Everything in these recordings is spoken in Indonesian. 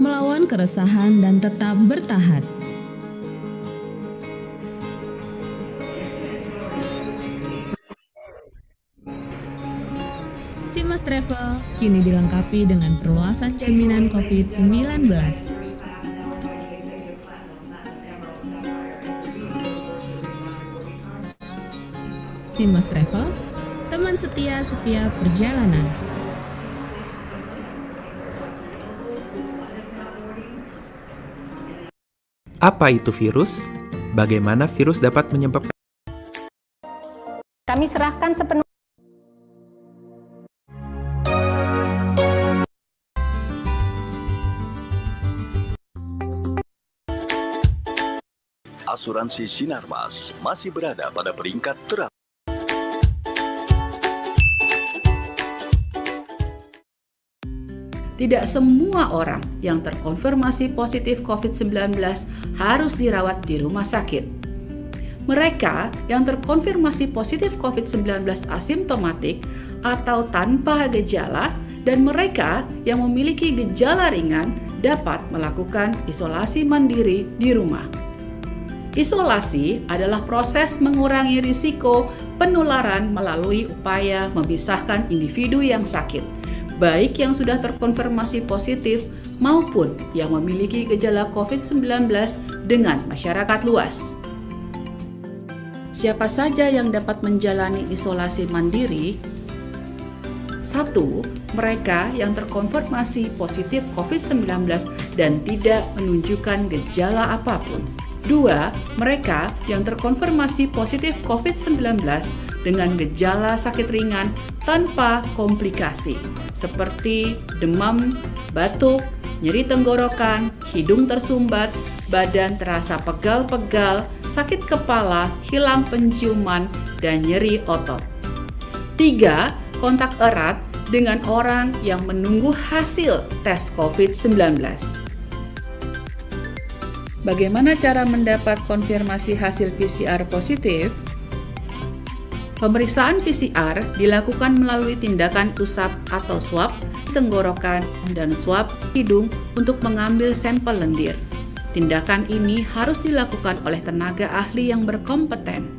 melawan keresahan dan tetap bertahan. Simas Travel kini dilengkapi dengan perluasan jaminan COVID-19. Simas Travel, teman setia setiap perjalanan. Apa itu virus? Bagaimana virus dapat menyebabkan Kami serahkan sepenuhnya Asuransi Sinarmas masih berada pada peringkat terakhir. Tidak semua orang yang terkonfirmasi positif COVID-19 harus dirawat di rumah sakit. Mereka yang terkonfirmasi positif COVID-19 asimptomatik atau tanpa gejala dan mereka yang memiliki gejala ringan dapat melakukan isolasi mandiri di rumah. Isolasi adalah proses mengurangi risiko penularan melalui upaya memisahkan individu yang sakit baik yang sudah terkonfirmasi positif maupun yang memiliki gejala COVID-19 dengan masyarakat luas. Siapa saja yang dapat menjalani isolasi mandiri? 1. Mereka yang terkonfirmasi positif COVID-19 dan tidak menunjukkan gejala apapun. 2. Mereka yang terkonfirmasi positif COVID-19 dengan gejala sakit ringan tanpa komplikasi seperti demam, batuk, nyeri tenggorokan, hidung tersumbat, badan terasa pegal-pegal, sakit kepala, hilang penciuman, dan nyeri otot. 3. Kontak erat dengan orang yang menunggu hasil tes COVID-19. Bagaimana cara mendapat konfirmasi hasil PCR positif? Pemeriksaan PCR dilakukan melalui tindakan usap atau swab, tenggorokan, dan swab hidung untuk mengambil sampel lendir. Tindakan ini harus dilakukan oleh tenaga ahli yang berkompeten.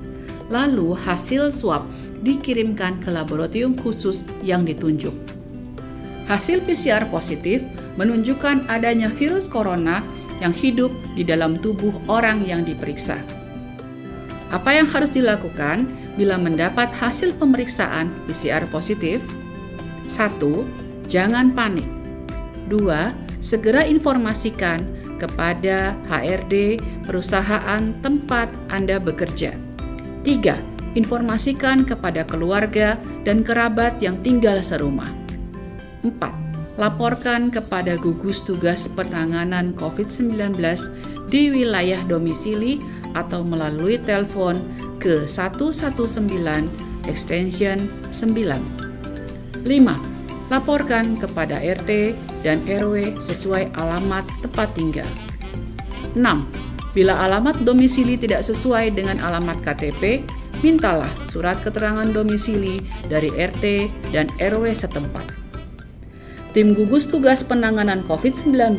Lalu hasil swab dikirimkan ke laboratorium khusus yang ditunjuk. Hasil PCR positif menunjukkan adanya virus corona yang hidup di dalam tubuh orang yang diperiksa. Apa yang harus dilakukan? bila mendapat hasil pemeriksaan PCR positif? 1. Jangan panik. 2. Segera informasikan kepada HRD perusahaan tempat Anda bekerja. 3. Informasikan kepada keluarga dan kerabat yang tinggal serumah. 4. Laporkan kepada gugus tugas penanganan COVID-19 di wilayah domisili atau melalui telepon ke 119 extension 9. 5. Laporkan kepada RT dan RW sesuai alamat tempat tinggal. 6. Bila alamat domisili tidak sesuai dengan alamat KTP, mintalah surat keterangan domisili dari RT dan RW setempat tim gugus tugas penanganan COVID-19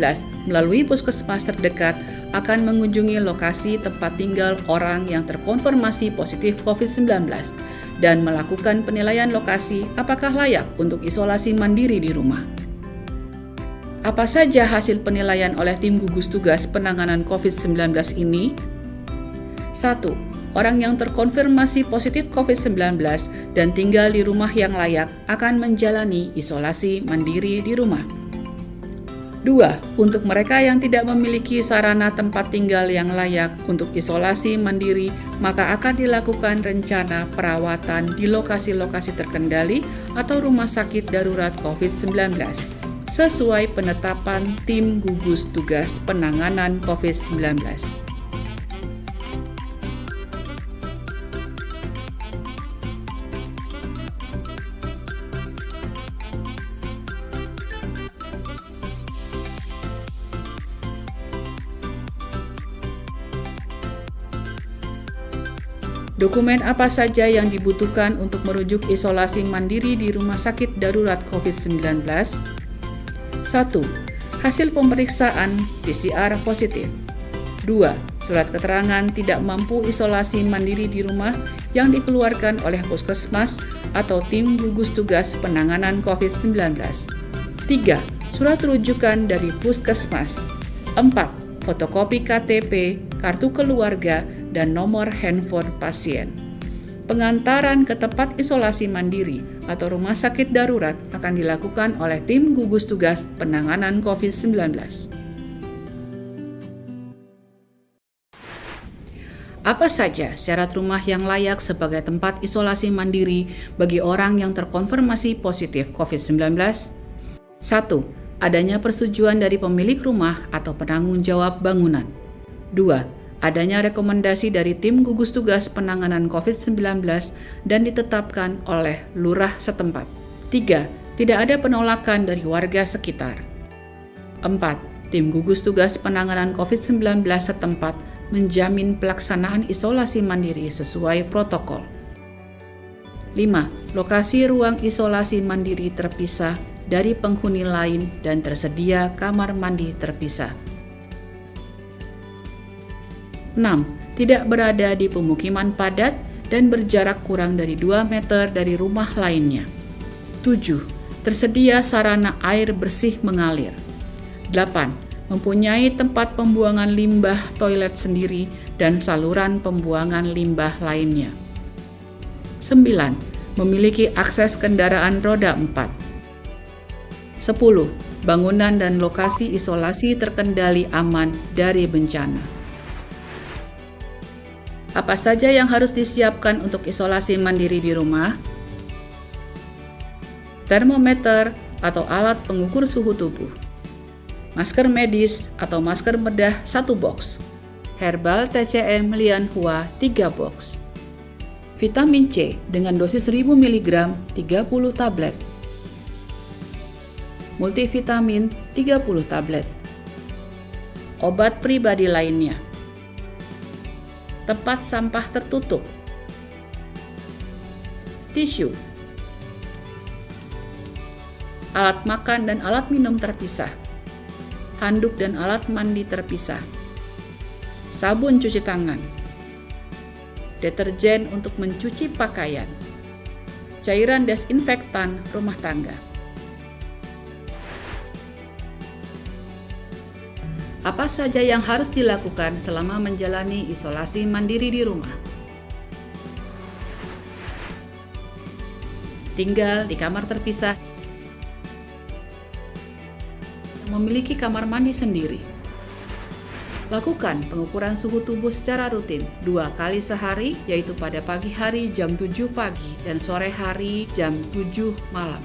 melalui puskesmas terdekat akan mengunjungi lokasi tempat tinggal orang yang terkonfirmasi positif COVID-19 dan melakukan penilaian lokasi apakah layak untuk isolasi mandiri di rumah. Apa saja hasil penilaian oleh tim gugus tugas penanganan COVID-19 ini? 1 Orang yang terkonfirmasi positif COVID-19 dan tinggal di rumah yang layak akan menjalani isolasi mandiri di rumah. 2. Untuk mereka yang tidak memiliki sarana tempat tinggal yang layak untuk isolasi mandiri, maka akan dilakukan rencana perawatan di lokasi-lokasi terkendali atau rumah sakit darurat COVID-19 sesuai penetapan tim gugus tugas penanganan COVID-19. Dokumen apa saja yang dibutuhkan untuk merujuk isolasi mandiri di rumah sakit darurat COVID-19? 1. Hasil pemeriksaan PCR positif. 2. Surat keterangan tidak mampu isolasi mandiri di rumah yang dikeluarkan oleh Puskesmas atau tim gugus tugas penanganan COVID-19. 3. Surat rujukan dari Puskesmas. 4. Fotokopi KTP, kartu keluarga, dan nomor handphone pasien. Pengantaran ke tempat isolasi mandiri atau rumah sakit darurat akan dilakukan oleh tim gugus tugas penanganan COVID-19. Apa saja syarat rumah yang layak sebagai tempat isolasi mandiri bagi orang yang terkonfirmasi positif COVID-19? 1. Adanya persetujuan dari pemilik rumah atau penanggung jawab bangunan. 2 adanya rekomendasi dari tim gugus tugas penanganan COVID-19 dan ditetapkan oleh lurah setempat. 3. Tidak ada penolakan dari warga sekitar. 4. Tim gugus tugas penanganan COVID-19 setempat menjamin pelaksanaan isolasi mandiri sesuai protokol. 5. Lokasi ruang isolasi mandiri terpisah dari penghuni lain dan tersedia kamar mandi terpisah. 6. Tidak berada di pemukiman padat dan berjarak kurang dari 2 meter dari rumah lainnya. 7. Tersedia sarana air bersih mengalir. 8. Mempunyai tempat pembuangan limbah toilet sendiri dan saluran pembuangan limbah lainnya. 9 memiliki akses kendaraan roda 4. 10. Bangunan dan lokasi isolasi terkendali aman dari bencana. Apa saja yang harus disiapkan untuk isolasi mandiri di rumah? Termometer atau alat pengukur suhu tubuh. Masker medis atau masker bedah 1 box. Herbal TCM Lianhua 3 box. Vitamin C dengan dosis 1000 mg 30 tablet. Multivitamin 30 tablet. Obat pribadi lainnya tempat sampah tertutup, tisu, alat makan dan alat minum terpisah, handuk dan alat mandi terpisah, sabun cuci tangan, deterjen untuk mencuci pakaian, cairan desinfektan rumah tangga. apa saja yang harus dilakukan selama menjalani isolasi mandiri di rumah. Tinggal di kamar terpisah, memiliki kamar mandi sendiri. Lakukan pengukuran suhu tubuh secara rutin dua kali sehari, yaitu pada pagi hari jam 7 pagi dan sore hari jam 7 malam.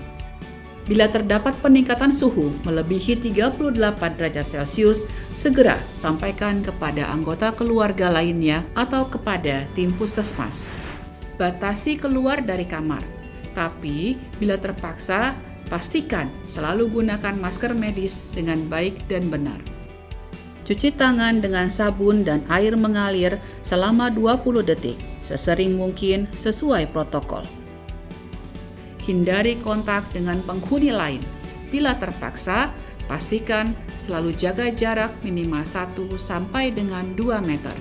Bila terdapat peningkatan suhu melebihi 38 derajat Celcius, segera sampaikan kepada anggota keluarga lainnya atau kepada tim puskesmas. Batasi keluar dari kamar, tapi bila terpaksa, pastikan selalu gunakan masker medis dengan baik dan benar. Cuci tangan dengan sabun dan air mengalir selama 20 detik, sesering mungkin sesuai protokol hindari kontak dengan penghuni lain. Bila terpaksa, pastikan selalu jaga jarak minimal 1 sampai dengan 2 meter.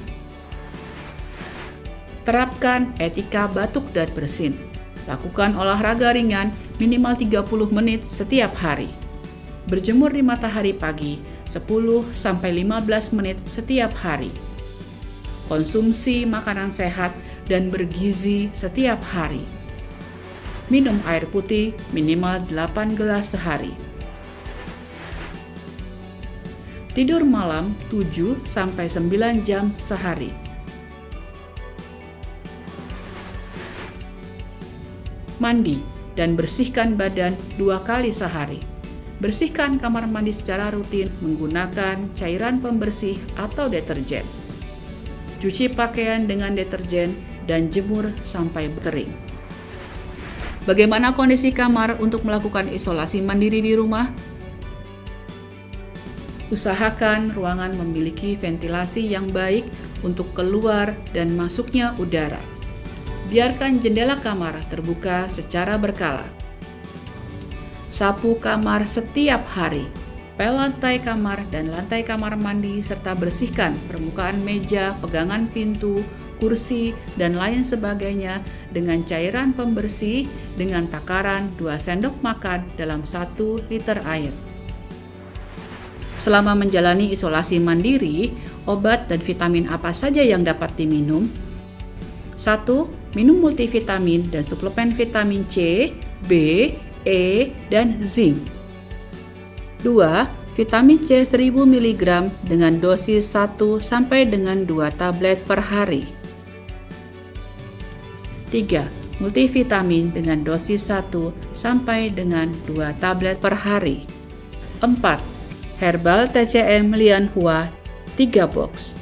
Terapkan etika batuk dan bersin. Lakukan olahraga ringan minimal 30 menit setiap hari. Berjemur di matahari pagi 10 sampai 15 menit setiap hari. Konsumsi makanan sehat dan bergizi setiap hari minum air putih minimal 8 gelas sehari. Tidur malam 7 sampai 9 jam sehari. Mandi dan bersihkan badan dua kali sehari. Bersihkan kamar mandi secara rutin menggunakan cairan pembersih atau deterjen. Cuci pakaian dengan deterjen dan jemur sampai kering. Bagaimana kondisi kamar untuk melakukan isolasi mandiri di rumah? Usahakan ruangan memiliki ventilasi yang baik untuk keluar dan masuknya udara. Biarkan jendela kamar terbuka secara berkala. Sapu kamar setiap hari pel lantai kamar dan lantai kamar mandi serta bersihkan permukaan meja, pegangan pintu, kursi, dan lain sebagainya dengan cairan pembersih dengan takaran 2 sendok makan dalam 1 liter air. Selama menjalani isolasi mandiri, obat dan vitamin apa saja yang dapat diminum? 1. Minum multivitamin dan suplemen vitamin C, B, E, dan zinc. 2 vitamin C 1000 mg dengan dosis 1 sampai dengan 2 tablet per hari. 3. Multivitamin dengan dosis 1 sampai dengan 2 tablet per hari. 4. Herbal TCM Lianhua 3 box.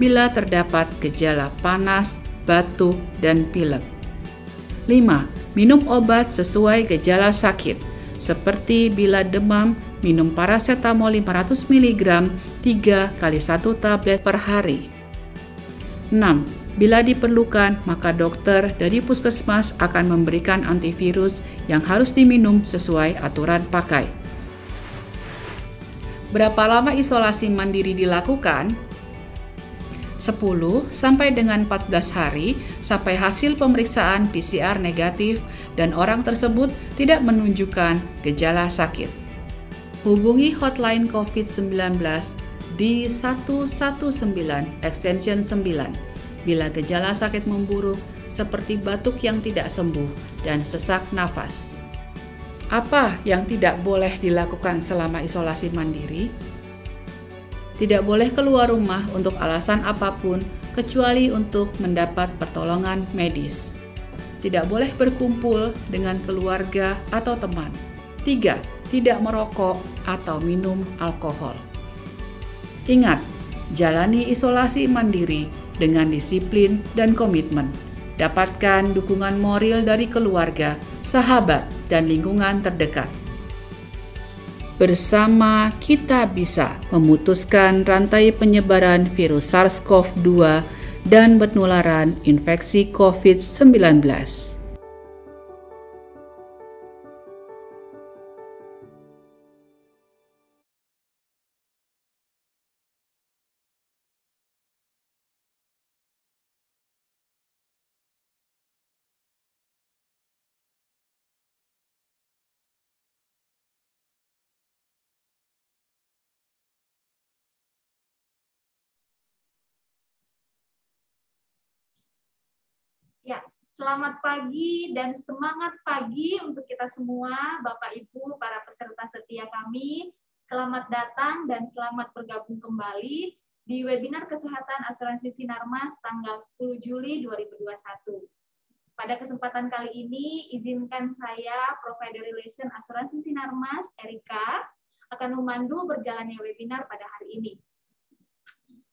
Bila terdapat gejala panas, batuk, dan pilek. 5. Minum obat sesuai gejala sakit, seperti bila demam, minum paracetamol 500 mg 3 kali 1 tablet per hari. 6. Bila diperlukan, maka dokter dari puskesmas akan memberikan antivirus yang harus diminum sesuai aturan pakai. Berapa lama isolasi mandiri dilakukan? 10 sampai dengan 14 hari sampai hasil pemeriksaan PCR negatif dan orang tersebut tidak menunjukkan gejala sakit. Hubungi hotline COVID-19 di 119 extension 9 bila gejala sakit memburuk seperti batuk yang tidak sembuh dan sesak nafas. Apa yang tidak boleh dilakukan selama isolasi mandiri? Tidak boleh keluar rumah untuk alasan apapun kecuali untuk mendapat pertolongan medis. Tidak boleh berkumpul dengan keluarga atau teman. 3. Tidak merokok atau minum alkohol. Ingat, jalani isolasi mandiri dengan disiplin dan komitmen. Dapatkan dukungan moral dari keluarga, sahabat, dan lingkungan terdekat. Bersama kita bisa memutuskan rantai penyebaran virus SARS-CoV-2 dan penularan infeksi COVID-19. Selamat pagi dan semangat pagi untuk kita semua, Bapak Ibu, para peserta setia kami. Selamat datang dan selamat bergabung kembali di webinar kesehatan asuransi Sinarmas tanggal 10 Juli 2021. Pada kesempatan kali ini, izinkan saya, Provider Relation Asuransi Sinarmas, Erika, akan memandu berjalannya webinar pada hari ini.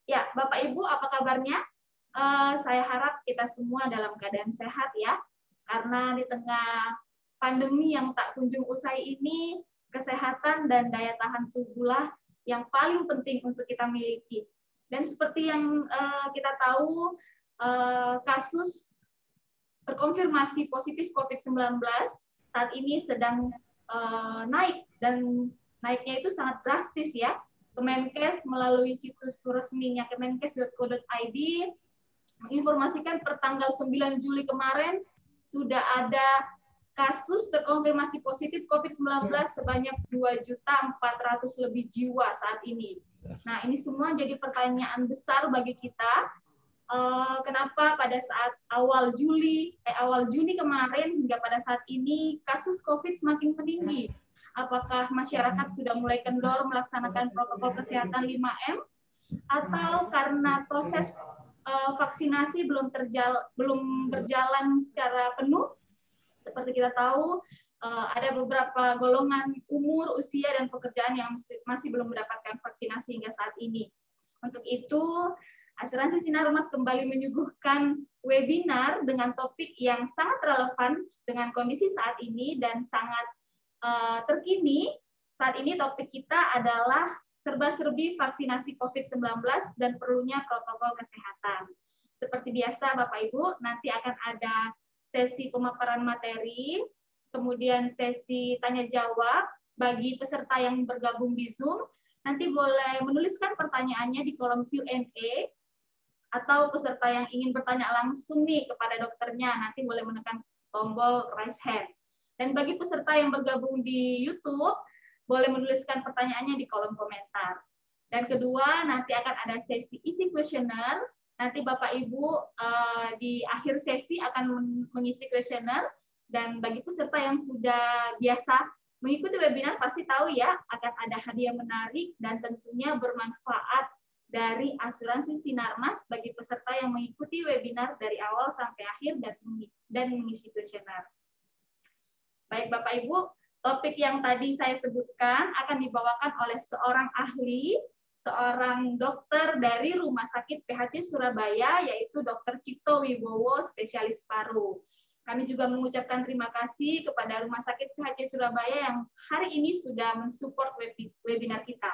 Ya, Bapak Ibu, apa kabarnya? Eh, saya harap kita semua dalam keadaan sehat ya, karena di tengah pandemi yang tak kunjung usai ini, kesehatan dan daya tahan tubuhlah yang paling penting untuk kita miliki. Dan seperti yang uh, kita tahu, uh, kasus terkonfirmasi positif COVID-19 saat ini sedang uh, naik dan naiknya itu sangat drastis ya. Kemenkes melalui situs resminya kemenkes.co.id menginformasikan pertanggal 9 Juli kemarin sudah ada kasus terkonfirmasi positif COVID-19 ya. sebanyak juta 2.400 lebih jiwa saat ini. Ya. Nah, ini semua jadi pertanyaan besar bagi kita. Eh, kenapa pada saat awal Juli, eh, awal Juni kemarin hingga pada saat ini kasus COVID semakin meninggi? Ya. Apakah masyarakat sudah mulai kendor melaksanakan protokol kesehatan 5M? Atau karena proses uh, vaksinasi belum terjal belum berjalan secara penuh. Seperti kita tahu uh, ada beberapa golongan umur, usia dan pekerjaan yang masih belum mendapatkan vaksinasi hingga saat ini. Untuk itu, Asuransi Sinar Umat kembali menyuguhkan webinar dengan topik yang sangat relevan dengan kondisi saat ini dan sangat uh, terkini. Saat ini topik kita adalah serba-serbi vaksinasi COVID-19 dan perlunya protokol kesehatan. Seperti biasa Bapak Ibu, nanti akan ada sesi pemaparan materi, kemudian sesi tanya jawab bagi peserta yang bergabung di Zoom. Nanti boleh menuliskan pertanyaannya di kolom Q&A atau peserta yang ingin bertanya langsung nih kepada dokternya nanti boleh menekan tombol raise hand. Dan bagi peserta yang bergabung di YouTube, boleh menuliskan pertanyaannya di kolom komentar. Dan kedua, nanti akan ada sesi isi kuesioner. Nanti Bapak Ibu uh, di akhir sesi akan mengisi kuesioner dan bagi peserta yang sudah biasa mengikuti webinar pasti tahu ya akan ada hadiah menarik dan tentunya bermanfaat dari asuransi Sinarmas bagi peserta yang mengikuti webinar dari awal sampai akhir dan dan mengisi kuesioner. Baik Bapak Ibu, topik yang tadi saya sebutkan akan dibawakan oleh seorang ahli, seorang dokter dari Rumah Sakit PHC Surabaya, yaitu Dr. Cipto Wibowo, spesialis paru. Kami juga mengucapkan terima kasih kepada Rumah Sakit PHC Surabaya yang hari ini sudah mensupport webinar kita.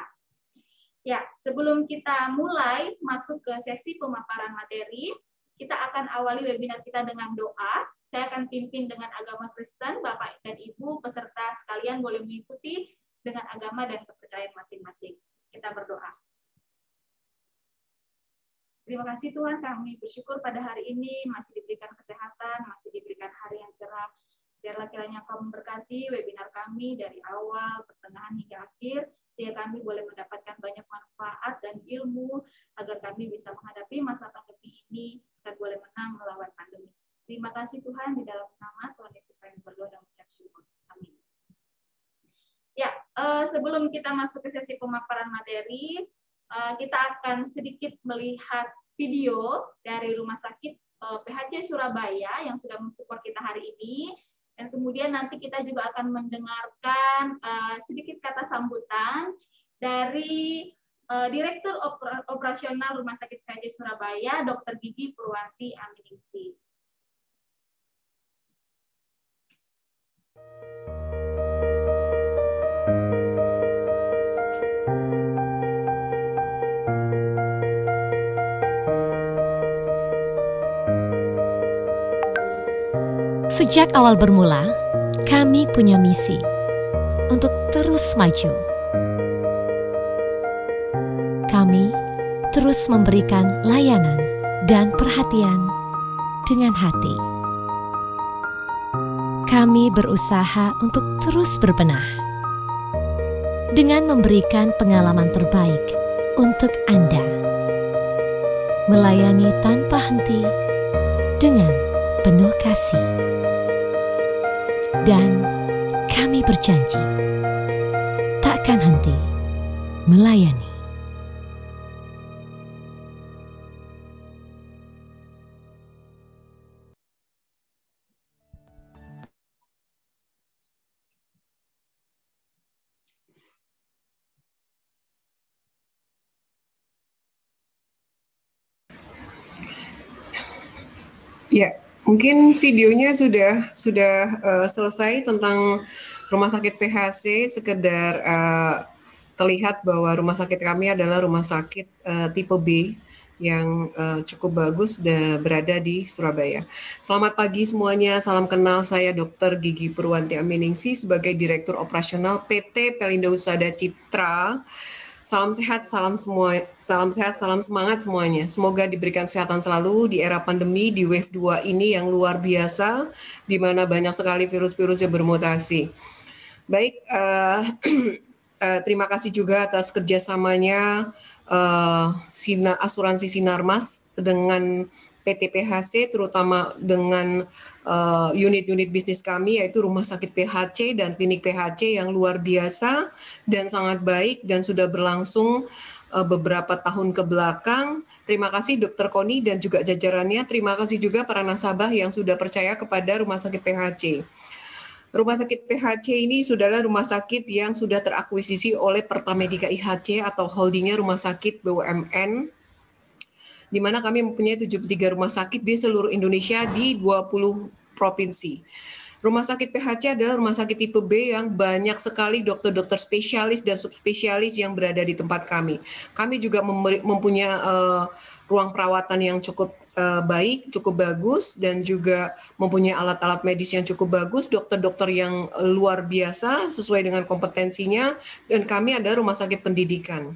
Ya, sebelum kita mulai masuk ke sesi pemaparan materi, kita akan awali webinar kita dengan doa. Saya akan pimpin dengan agama Kristen, Bapak dan Ibu peserta sekalian boleh mengikuti dengan agama dan kepercayaan masing-masing. Kita berdoa. Terima kasih Tuhan, kami bersyukur pada hari ini masih diberikan kesehatan, masih diberikan hari yang cerah. Biarlah kiranya kau memberkati webinar kami dari awal, pertengahan hingga akhir, sehingga kami boleh mendapatkan banyak manfaat dan ilmu agar kami bisa menghadapi masa pandemi ini dan boleh menang melawan pandemi Terima kasih Tuhan di dalam nama Tuhan Yesus kami berdoa dan mengucap syukur. Amin. Ya, eh, sebelum kita masuk ke sesi pemaparan materi, eh, kita akan sedikit melihat video dari Rumah Sakit eh, PHC Surabaya yang sudah mensupport kita hari ini. Dan kemudian nanti kita juga akan mendengarkan uh, sedikit kata sambutan dari uh, Direktur Oper Operasional Rumah Sakit PHC Surabaya, Dr. Gigi Purwanti Aminingsi. Sejak awal bermula, kami punya misi untuk terus maju. Kami terus memberikan layanan dan perhatian dengan hati kami berusaha untuk terus berbenah dengan memberikan pengalaman terbaik untuk Anda. Melayani tanpa henti dengan penuh kasih. Dan kami berjanji takkan henti melayani. Mungkin videonya sudah sudah uh, selesai tentang rumah sakit PHC sekedar uh, terlihat bahwa rumah sakit kami adalah rumah sakit uh, tipe B yang uh, cukup bagus dan berada di Surabaya. Selamat pagi semuanya, salam kenal saya Dr. Gigi Purwanti Aminingsi sebagai Direktur Operasional PT Pelindo Usada Citra Salam sehat, salam semua, salam sehat, salam semangat semuanya. Semoga diberikan kesehatan selalu di era pandemi di wave 2 ini yang luar biasa di mana banyak sekali virus-virus yang bermutasi. Baik, uh, uh, terima kasih juga atas kerjasamanya uh, Sina, asuransi Sinarmas dengan PTPHC terutama dengan eh, unit-unit uh, bisnis kami yaitu rumah sakit PHC dan klinik PHC yang luar biasa dan sangat baik dan sudah berlangsung uh, beberapa tahun ke belakang. Terima kasih Dr. Koni dan juga jajarannya. Terima kasih juga para nasabah yang sudah percaya kepada rumah sakit PHC. Rumah sakit PHC ini sudahlah rumah sakit yang sudah terakuisisi oleh Pertamedika IHC atau holdingnya rumah sakit BUMN di mana kami mempunyai 73 rumah sakit di seluruh Indonesia di 20 provinsi. Rumah sakit PHC adalah rumah sakit tipe B yang banyak sekali dokter-dokter spesialis dan subspesialis yang berada di tempat kami. Kami juga mempunyai uh, ruang perawatan yang cukup uh, baik, cukup bagus, dan juga mempunyai alat-alat medis yang cukup bagus, dokter-dokter yang luar biasa sesuai dengan kompetensinya, dan kami ada rumah sakit pendidikan.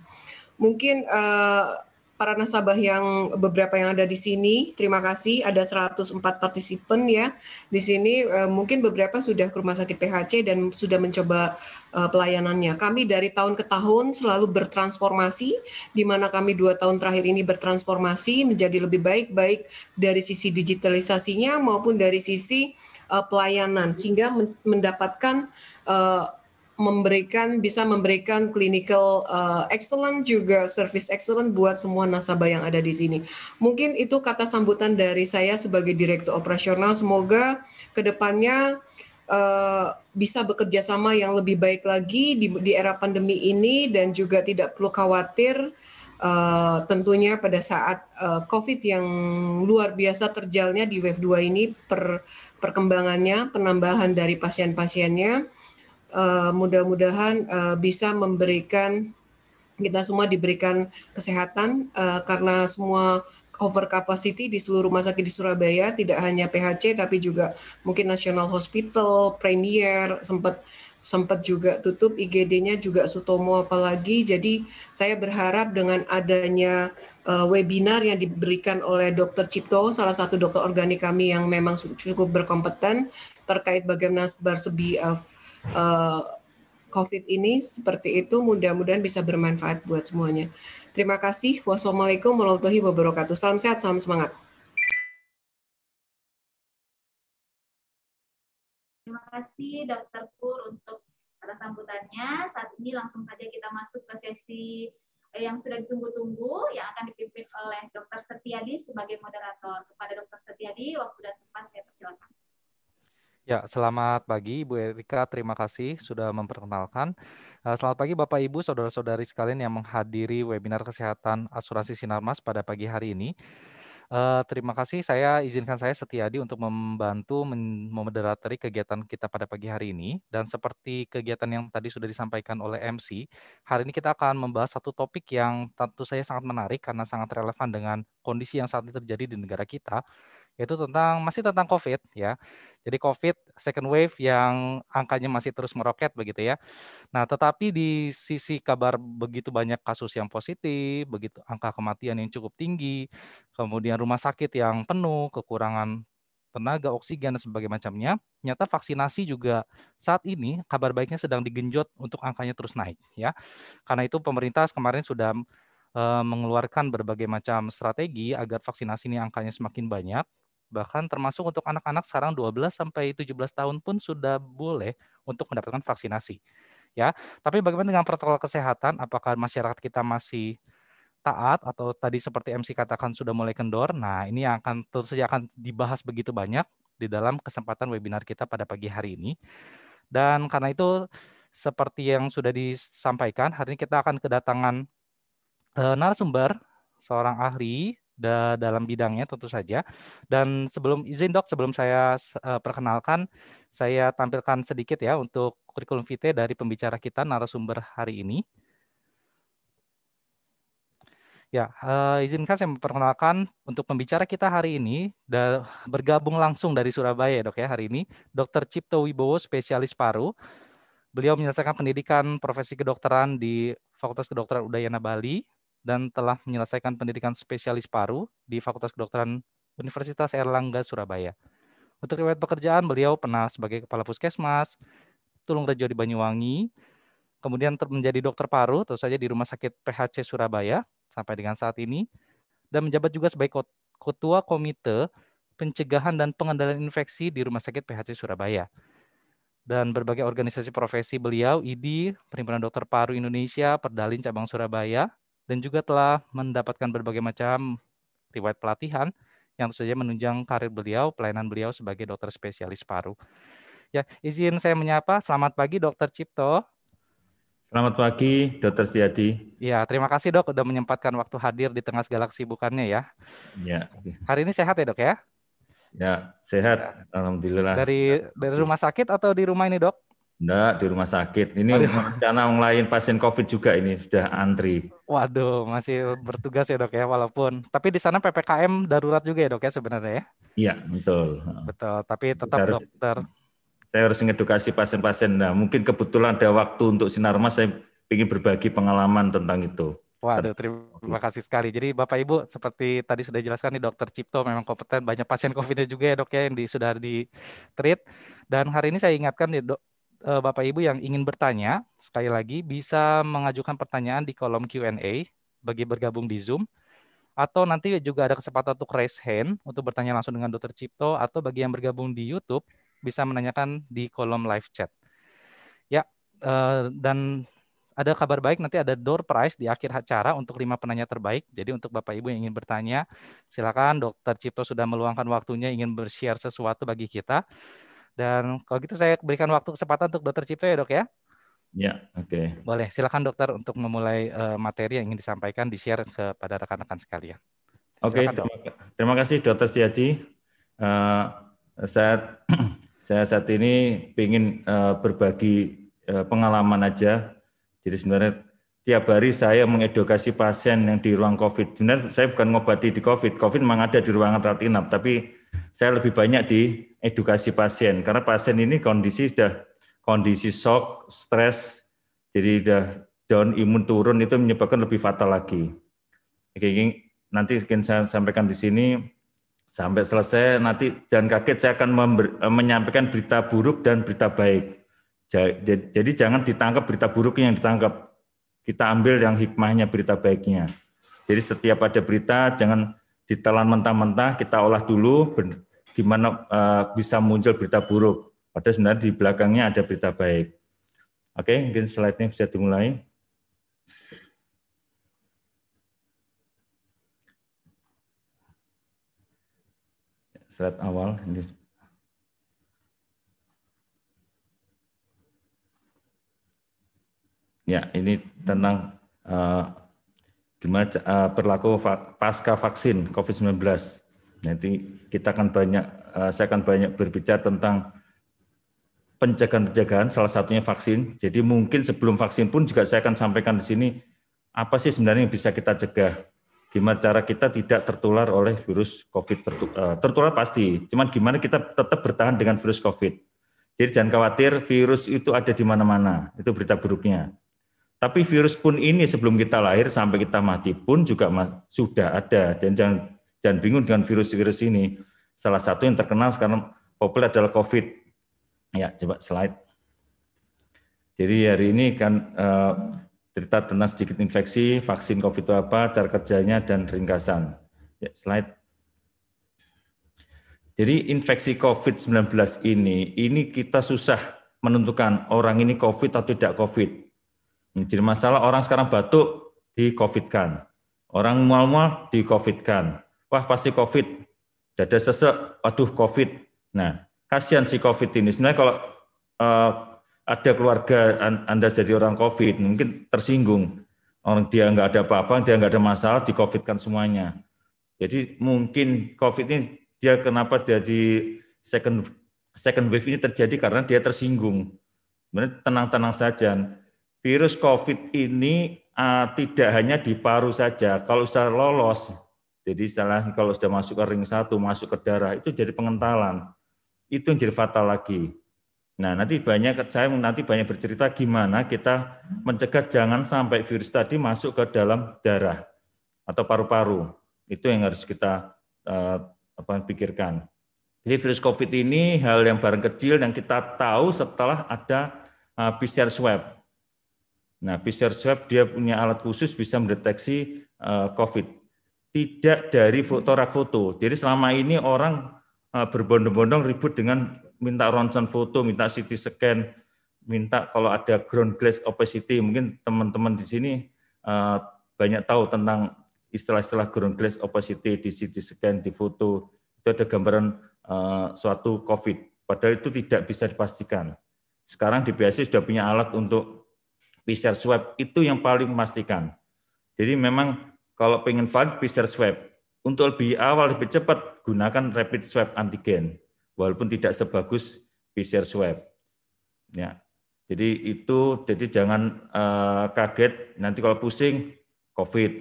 Mungkin uh, para nasabah yang beberapa yang ada di sini. Terima kasih ada 104 partisipan ya. Di sini uh, mungkin beberapa sudah ke rumah sakit PHC dan sudah mencoba uh, pelayanannya. Kami dari tahun ke tahun selalu bertransformasi, di mana kami dua tahun terakhir ini bertransformasi menjadi lebih baik, baik dari sisi digitalisasinya maupun dari sisi uh, pelayanan, sehingga mendapatkan uh, memberikan bisa memberikan clinical uh, excellent juga service excellent buat semua nasabah yang ada di sini. Mungkin itu kata sambutan dari saya sebagai direktur operasional. Semoga kedepannya uh, bisa bekerja sama yang lebih baik lagi di, di era pandemi ini dan juga tidak perlu khawatir uh, tentunya pada saat uh, COVID yang luar biasa terjalnya di wave 2 ini per perkembangannya penambahan dari pasien-pasiennya uh, mudah-mudahan uh, bisa memberikan kita semua diberikan kesehatan uh, karena semua over capacity di seluruh rumah sakit di Surabaya tidak hanya PHC tapi juga mungkin National Hospital, Premier sempat sempat juga tutup IGD-nya juga Sutomo apalagi. Jadi saya berharap dengan adanya uh, webinar yang diberikan oleh Dr. Cipto, salah satu dokter organik kami yang memang cukup berkompeten terkait bagaimana bersebi uh, Eh, COVID ini seperti itu. Mudah-mudahan bisa bermanfaat buat semuanya. Terima kasih. Wassalamualaikum warahmatullahi wabarakatuh. Salam sehat, salam semangat. Terima kasih Dr. Pur untuk atas sambutannya. Saat ini langsung saja kita masuk ke sesi eh, yang sudah ditunggu-tunggu yang akan dipimpin oleh Dr. Setiadi sebagai moderator. Kepada Dr. Setiadi, waktu dan tempat saya persilakan. Ya, selamat pagi Bu Erika. Terima kasih sudah memperkenalkan. Eh, selamat pagi Bapak Ibu, saudara-saudari sekalian yang menghadiri webinar kesehatan asuransi Sinarmas pada pagi hari ini. Eh, terima kasih. Saya izinkan saya Setiadi untuk membantu memoderatori kegiatan kita pada pagi hari ini. Dan seperti kegiatan yang tadi sudah disampaikan oleh MC, hari ini kita akan membahas satu topik yang tentu saya sangat menarik karena sangat relevan dengan kondisi yang saat ini terjadi di negara kita, yaitu tentang masih tentang COVID ya. Jadi COVID second wave yang angkanya masih terus meroket begitu ya. Nah, tetapi di sisi kabar begitu banyak kasus yang positif, begitu angka kematian yang cukup tinggi, kemudian rumah sakit yang penuh, kekurangan tenaga oksigen dan sebagainya macamnya, nyata vaksinasi juga saat ini kabar baiknya sedang digenjot untuk angkanya terus naik ya. Karena itu pemerintah kemarin sudah eh, mengeluarkan berbagai macam strategi agar vaksinasi ini angkanya semakin banyak Bahkan termasuk untuk anak-anak sekarang 12 sampai 17 tahun pun sudah boleh untuk mendapatkan vaksinasi. Ya, tapi bagaimana dengan protokol kesehatan? Apakah masyarakat kita masih taat atau tadi seperti MC katakan sudah mulai kendor? Nah, ini yang akan terus saja akan dibahas begitu banyak di dalam kesempatan webinar kita pada pagi hari ini. Dan karena itu seperti yang sudah disampaikan, hari ini kita akan kedatangan eh, narasumber seorang ahli da dalam bidangnya tentu saja. Dan sebelum izin dok, sebelum saya uh, perkenalkan, saya tampilkan sedikit ya untuk kurikulum vitae dari pembicara kita narasumber hari ini. Ya, uh, izinkan saya memperkenalkan untuk pembicara kita hari ini bergabung langsung dari Surabaya, dok ya hari ini, Dr. Cipto Wibowo, spesialis paru. Beliau menyelesaikan pendidikan profesi kedokteran di Fakultas Kedokteran Udayana Bali, dan telah menyelesaikan pendidikan spesialis paru di Fakultas Kedokteran Universitas Erlangga Surabaya. Untuk riwayat pekerjaan, beliau pernah sebagai kepala puskesmas, Tulung Rejo di Banyuwangi, kemudian menjadi dokter paru, terus saja di Rumah Sakit PHC Surabaya sampai dengan saat ini, dan menjabat juga sebagai ketua komite pencegahan dan pengendalian infeksi di Rumah Sakit PHC Surabaya. Dan berbagai organisasi profesi beliau, IDI, Perhimpunan Dokter Paru Indonesia, Perdalin Cabang Surabaya, dan juga telah mendapatkan berbagai macam riwayat pelatihan yang tentu saja menunjang karir beliau, pelayanan beliau sebagai dokter spesialis paru. Ya, izin saya menyapa. Selamat pagi, Dokter Cipto. Selamat pagi, Dokter Setiadi. Ya, terima kasih dok sudah menyempatkan waktu hadir di tengah segala kesibukannya ya. Ya. Hari ini sehat ya dok ya? Ya, sehat. Ya. Alhamdulillah. Dari dari rumah sakit atau di rumah ini dok? Enggak, di rumah sakit. Ini rencana lain pasien COVID juga ini sudah antri. Waduh, masih bertugas ya dok ya walaupun. Tapi di sana PPKM darurat juga ya dok ya sebenarnya ya? Iya, betul. Betul, tapi tetap harus, dokter. Saya harus mengedukasi pasien-pasien. Nah, mungkin kebetulan ada waktu untuk sinar mas saya ingin berbagi pengalaman tentang itu. Waduh, terima kasih sekali. Jadi Bapak Ibu, seperti tadi sudah jelaskan nih Dokter Cipto memang kompeten, banyak pasien COVID-nya juga ya dok ya yang di, sudah di treat. Dan hari ini saya ingatkan nih dok, Eh, Bapak Ibu yang ingin bertanya, sekali lagi bisa mengajukan pertanyaan di kolom Q&A bagi bergabung di Zoom atau nanti juga ada kesempatan untuk raise hand untuk bertanya langsung dengan Dokter Cipto atau bagi yang bergabung di YouTube bisa menanyakan di kolom live chat. Ya, eh, dan ada kabar baik nanti ada door prize di akhir acara untuk lima penanya terbaik. Jadi untuk Bapak Ibu yang ingin bertanya, silakan Dokter Cipto sudah meluangkan waktunya ingin bershare sesuatu bagi kita. Dan kalau gitu saya berikan waktu kesempatan untuk Dokter Cipto ya dok ya. Ya, oke. Okay. Boleh, silakan dokter untuk memulai uh, materi yang ingin disampaikan, di-share kepada rekan-rekan sekalian. Oke, okay, terima, terima kasih dokter Setiaji. Uh, eh, saya saya saat ini ingin uh, eh, berbagi uh, pengalaman aja. Jadi sebenarnya tiap hari saya mengedukasi pasien yang di ruang COVID. Sebenarnya saya bukan ngobati di COVID. COVID memang ada di ruangan rawat inap, tapi saya lebih banyak di edukasi pasien karena pasien ini kondisi sudah kondisi shock, stres, jadi sudah down imun turun itu menyebabkan lebih fatal lagi. Oke, nanti akan saya sampaikan di sini sampai selesai nanti jangan kaget saya akan member, eh, menyampaikan berita buruk dan berita baik. Jadi jangan ditangkap berita buruk yang ditangkap. Kita ambil yang hikmahnya berita baiknya. Jadi setiap ada berita jangan ditelan mentah-mentah, kita olah dulu gimana uh, eh, bisa muncul berita buruk. Padahal sebenarnya di belakangnya ada berita baik. Oke, mungkin slide-nya bisa dimulai. Slide awal. Ini. Ya, ini tentang uh, gimana uh, eh, berlaku pasca vaksin COVID-19. Nah, nanti kita akan banyak, eh, saya akan banyak berbicara tentang pencegahan-pencegahan, salah satunya vaksin. Jadi mungkin sebelum vaksin pun juga saya akan sampaikan di sini, apa sih sebenarnya yang bisa kita cegah? Gimana cara kita tidak tertular oleh virus COVID? Eh, tertular pasti, cuman gimana kita tetap bertahan dengan virus COVID. Jadi jangan khawatir, virus itu ada di mana-mana, itu berita buruknya. Tapi virus pun ini sebelum kita lahir sampai kita mati pun juga sudah ada. Dan jangan Jangan bingung dengan virus-virus ini. Salah satu yang terkenal sekarang populer adalah COVID. Ya, coba slide. Jadi hari ini kan eh, cerita tentang sedikit infeksi, vaksin COVID itu apa, cara kerjanya, dan ringkasan. Ya, slide. Jadi infeksi COVID-19 ini, ini kita susah menentukan orang ini COVID atau tidak COVID. Jadi masalah orang sekarang batuk, di COVID-kan. Orang mual-mual di COVID-kan wah pasti COVID, dada sesek, waduh COVID. Nah, kasihan si COVID ini. Sebenarnya kalau uh, ada keluarga Anda jadi orang COVID, mungkin tersinggung. Orang dia nggak ada apa-apa, dia nggak ada masalah, di COVID kan semuanya. Jadi mungkin COVID ini dia kenapa jadi second second wave ini terjadi karena dia tersinggung. Sebenarnya tenang-tenang saja. Virus COVID ini uh, tidak hanya di paru saja. Kalau sudah lolos, jadi salah kalau sudah masuk ke ring satu, masuk ke darah itu jadi pengentalan. Itu yang jadi fatal lagi. Nah, nanti banyak saya nanti banyak bercerita gimana kita mencegah jangan sampai virus tadi masuk ke dalam darah atau paru-paru. Itu yang harus kita uh, apa pikirkan. Jadi virus COVID ini hal yang barang kecil yang kita tahu setelah ada uh, eh, PCR swab. Nah, PCR swab dia punya alat khusus bisa mendeteksi uh, COVID tidak dari hmm. torak foto. Jadi selama ini orang eh, berbondong-bondong ribut dengan minta ronsen foto, minta CT scan, minta kalau ada ground glass opacity. Mungkin teman-teman di sini eh, banyak tahu tentang istilah-istilah ground glass opacity di CT scan, di foto. Itu ada gambaran eh, suatu COVID. Padahal itu tidak bisa dipastikan. Sekarang di BAC sudah punya alat untuk PCR swab itu yang paling memastikan. Jadi memang kalau pengen valid PCR swab. Untuk lebih awal lebih cepat gunakan rapid swab antigen walaupun tidak sebagus PCR swab. Ya. Jadi itu jadi jangan uh, kaget nanti kalau pusing COVID,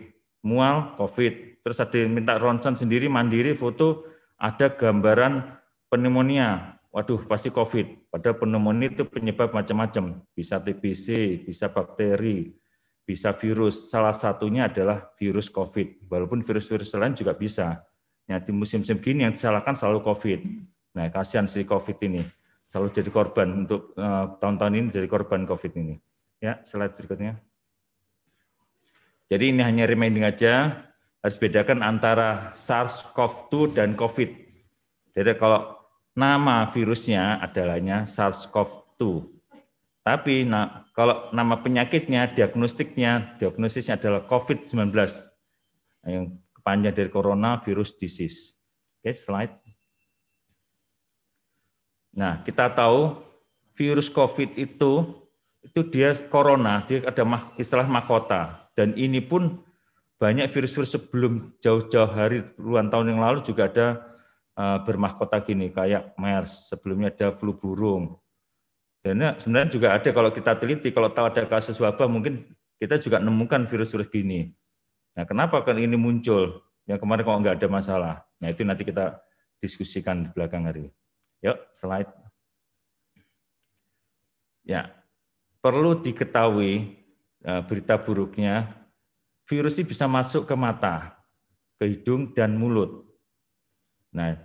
mual COVID, terus ada yang minta ronsen sendiri mandiri foto ada gambaran pneumonia. Waduh, pasti COVID. Pada pneumonia itu penyebab macam-macam. Bisa TBC, bisa bakteri, bisa virus. Salah satunya adalah virus COVID. Walaupun virus-virus lain juga bisa. Ya, di musim-musim gini yang disalahkan selalu COVID. Nah, kasihan si COVID ini. Selalu jadi korban untuk tahun eh, tahun-tahun ini jadi korban COVID ini. Ya, slide berikutnya. Jadi ini hanya reminding aja, harus bedakan antara SARS-CoV-2 dan COVID. Jadi kalau nama virusnya adalahnya SARS-CoV-2, tapi nah, kalau nama penyakitnya, diagnostiknya, diagnosisnya adalah COVID-19 yang kepanjang dari Corona Virus disease. Oke, okay, slide. Nah, kita tahu virus COVID itu itu dia corona, dia ada istilah mahkota dan ini pun banyak virus-virus sebelum jauh-jauh hari puluhan tahun yang lalu juga ada eh, bermahkota gini kayak MERS sebelumnya ada flu burung dan sebenarnya juga ada kalau kita teliti, kalau tahu ada kasus wabah mungkin kita juga nemukan virus-virus gini. Nah, kenapa kan ini muncul? Yang kemarin kok nggak ada masalah. Nah, itu nanti kita diskusikan di belakang hari. Yuk, slide. Ya, perlu diketahui eh, berita buruknya, virus ini bisa masuk ke mata, ke hidung, dan mulut. Nah,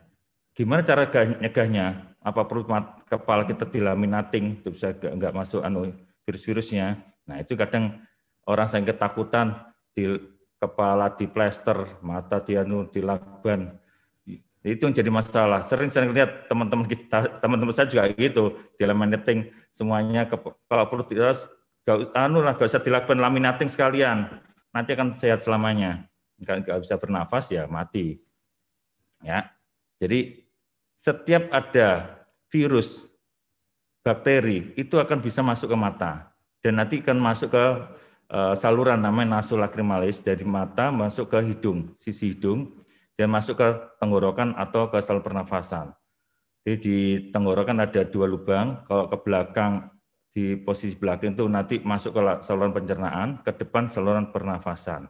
gimana cara nyegahnya? apa perut kepala kita dilaminating itu bisa nggak masuk anu virus-virusnya. Nah itu kadang orang sering ketakutan di kepala di plester, mata di anu di lakban. Itu yang jadi masalah. Sering-sering lihat teman-teman kita, teman-teman saya juga gitu, dilaminating semuanya kepala perut terus gak, anu lah gak usah dilakukan laminating sekalian. Nanti akan sehat selamanya. Enggak, enggak bisa bernafas ya mati. Ya. Jadi setiap ada virus, bakteri itu akan bisa masuk ke mata dan nanti akan masuk ke eh, saluran namanya nasolacrimalis dari mata masuk ke hidung, sisi hidung dan masuk ke tenggorokan atau ke sel pernafasan. Jadi di tenggorokan ada dua lubang, kalau ke belakang di posisi belakang itu nanti masuk ke saluran pencernaan, ke depan saluran pernafasan.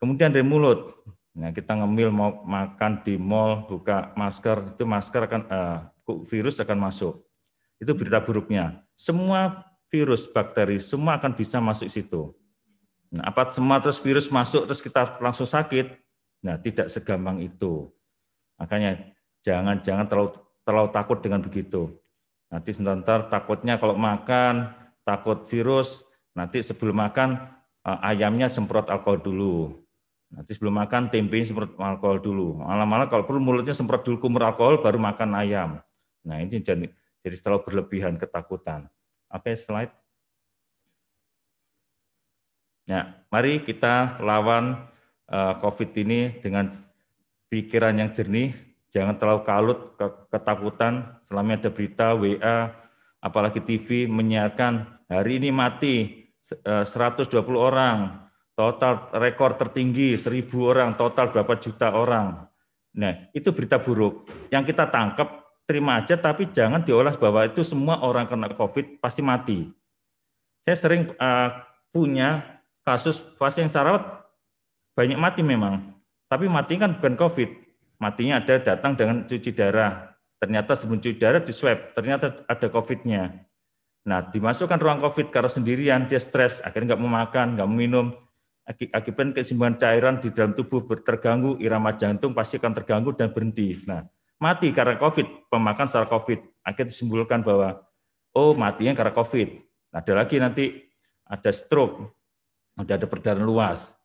Kemudian dari mulut, nah kita ngemil mau makan di mall, buka masker, itu masker akan eh, virus akan masuk. Itu berita buruknya. Semua virus, bakteri, semua akan bisa masuk situ. Nah, apa semua terus virus masuk terus kita langsung sakit? Nah, tidak segampang itu. Makanya jangan jangan terlalu terlalu takut dengan begitu. Nanti sebentar takutnya kalau makan takut virus, nanti sebelum makan eh, ayamnya semprot alkohol dulu. Nanti sebelum makan tempe semprot alkohol dulu. Malam-malam kalau perlu mulutnya semprot dulu kumur alkohol baru makan ayam. Nah ini jadi, jadi terlalu berlebihan ketakutan. Oke slide. Nah, mari kita lawan eh, COVID ini dengan pikiran yang jernih, jangan terlalu kalut ketakutan selama ada berita WA, apalagi TV menyiarkan hari ini mati 120 eh, orang, total rekor tertinggi 1000 orang, total berapa juta orang. Nah, itu berita buruk. Yang kita tangkap terima aja tapi jangan diolah bahwa itu semua orang kena COVID pasti mati. Saya sering uh, punya kasus pasien sarawat banyak mati memang, tapi mati kan bukan COVID. Matinya ada datang dengan cuci darah. Ternyata sebelum cuci darah di swab, ternyata ada COVID-nya. Nah, dimasukkan ruang COVID karena sendirian, dia stres, akhirnya nggak mau makan, nggak mau minum. Akibat keseimbangan cairan di dalam tubuh terganggu, irama jantung pasti akan terganggu dan berhenti. Nah, mati karena COVID, pemakan secara COVID. Akhirnya disimpulkan bahwa, oh matinya karena COVID. Ada lagi nanti ada stroke, ada, ada perdarahan luas.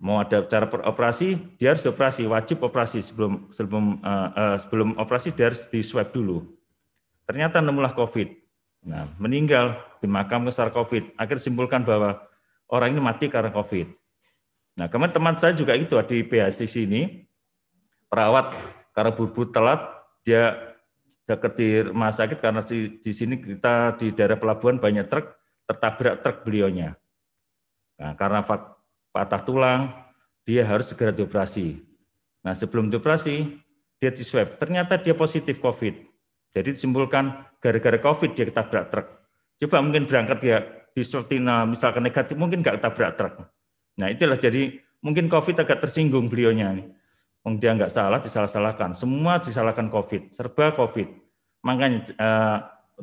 Mau ada cara operasi, dia harus operasi, wajib operasi sebelum sebelum uh, uh, sebelum operasi dia harus di swab dulu. Ternyata nemulah COVID. Nah, meninggal di makam besar COVID. Akhirnya disimpulkan bahwa orang ini mati karena COVID. Nah, kemarin teman saya juga itu di PHC sini, perawat karena buru-buru telat dia dekat di rumah sakit karena di, di sini kita di daerah pelabuhan banyak truk tertabrak truk beliaunya. Nah, karena patah tulang dia harus segera dioperasi. Nah, sebelum dioperasi dia di swab. Ternyata dia positif COVID. Jadi disimpulkan gara-gara COVID dia ketabrak truk. Coba mungkin berangkat dia di Sortina misalkan negatif mungkin nggak ketabrak truk. Nah, itulah jadi mungkin COVID agak tersinggung beliaunya. Wong dia nggak salah disalah-salahkan. Semua disalahkan COVID, serba COVID. Makanya uh, eh,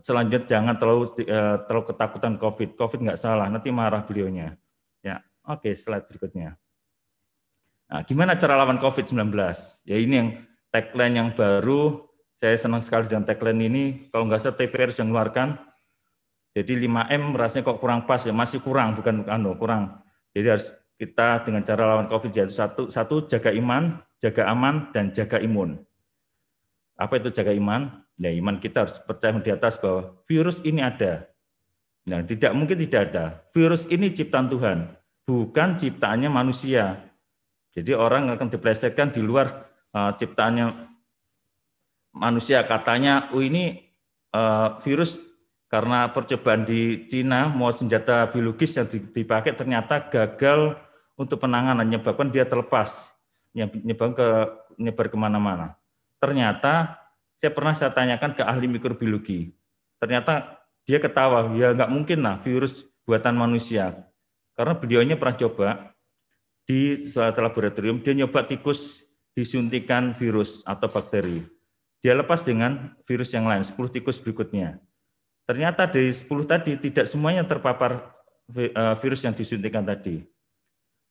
selanjutnya jangan terlalu uh, terlalu ketakutan COVID. COVID nggak salah, nanti marah beliaunya. Ya, oke slide berikutnya. Nah, gimana cara lawan COVID-19? Ya ini yang tagline yang baru. Saya senang sekali dengan tagline ini. Kalau nggak salah TPR yang mengeluarkan. Jadi 5M rasanya kok kurang pas ya, masih kurang bukan anu kurang. Jadi harus kita dengan cara lawan COVID jadi satu, satu jaga iman, jaga aman, dan jaga imun. Apa itu jaga iman? Ya, iman kita harus percaya di atas bahwa virus ini ada. Nah, tidak mungkin tidak ada. Virus ini ciptaan Tuhan, bukan ciptaannya manusia. Jadi orang akan diplesetkan di luar uh, ciptaannya manusia. Katanya, oh ini uh, virus karena percobaan di Cina mau senjata biologis yang dipakai ternyata gagal untuk penanganan menyebabkan dia terlepas yang nyebar ke nyebar kemana-mana. Ternyata saya pernah saya tanyakan ke ahli mikrobiologi. Ternyata dia ketawa, ya nggak mungkin lah virus buatan manusia. Karena beliaunya pernah coba di suatu laboratorium, dia nyoba tikus disuntikan virus atau bakteri. Dia lepas dengan virus yang lain, 10 tikus berikutnya. Ternyata dari 10 tadi tidak semuanya terpapar eh, virus yang disuntikan tadi.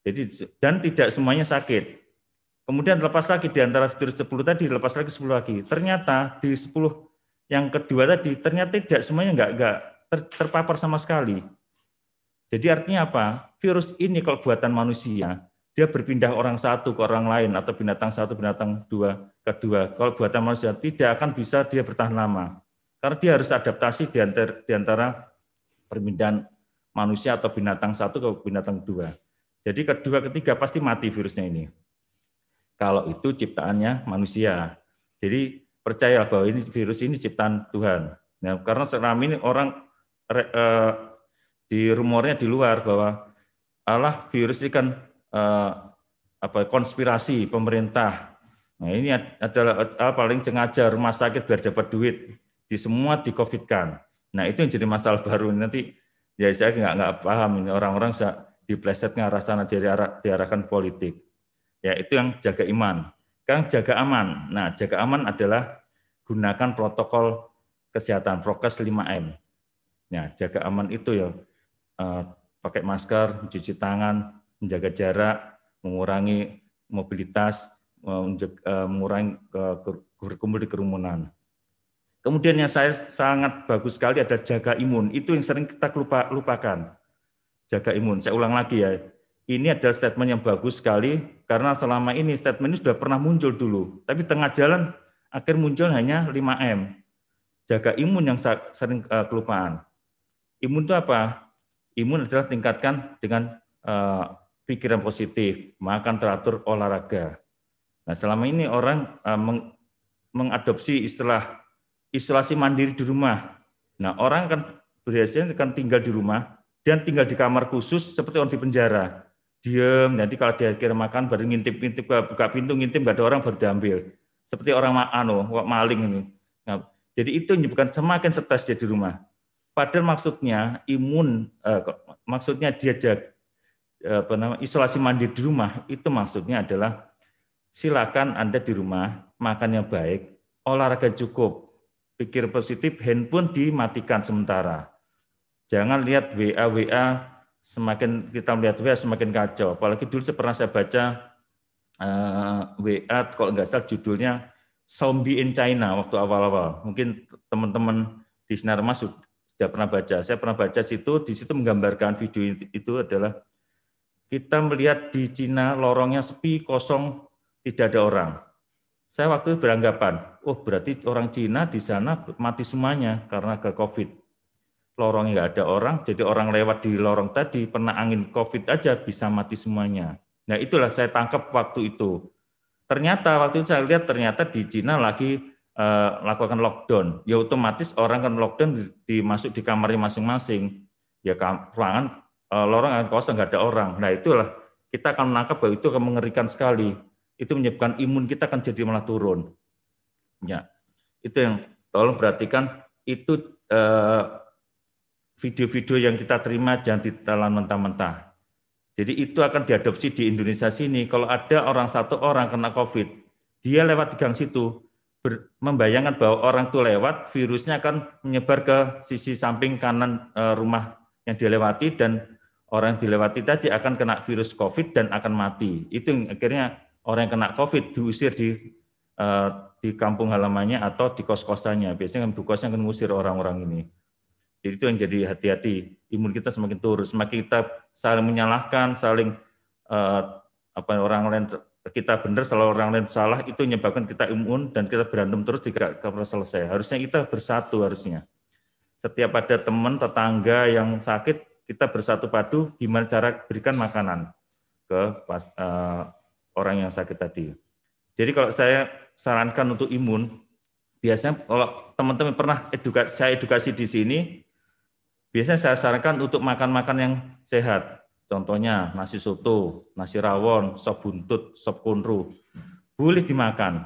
Jadi dan tidak semuanya sakit. Kemudian lepas lagi di antara fitur 10 tadi, lepas lagi 10 lagi. Ternyata di 10 yang kedua tadi, ternyata tidak semuanya enggak, enggak ter, terpapar sama sekali. Jadi artinya apa? Virus ini kalau buatan manusia, dia berpindah orang satu ke orang lain atau binatang satu, binatang dua kedua Kalau buatan manusia tidak akan bisa dia bertahan lama. Karena dia harus adaptasi di antara, di antara perpindahan manusia atau binatang satu ke binatang dua. Jadi kedua, ketiga pasti mati virusnya ini kalau itu ciptaannya manusia. Jadi percaya bahwa ini virus ini ciptaan Tuhan. Nah, karena selama ini orang e, eh, di rumornya di luar bahwa Allah virus ini kan e, apa konspirasi pemerintah. Nah, ini adalah ah, paling sengaja rumah sakit biar dapat duit di semua di COVID kan. Nah, itu yang jadi masalah baru nanti ya saya nggak nggak paham ini orang-orang bisa diplesetnya arah sana jadi arah diarahkan politik. Ya itu yang jaga iman. Sekarang jaga aman. Nah, jaga aman adalah gunakan protokol kesehatan prokes 5M. Nah, ya, jaga aman itu ya eh, pakai masker, cuci tangan, menjaga jarak, mengurangi mobilitas, eh, mengurangi berkumpul di kerumunan. Kemudian yang saya sangat bagus sekali ada jaga imun. Itu yang sering kita lupa, lupakan. Jaga imun. Saya ulang lagi ya ini adalah statement yang bagus sekali karena selama ini statement ini sudah pernah muncul dulu, tapi tengah jalan akhir muncul hanya 5M. Jaga imun yang sering eh, kelupaan. Imun itu apa? Imun adalah tingkatkan dengan eh, pikiran positif, makan teratur, olahraga. Nah, selama ini orang eh, mengadopsi istilah isolasi mandiri di rumah. Nah, orang akan biasanya akan tinggal di rumah dan tinggal di kamar khusus seperti orang di penjara diem nanti kalau dia kira makan baru ngintip-ngintip buka pintu ngintip nggak ada orang baru diambil seperti orang anu maling ini nah, jadi itu menyebabkan semakin stres dia di rumah padahal maksudnya imun eh, maksudnya dia jag eh, apa nama isolasi mandiri di rumah itu maksudnya adalah silakan anda di rumah makan yang baik olahraga cukup pikir positif handphone dimatikan sementara jangan lihat wa wa semakin kita melihat WA semakin kacau. Apalagi dulu pernah saya baca uh, eh, WA kalau nggak salah judulnya Zombie in China waktu awal-awal. Mungkin teman-teman di sinar masuk sudah pernah baca. Saya pernah baca situ, di situ menggambarkan video itu adalah kita melihat di Cina lorongnya sepi, kosong, tidak ada orang. Saya waktu itu beranggapan, oh berarti orang Cina di sana mati semuanya karena ke COVID lorongnya nggak ada orang, jadi orang lewat di lorong tadi, pernah angin COVID aja bisa mati semuanya. Nah itulah saya tangkap waktu itu. Ternyata waktu itu saya lihat ternyata di Cina lagi uh, eh, lakukan lockdown. Ya otomatis orang kan lockdown dimasuk di kamar masing-masing. Ya ruangan uh, lorong akan kosong nggak ada orang. Nah itulah kita akan menangkap bahwa itu akan mengerikan sekali. Itu menyebabkan imun kita akan jadi malah turun. Ya itu yang tolong perhatikan itu uh, video-video yang kita terima jangan ditelan mentah-mentah. Jadi itu akan diadopsi di Indonesia sini. Kalau ada orang satu orang kena COVID, dia lewat di gang situ, membayangkan bahwa orang itu lewat, virusnya akan menyebar ke sisi samping kanan e, rumah yang dilewati dan orang yang dilewati tadi akan kena virus COVID dan akan mati. Itu yang akhirnya orang yang kena COVID diusir di e, di kampung halamannya atau di kos-kosannya. Biasanya kan kosnya akan mengusir orang-orang ini. Jadi itu yang jadi hati-hati. Imun kita semakin turun, semakin kita saling menyalahkan, saling uh, apa orang lain kita benar, selalu orang lain salah, itu menyebabkan kita imun dan kita berantem terus tidak pernah selesai. Harusnya kita bersatu harusnya. Setiap ada teman, tetangga yang sakit, kita bersatu padu gimana cara berikan makanan ke pas, uh, orang yang sakit tadi. Jadi kalau saya sarankan untuk imun, biasanya kalau teman-teman pernah edukasi, saya edukasi di sini, Biasanya saya sarankan untuk makan-makan yang sehat. Contohnya nasi soto, nasi rawon, sop buntut, sop kunru. Boleh dimakan.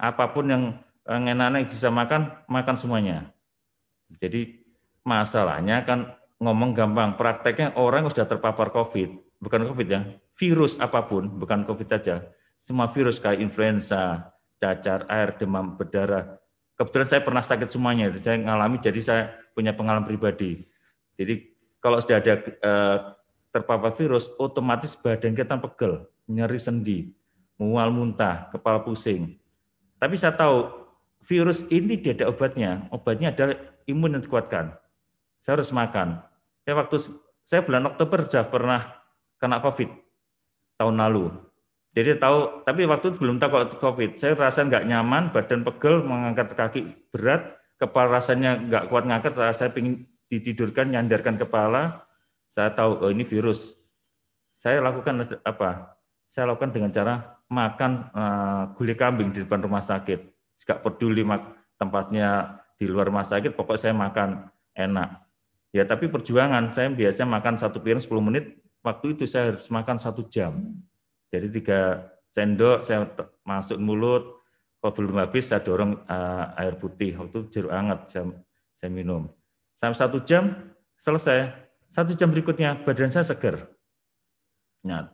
Apapun yang eh, enak-enak bisa makan, makan semuanya. Jadi masalahnya kan ngomong gampang, prakteknya orang sudah terpapar COVID, bukan COVID ya, virus apapun, bukan COVID saja. Semua virus kayak influenza, cacar air, demam berdarah, kebetulan saya pernah sakit semuanya, saya ngalami, jadi saya punya pengalaman pribadi. Jadi kalau sudah ada eh, terpapar virus, otomatis badan kita pegel, nyeri sendi, mual muntah, kepala pusing. Tapi saya tahu virus ini tidak ada obatnya, obatnya adalah imun yang dikuatkan. Saya harus makan. Saya waktu saya bulan Oktober sudah pernah kena COVID tahun lalu. Jadi tahu, tapi waktu itu belum tahu kalau COVID. Saya rasa nggak nyaman, badan pegel, mengangkat kaki berat, kepala rasanya nggak kuat ngangkat, saya ingin ditidurkan, nyandarkan kepala. Saya tahu, oh ini virus. Saya lakukan apa? Saya lakukan dengan cara makan uh, gulai kambing di depan rumah sakit. Nggak peduli tempatnya di luar rumah sakit, pokok saya makan enak. Ya tapi perjuangan, saya biasanya makan satu piring 10 menit, waktu itu saya harus makan satu jam jadi tiga sendok saya masuk mulut, kalau belum habis saya dorong uh, air putih, waktu jeruk hangat saya, saya minum. Sampai satu jam selesai, satu jam berikutnya badan saya segar. Nah,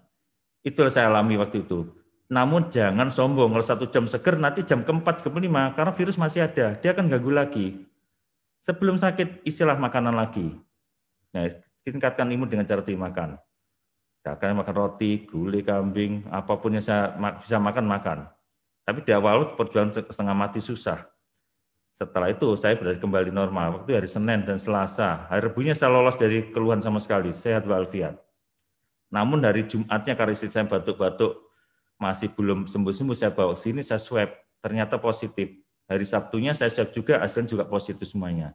itu saya alami waktu itu. Namun jangan sombong, kalau satu jam seger nanti jam keempat, ke lima, karena virus masih ada, dia akan ganggu lagi. Sebelum sakit, isilah makanan lagi. Nah, tingkatkan imun dengan cara dimakan. Jangan makan roti, gulai kambing, apapun yang saya bisa makan, makan. Tapi di awal perjuangan setengah mati susah. Setelah itu saya berada kembali normal. Waktu hari Senin dan Selasa, hari Rebunya saya lolos dari keluhan sama sekali, sehat walafiat. Namun dari Jumatnya karena istri saya batuk-batuk, masih belum sembuh-sembuh, saya bawa ke sini, saya swab, ternyata positif. Hari Sabtunya saya swab juga, hasilnya juga positif semuanya.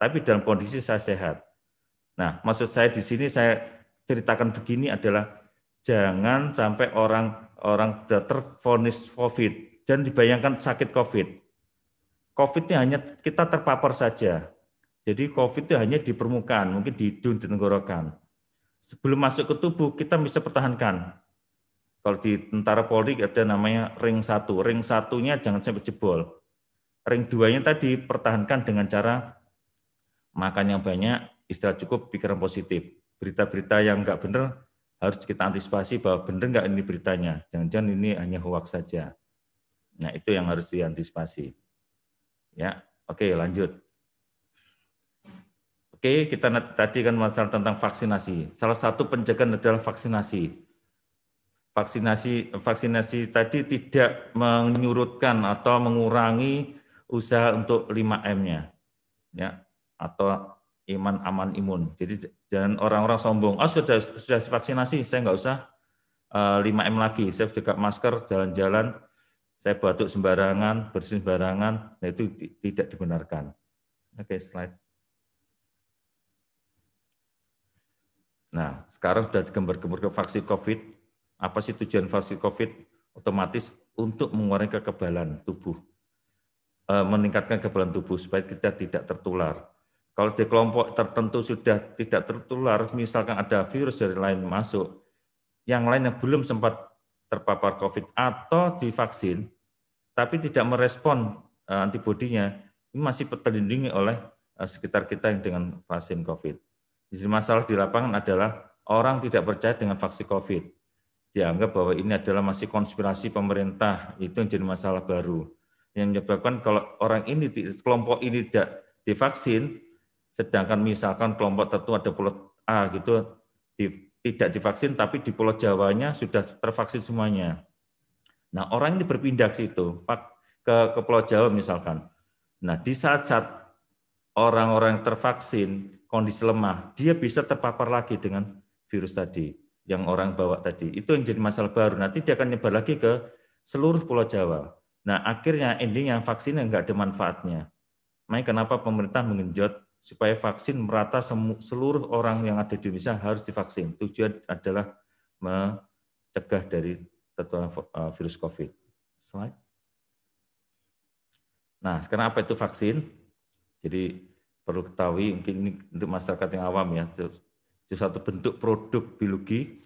Tapi dalam kondisi saya sehat. Nah, maksud saya di sini saya ceritakan begini adalah jangan sampai orang orang sudah terfonis COVID dan dibayangkan sakit COVID. COVID ini hanya kita terpapar saja. Jadi COVID itu hanya di permukaan, mungkin di hidung, di tenggorokan. Sebelum masuk ke tubuh, kita bisa pertahankan. Kalau di tentara Polri ada namanya ring satu. Ring satunya jangan sampai jebol. Ring duanya tadi pertahankan dengan cara makan yang banyak, istirahat cukup, pikiran positif berita-berita yang nggak benar harus kita antisipasi bahwa benar nggak ini beritanya, jangan-jangan ini hanya hoax saja. Nah itu yang harus diantisipasi. Ya, oke lanjut. Oke, kita tadi kan masalah tentang vaksinasi. Salah satu pencegahan adalah vaksinasi. Vaksinasi vaksinasi tadi tidak menyurutkan atau mengurangi usaha untuk 5M-nya. Ya, atau iman aman imun. Jadi jangan orang-orang sombong. Oh sudah sudah vaksinasi, saya nggak usah 5M eh, lagi. Saya juga masker, jalan-jalan, saya batuk sembarangan, bersin sembarangan. Nah itu tidak dibenarkan. Oke, slide. Nah, sekarang sudah digembar ke vaksin COVID. Apa sih tujuan vaksin COVID? Otomatis untuk mengurangi kekebalan tubuh, eh, meningkatkan kekebalan tubuh supaya kita tidak tertular kalau di kelompok tertentu sudah tidak tertular, misalkan ada virus dari lain masuk, yang lain yang belum sempat terpapar COVID atau divaksin, tapi tidak merespon eh, antibodinya, ini masih terlindungi oleh eh, sekitar kita yang dengan vaksin COVID. Jadi masalah di lapangan adalah orang tidak percaya dengan vaksin COVID. Dianggap bahwa ini adalah masih konspirasi pemerintah, itu yang jadi masalah baru. Yang menyebabkan kalau orang ini, kelompok ini tidak divaksin, Sedangkan misalkan kelompok tertentu ada pulau A gitu di, tidak divaksin tapi di pulau Jawanya sudah tervaksin semuanya. Nah, orang ini berpindah ke situ, ke, ke pulau Jawa misalkan. Nah, di saat-saat orang-orang tervaksin kondisi lemah, dia bisa terpapar lagi dengan virus tadi yang orang bawa tadi. Itu yang jadi masalah baru. Nanti dia akan nyebar lagi ke seluruh pulau Jawa. Nah, akhirnya endingnya vaksin yang nggak ada manfaatnya. Makanya kenapa pemerintah mengenjot supaya vaksin merata seluruh orang yang ada di Indonesia harus divaksin. Tujuan adalah mencegah dari tertular eh, virus COVID. Slide. Nah, sekarang apa itu vaksin? Jadi perlu ketahui mungkin ini untuk masyarakat yang awam ya, itu satu bentuk produk biologi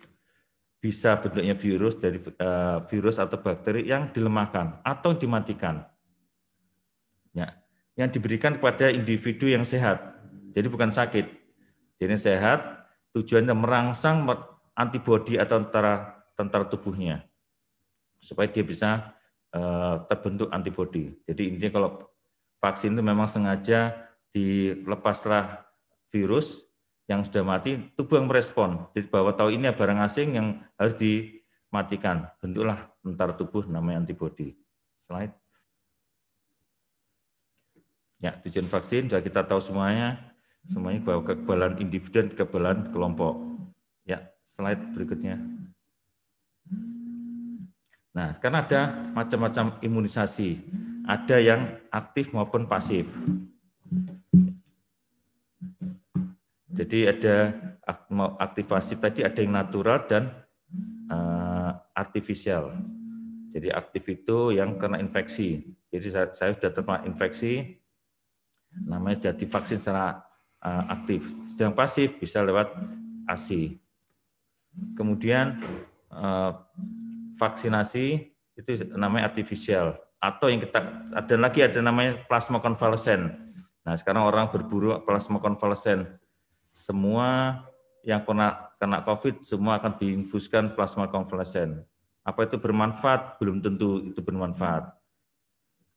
bisa bentuknya virus dari uh, virus atau bakteri yang dilemahkan atau dimatikan yang diberikan kepada individu yang sehat. Jadi bukan sakit. Jadi sehat, tujuannya merangsang antibodi atau tentara tentara tubuhnya supaya dia bisa eh, terbentuk antibodi. Jadi intinya kalau vaksin itu memang sengaja dilepaslah virus yang sudah mati, tubuh yang merespon. Jadi bahwa tahu ini barang asing yang harus dimatikan. Bentuklah tentara tubuh namanya antibodi. Slide. Ya, tujuan vaksin sudah kita tahu semuanya, semuanya bahwa kekebalan individu dan kekebalan kelompok. Ya, slide berikutnya. Nah, karena ada macam-macam imunisasi. Ada yang aktif maupun pasif. Jadi ada aktivasi tadi ada yang natural dan uh, eh, artifisial. Jadi aktif itu yang kena infeksi. Jadi saya, saya sudah terkena infeksi, namanya sudah divaksin secara eh, aktif. Sedang pasif bisa lewat ASI. Kemudian eh, vaksinasi itu namanya artificial atau yang kita ada lagi ada namanya plasma konvalesen. Nah, sekarang orang berburu plasma konvalesen. Semua yang pernah kena COVID semua akan diinfuskan plasma konvalesen. Apa itu bermanfaat? Belum tentu itu bermanfaat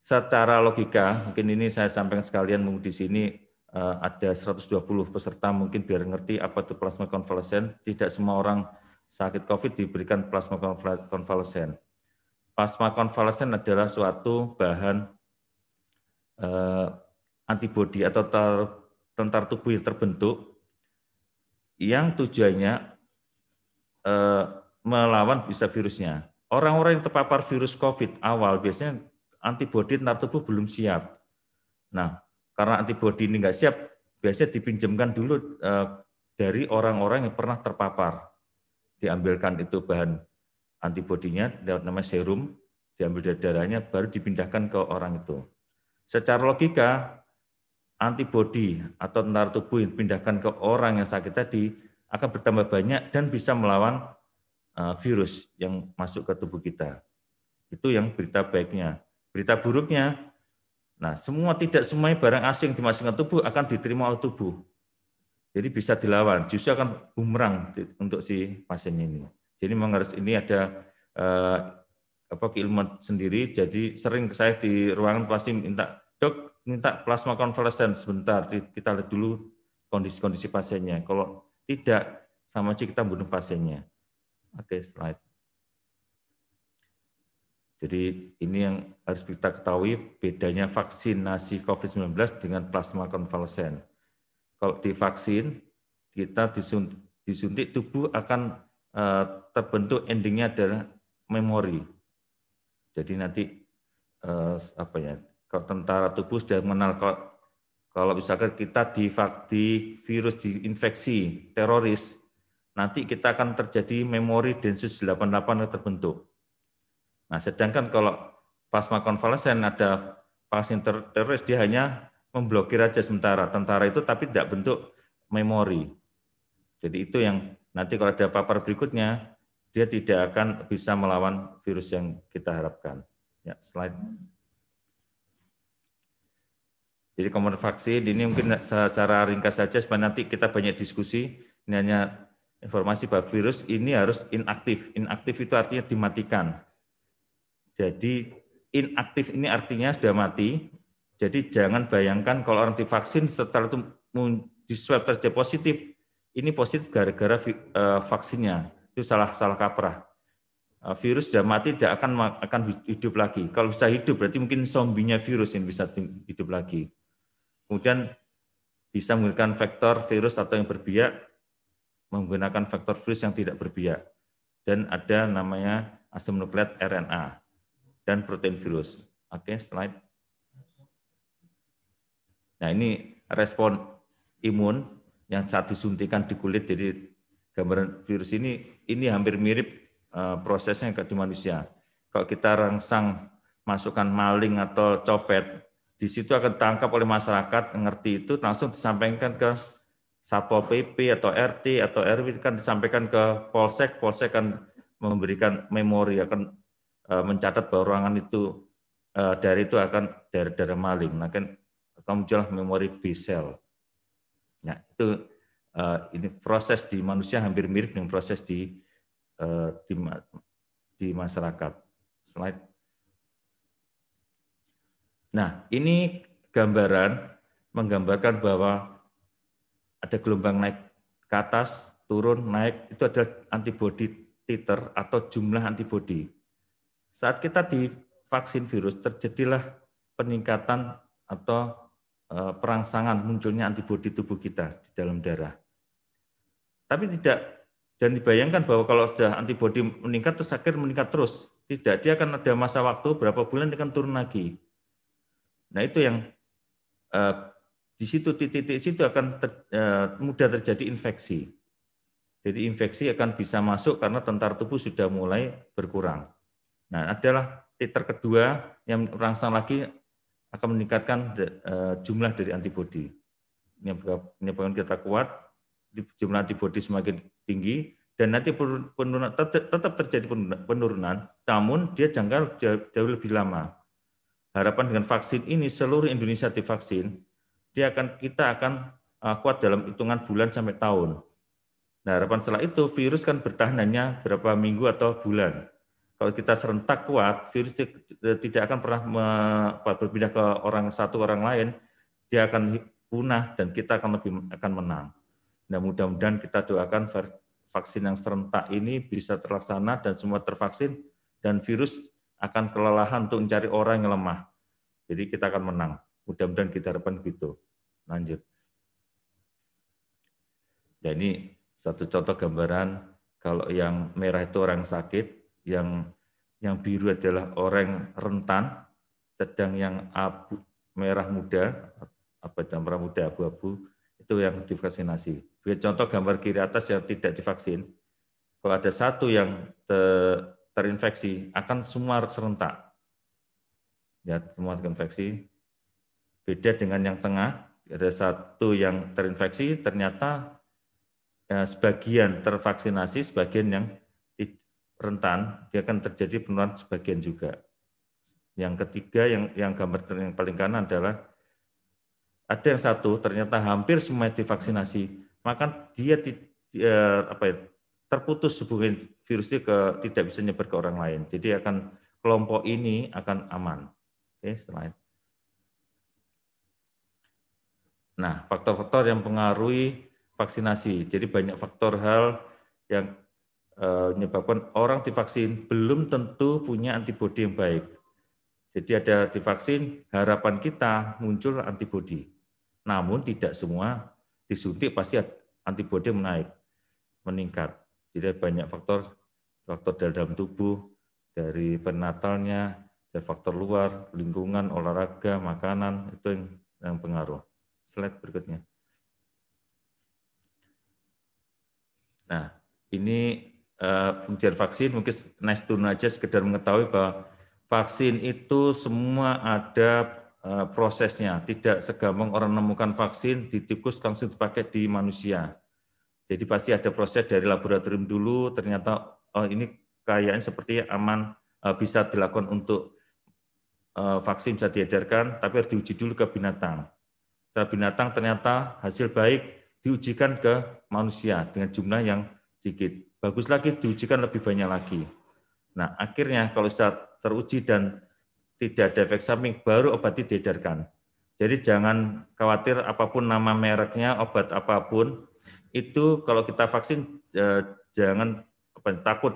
secara logika, mungkin ini saya sampaikan sekalian di sini eh, ada 120 peserta mungkin biar ngerti apa itu plasma konvalesen. Tidak semua orang sakit COVID diberikan plasma konvalesen. Plasma konvalesen adalah suatu bahan eh, antibodi atau ter tentar tubuh yang terbentuk yang tujuannya eh, melawan bisa virusnya. Orang-orang yang terpapar virus COVID awal biasanya antibodi antar tubuh belum siap. Nah, karena antibodi ini enggak siap, biasanya dipinjamkan dulu eh, dari orang-orang yang pernah terpapar. Diambilkan itu bahan antibodinya, lewat nama serum, diambil dari darahnya, baru dipindahkan ke orang itu. Secara logika, antibodi atau tentara tubuh yang dipindahkan ke orang yang sakit tadi akan bertambah banyak dan bisa melawan eh, virus yang masuk ke tubuh kita. Itu yang berita baiknya berita buruknya. Nah, semua tidak semuanya barang asing dimasukkan tubuh akan diterima oleh tubuh. Jadi bisa dilawan, justru akan bumerang untuk si pasien ini. Jadi memang harus ini ada eh, apa keilmuan sendiri. Jadi sering saya di ruangan pasti minta dok minta plasma konvalesen sebentar, kita lihat dulu kondisi-kondisi pasiennya. Kalau tidak, sama aja kita bunuh pasiennya. Oke, slide. Jadi ini yang harus kita ketahui bedanya vaksinasi COVID-19 dengan plasma konvalesen. Kalau divaksin, kita disuntik, tubuh akan eh, terbentuk endingnya adalah memori. Jadi nanti eh, apa ya? Kalau tentara tubuh sudah mengenal kalau, kalau misalkan kita divakti virus diinfeksi teroris, nanti kita akan terjadi memori densus 88 yang terbentuk. Nah, sedangkan kalau plasma konvalesen ada vaksin ter teroris dia hanya memblokir aja sementara tentara itu tapi tidak bentuk memori. Jadi itu yang nanti kalau ada papar berikutnya dia tidak akan bisa melawan virus yang kita harapkan. Ya, slide. Jadi komponen vaksin ini mungkin secara ringkas saja supaya nanti kita banyak diskusi ini hanya informasi bahwa virus ini harus inaktif. Inaktif itu artinya dimatikan. Jadi inaktif ini artinya sudah mati. Jadi jangan bayangkan kalau orang divaksin setelah itu di swab terjadi positif, ini positif gara-gara eh, vaksinnya. Itu salah salah kaprah. Eh, virus sudah mati tidak akan akan hidup lagi. Kalau bisa hidup berarti mungkin zombinya virus yang bisa hidup lagi. Kemudian bisa menggunakan vektor virus atau yang berbiak menggunakan vektor virus yang tidak berbiak dan ada namanya asam nukleat RNA dan protein virus. Oke, slide. Nah, ini respon imun yang saat disuntikan di kulit, jadi gambaran virus ini ini hampir mirip eh, prosesnya ke di manusia. Kalau kita rangsang masukkan maling atau copet, di situ akan tangkap oleh masyarakat, ngerti itu langsung disampaikan ke Satpol PP atau RT atau RW kan disampaikan ke Polsek, Polsek kan memberikan memori akan Eh, mencatat bahwa ruangan itu eh, dari itu akan dari darah maling, nah kan akan muncullah memori B cell. Nah itu eh, ini proses di manusia hampir mirip dengan proses di di, di masyarakat. Slide. Nah ini gambaran menggambarkan bahwa ada gelombang naik ke atas, turun, naik, itu adalah antibodi titer atau jumlah antibodi. Saat kita divaksin virus, terjadilah peningkatan atau eh, perangsangan munculnya antibodi tubuh kita di dalam darah. Tapi tidak dan dibayangkan bahwa kalau sudah antibodi meningkat terus akhir meningkat terus, tidak dia akan ada masa waktu berapa bulan dia akan turun lagi. Nah, itu yang eh, di situ titik-titik situ akan ter, eh, mudah terjadi infeksi. Jadi infeksi akan bisa masuk karena tentara tubuh sudah mulai berkurang. Nah, adalah titer kedua yang merangsang lagi akan meningkatkan eh, jumlah dari antibodi. Ini Menyebabkan kita kuat, jumlah antibodi semakin tinggi, dan nanti penurunan, tetap terjadi penurunan, namun dia jangka jauh lebih lama. Harapan dengan vaksin ini seluruh Indonesia divaksin, dia akan kita akan eh, kuat dalam hitungan bulan sampai tahun. Nah, harapan setelah itu virus kan bertahan hanya berapa minggu atau bulan. Kalau kita serentak kuat, virus tidak akan pernah berpindah ke orang satu orang lain, dia akan punah dan kita akan lebih akan menang. Nah, mudah-mudahan kita doakan vaksin yang serentak ini bisa terlaksana dan semua tervaksin dan virus akan kelelahan untuk mencari orang yang lemah. Jadi kita akan menang. Mudah-mudahan kita harapkan gitu. Lanjut. Ya ini satu contoh gambaran kalau yang merah itu orang sakit, yang yang biru adalah orang rentan, sedang yang abu merah muda, apa merah muda abu-abu itu yang divaksinasi. Contoh gambar kiri atas yang tidak divaksin, kalau ada satu yang te, terinfeksi akan semua serentak. Ya, semua terinfeksi. Beda dengan yang tengah, ada satu yang terinfeksi ternyata ya, sebagian tervaksinasi, sebagian yang rentan, dia akan terjadi penurunan sebagian juga. Yang ketiga, yang, yang gambar yang paling kanan adalah ada yang satu ternyata hampir semua divaksinasi, maka dia, dia eh, apa ya, terputus hubungan virusnya ke tidak bisa nyebar ke orang lain. Jadi akan kelompok ini akan aman. Oke, slide. Nah, faktor-faktor yang mempengaruhi vaksinasi. Jadi banyak faktor hal yang Eh, menyebabkan orang divaksin belum tentu punya antibodi yang baik. Jadi ada divaksin, harapan kita muncul antibodi. Namun tidak semua disuntik pasti antibodi menaik, meningkat. Jadi banyak faktor faktor dari dalam tubuh, dari penatalnya, dari faktor luar, lingkungan, olahraga, makanan, itu yang, yang pengaruh. Slide berikutnya. Nah, ini pengujian eh, vaksin mungkin nice nice turun aja sekedar mengetahui bahwa vaksin itu semua ada eh, prosesnya, tidak segampang orang menemukan vaksin tikus langsung dipakai di manusia. Jadi pasti ada proses dari laboratorium dulu, ternyata oh ini kayaknya seperti aman eh, bisa dilakukan untuk vaksin bisa diedarkan, tapi harus diuji dulu ke binatang. Setelah binatang ternyata hasil baik diujikan ke manusia dengan jumlah yang sedikit bagus lagi, diujikan lebih banyak lagi. Nah, akhirnya kalau sudah teruji dan tidak ada efek samping, baru obat diedarkan. Jadi jangan khawatir apapun nama mereknya, obat apapun, itu kalau kita vaksin eh, jangan apa, takut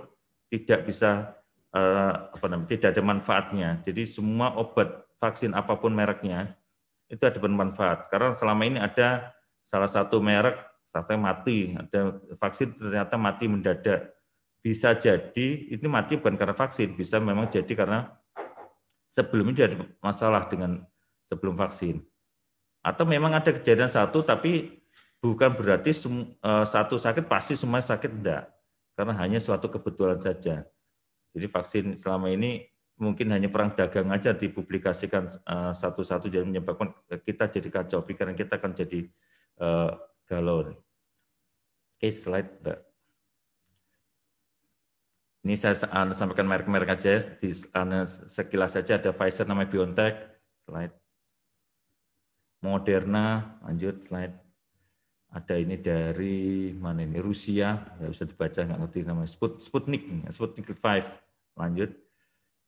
tidak bisa eh, apa namanya, tidak ada manfaatnya. Jadi semua obat vaksin apapun mereknya itu ada bermanfaat. Karena selama ini ada salah satu merek ternyata mati, ada vaksin ternyata mati mendadak. Bisa jadi itu mati bukan karena vaksin, bisa memang jadi karena sebelumnya ada masalah dengan sebelum vaksin. Atau memang ada kejadian satu tapi bukan berarti e, satu sakit pasti semua sakit enggak. Karena hanya suatu kebetulan saja. Jadi vaksin selama ini mungkin hanya perang dagang aja dipublikasikan e, satu-satu jadi menyebabkan kita jadi kacau pikiran kita akan jadi e, galon case slide, Mbak. Ini saya anu, sampaikan merek-merek aja, ya. di anu, sekilas saja ada Pfizer namanya BioNTech, slide. Moderna, lanjut slide. Ada ini dari mana ini Rusia, nggak bisa dibaca, nggak ngerti nama, Sput, Sputnik, Sputnik 5, lanjut.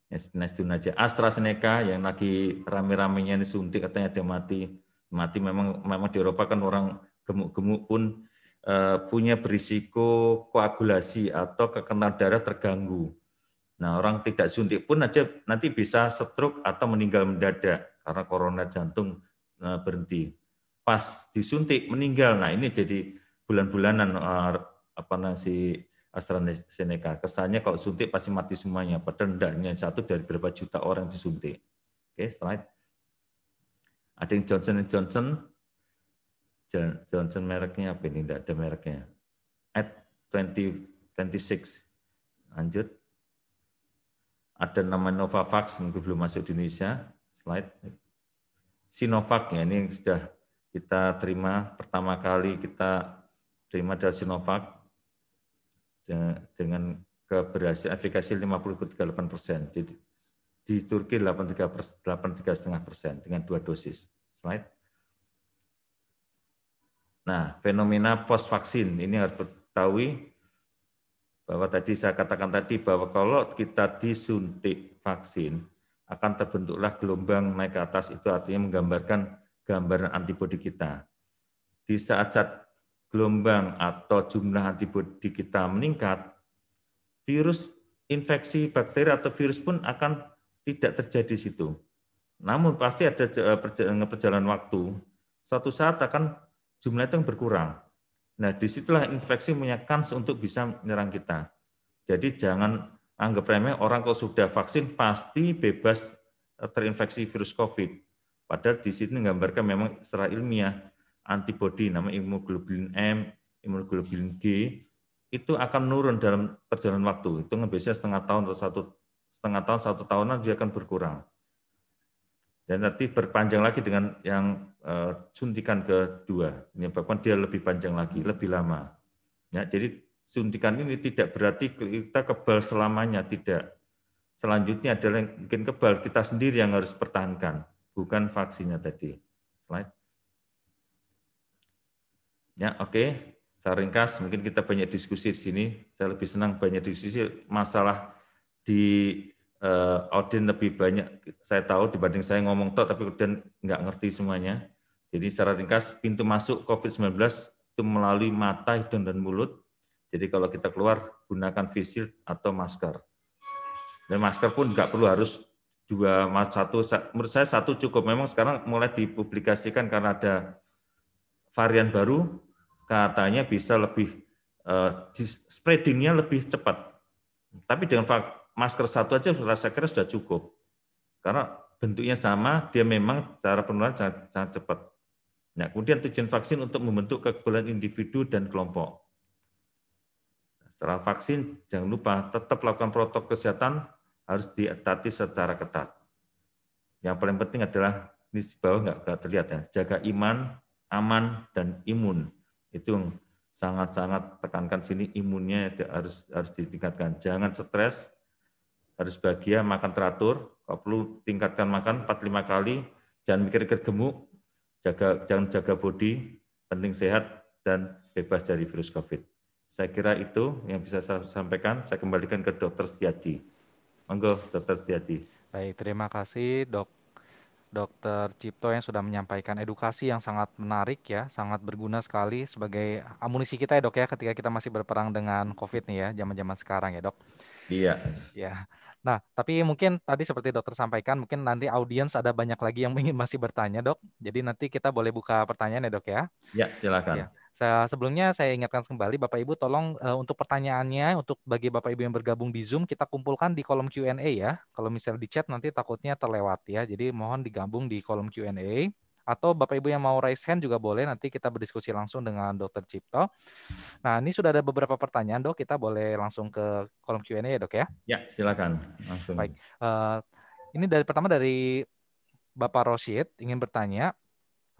Nesdun aja AstraZeneca yang lagi rame-ramenya ini suntik katanya ada mati mati memang memang di Eropa kan orang gemuk-gemuk pun Eh, punya berisiko koagulasi atau kekentalan darah terganggu. Nah, orang tidak suntik pun aja nanti bisa stroke atau meninggal mendadak karena corona jantung eh, berhenti. Pas disuntik meninggal. Nah, ini jadi bulan-bulanan eh, apa nasi AstraZeneca. Kesannya kalau suntik pasti mati semuanya, padahal tidaknya satu dari berapa juta orang disuntik. Oke, slide. Ada yang Johnson Johnson Johnson mereknya apa ini? Tidak ada mereknya. At 2026 Lanjut. Ada nama Novavax, mungkin belum masuk di Indonesia. Slide. Sinovac ya, ini yang sudah kita terima pertama kali kita terima dari Sinovac dengan keberhasilan efikasi 53 persen. Di, di Turki 83,5 persen dengan dua dosis. Slide. Nah, fenomena post vaksin ini harus diketahui bahwa tadi saya katakan tadi bahwa kalau kita disuntik vaksin akan terbentuklah gelombang naik ke atas itu artinya menggambarkan gambaran antibodi kita. Di saat saat gelombang atau jumlah antibodi kita meningkat, virus infeksi bakteri atau virus pun akan tidak terjadi situ. Namun pasti ada eh, perjalanan waktu, suatu saat akan jumlah itu yang berkurang. Nah, disitulah infeksi punya kans untuk bisa menyerang kita. Jadi jangan anggap remeh orang kalau sudah vaksin pasti bebas eh, terinfeksi virus COVID. Padahal di sini menggambarkan memang secara ilmiah antibodi nama imunoglobulin M, imunoglobulin G itu akan menurun dalam perjalanan waktu. Itu biasanya setengah tahun atau satu setengah tahun satu tahunan dia akan berkurang. Dan nanti berpanjang lagi dengan yang eh, suntikan kedua, menyebabkan dia lebih panjang lagi, lebih lama. Ya, jadi suntikan ini tidak berarti kita kebal selamanya, tidak. Selanjutnya adalah yang mungkin kebal kita sendiri yang harus pertahankan, bukan vaksinnya tadi. Slide. Ya, oke. Okay. Saya ringkas, mungkin kita banyak diskusi di sini. Saya lebih senang banyak diskusi masalah di uh, eh, Audin lebih banyak saya tahu dibanding saya ngomong tok tapi kemudian nggak ngerti semuanya. Jadi secara ringkas pintu masuk COVID-19 itu melalui mata, hidung, dan mulut. Jadi kalau kita keluar gunakan visir atau masker. Dan masker pun nggak perlu harus dua satu menurut saya satu cukup memang sekarang mulai dipublikasikan karena ada varian baru katanya bisa lebih uh, spreadingnya lebih cepat tapi dengan masker satu aja saya kira sudah cukup. Karena bentuknya sama, dia memang cara penularan sangat, sangat cepat. Nah, kemudian tujuan vaksin untuk membentuk kekebalan individu dan kelompok. Nah, setelah vaksin, jangan lupa tetap lakukan protokol kesehatan harus diatati secara ketat. Yang paling penting adalah ini di bawah nggak, terlihat ya, jaga iman, aman dan imun itu sangat-sangat tekankan sini imunnya harus harus ditingkatkan. Jangan stres, harus bahagia, makan teratur, kalau perlu tingkatkan makan lima kali, jangan mikir ke gemuk, jaga, jangan jaga body, penting sehat, dan bebas dari virus COVID. Saya kira itu yang bisa saya sampaikan. Saya kembalikan ke Dokter Setiadi. Monggo, Dokter Setiadi. Baik, terima kasih dok. Dokter Cipto yang sudah menyampaikan edukasi yang sangat menarik ya, sangat berguna sekali sebagai amunisi kita ya dok ya ketika kita masih berperang dengan COVID nih ya, zaman-zaman sekarang ya dok. Iya. Ya. Nah, tapi mungkin tadi seperti dokter sampaikan, mungkin nanti audiens ada banyak lagi yang ingin masih bertanya, dok. Jadi nanti kita boleh buka pertanyaan ya, dok ya. Ya, silakan. Ya. Saya, sebelumnya saya ingatkan kembali, Bapak Ibu tolong uh, untuk pertanyaannya untuk bagi Bapak Ibu yang bergabung di Zoom kita kumpulkan di kolom Q&A ya. Kalau misalnya di chat nanti takutnya terlewat ya. Jadi mohon digabung di kolom Q&A atau Bapak Ibu yang mau raise hand juga boleh nanti kita berdiskusi langsung dengan Dokter Cipto. Nah, ini sudah ada beberapa pertanyaan, Dok. Kita boleh langsung ke kolom Q&A ya, Dok ya? Ya, silakan. Langsung. Baik. Uh, ini dari pertama dari Bapak Rosyid ingin bertanya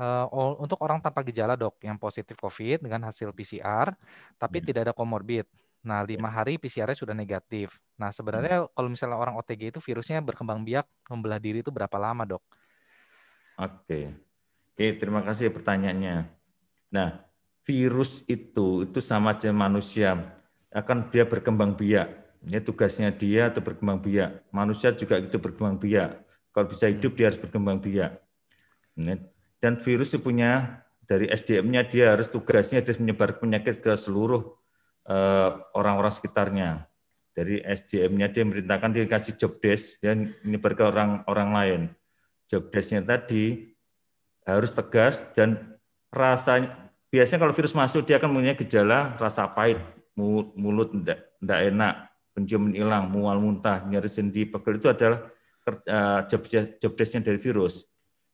uh, untuk orang tanpa gejala, Dok, yang positif COVID dengan hasil PCR tapi hmm. tidak ada komorbid. Nah, ya. lima hari PCR-nya sudah negatif. Nah, sebenarnya hmm. kalau misalnya orang OTG itu virusnya berkembang biak, membelah diri itu berapa lama, dok? Oke. Oke, terima kasih ya pertanyaannya. Nah, virus itu itu sama aja manusia akan dia berkembang biak. Ini ya, tugasnya dia atau berkembang biak. Manusia juga itu berkembang biak. Kalau bisa hmm. hidup dia harus berkembang biak. Ya, dan virus punya dari SDM-nya dia harus tugasnya dia menyebar penyakit ke seluruh eh, orang-orang sekitarnya. Dari SDM-nya dia merintahkan dia kasih job desk dan menyebar ke orang-orang lain. Job desk-nya tadi harus tegas dan rasanya biasanya kalau virus masuk dia akan mempunyai gejala rasa pahit, mulut, tidak enak, penciuman hilang, mual muntah, nyeri sendi, pegel itu adalah eh, jobdesknya dari virus.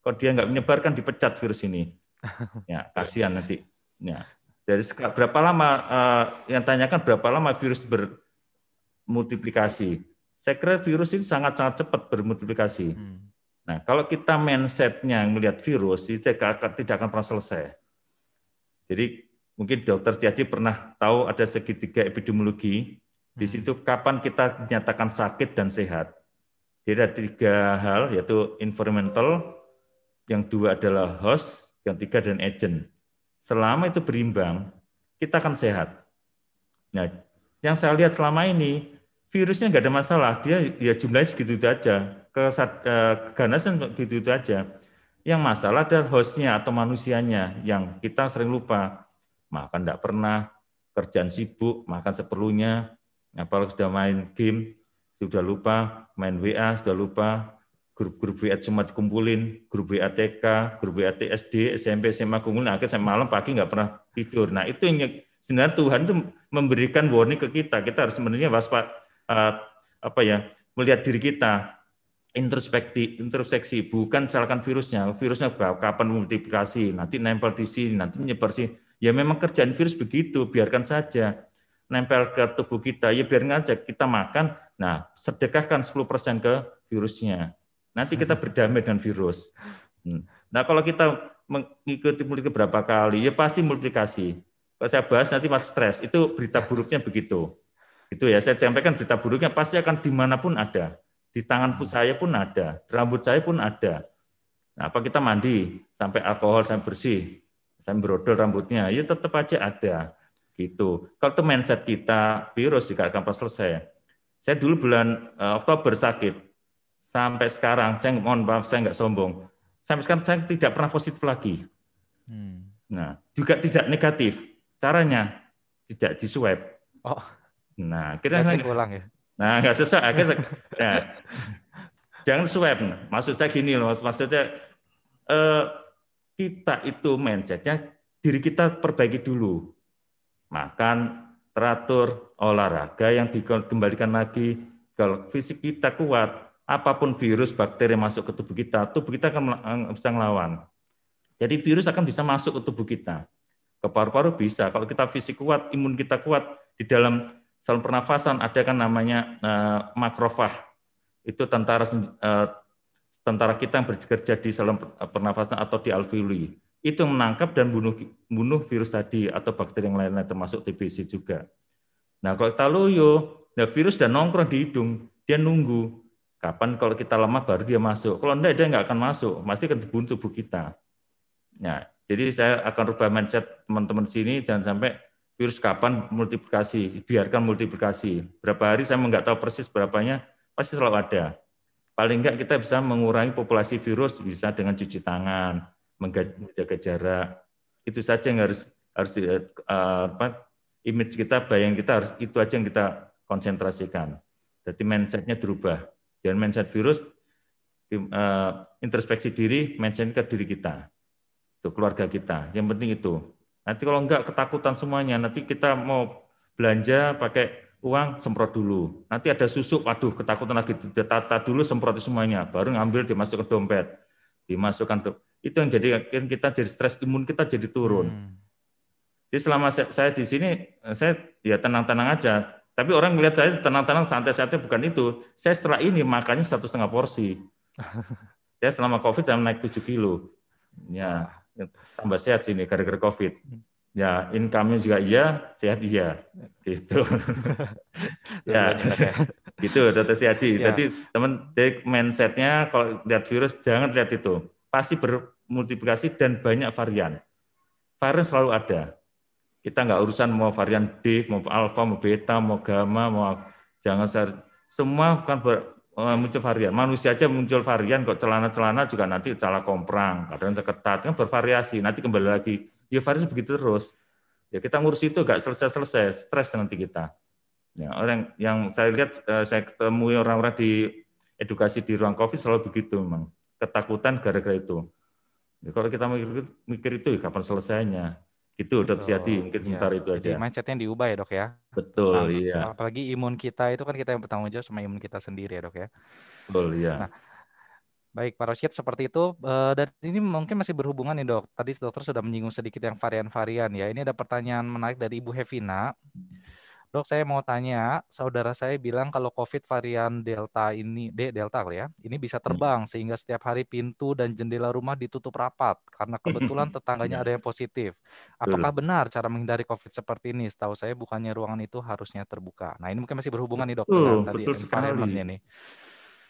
Kalau dia nggak menyebarkan dipecat virus ini. Ya, kasihan nanti. Ya. Dari berapa lama eh, yang tanyakan berapa lama virus bermultiplikasi? Saya kira virus ini sangat-sangat cepat bermultiplikasi. Hmm. Nah, kalau kita mindsetnya melihat virus, itu tidak akan, pernah selesai. Jadi mungkin dokter Setiaji pernah tahu ada segitiga epidemiologi. Di hmm. situ kapan kita dinyatakan sakit dan sehat. Jadi ada tiga hal, yaitu environmental, yang dua adalah host, yang tiga dan agent. Selama itu berimbang, kita akan sehat. Nah, yang saya lihat selama ini, virusnya nggak ada masalah, dia ya jumlahnya segitu saja ke keganasan itu, itu aja. Yang masalah adalah hostnya atau manusianya yang kita sering lupa. Makan tidak pernah, kerjaan sibuk, makan seperlunya, apalagi sudah main game, sudah lupa, main WA, sudah lupa, grup-grup WA cuma dikumpulin, grup WA TK, grup WA TSD, SMP, SMA, kumpulin, akhirnya sampai malam, pagi nggak pernah tidur. Nah itu yang sebenarnya Tuhan itu memberikan warning ke kita, kita harus sebenarnya waspada, eh, apa ya, melihat diri kita, introspeksi introspeksi bukan misalkan virusnya virusnya kapan multiplikasi nanti nempel di sini nanti nyebar sih ya memang kerjaan virus begitu biarkan saja nempel ke tubuh kita ya biar aja kita makan nah sedekahkan 10% ke virusnya nanti kita hmm. berdamai dengan virus hmm. nah kalau kita mengikuti multi berapa kali ya pasti multiplikasi kalau saya bahas nanti mas stres itu berita buruknya begitu itu ya saya sampaikan berita buruknya pasti akan dimanapun ada di tangan hmm. saya pun ada, rambut saya pun ada. Nah, apa kita mandi sampai alkohol saya bersih, saya berodol rambutnya, ya tetap aja ada. Gitu. Kalau itu mindset kita, virus juga akan pas selesai. Saya dulu bulan uh, Oktober sakit, sampai sekarang, saya mohon maaf, saya nggak sombong, sampai sekarang saya tidak pernah positif lagi. Hmm. Nah, juga tidak negatif. Caranya tidak di Oh. Nah, kita akan ulang ya. Nah, nggak sesuai. Akhirnya, nah, jangan swab. Maksud saya gini loh, Maksudnya eh, kita itu mindsetnya diri kita perbaiki dulu. Makan, teratur, olahraga yang dikembalikan lagi. Kalau fisik kita kuat, apapun virus, bakteri masuk ke tubuh kita, tubuh kita akan eh, bisa ngelawan. Jadi virus akan bisa masuk ke tubuh kita. Ke paru-paru bisa. Kalau kita fisik kuat, imun kita kuat, di dalam saluran pernafasan ada kan namanya uh, makrofah. Itu tentara uh, tentara kita yang bekerja di saluran eh, pernafasan atau di alveoli. Itu menangkap dan bunuh bunuh virus tadi atau bakteri yang lain-lain termasuk TBC juga. Nah, kalau kita loyo, nah virus dan nongkrong di hidung, dia nunggu kapan kalau kita lama baru dia masuk. Kalau enggak dia nggak akan masuk, masih akan dibunuh tubuh kita. Nah, jadi saya akan rubah mindset teman-teman sini jangan sampai virus kapan multiplikasi, biarkan multiplikasi. Berapa hari saya enggak tahu persis berapanya, pasti selalu ada. Paling enggak kita bisa mengurangi populasi virus bisa dengan cuci tangan, menjaga jarak. Itu saja yang harus harus di, uh, apa, image kita, bayang kita harus itu aja yang kita konsentrasikan. Jadi mindsetnya berubah. Dan mindset virus eh, introspeksi diri, mindset ke diri kita, ke keluarga kita. Yang penting itu Nanti kalau enggak ketakutan semuanya, nanti kita mau belanja pakai uang semprot dulu. Nanti ada susuk, aduh ketakutan lagi, Tata dulu semprot semuanya, baru ngambil dimasukkan dompet, dimasukkan dompet. Itu yang jadi kita jadi stres imun kita jadi turun. Hmm. Jadi selama saya, di sini saya ya tenang-tenang aja. Tapi orang melihat saya tenang-tenang santai-santai bukan itu. Saya setelah ini makannya satu setengah porsi. saya selama covid saya naik 7 kilo. Ya tambah sehat sini gara-gara COVID. Ya, income-nya juga iya, sehat iya. Gitu. ya, iya, iya. gitu, Dr. Siaji. Ya. Jadi, teman, mindsetnya mindset kalau lihat virus, jangan lihat itu. Pasti bermultiplikasi dan banyak varian. Varian selalu ada. Kita nggak urusan mau varian D, mau Alpha, mau beta, mau gamma, mau jangan semua bukan Oh, muncul varian. Manusia aja muncul varian kok celana-celana juga nanti celana komprang, kadang ketat, kan bervariasi. Nanti kembali lagi, ya variasi begitu terus. Ya kita ngurus itu gak selesai-selesai, stres nanti kita. Ya, orang yang saya lihat eh, saya ketemu orang-orang di edukasi di ruang covid selalu begitu memang ketakutan gara-gara itu. Ya, kalau kita mikir, mikir itu ya kapan selesainya? Gitu, dok Siati mungkin iya. sementara itu aja. Jadi mindsetnya diubah ya dok ya. Betul, nah, iya. Apalagi imun kita itu kan kita yang bertanggung jawab sama imun kita sendiri ya dok ya. Betul, iya. Nah, Baik, para Rosyid, seperti itu. Eh, dan ini mungkin masih berhubungan nih dok. Tadi dokter sudah menyinggung sedikit yang varian-varian ya. Ini ada pertanyaan menarik dari Ibu Hevina. Dok, saya mau tanya, saudara saya bilang kalau COVID varian Delta ini, D Delta kali ya, ini bisa hmm. terbang sehingga setiap hari pintu dan jendela rumah ditutup rapat karena kebetulan tetangganya ada yang positif. Apakah benar cara menghindari COVID seperti ini? Setahu saya bukannya ruangan itu harusnya terbuka. Nah, ini mungkin masih berhubungan nih, Dok, betul, dengan tadi betul environment nih.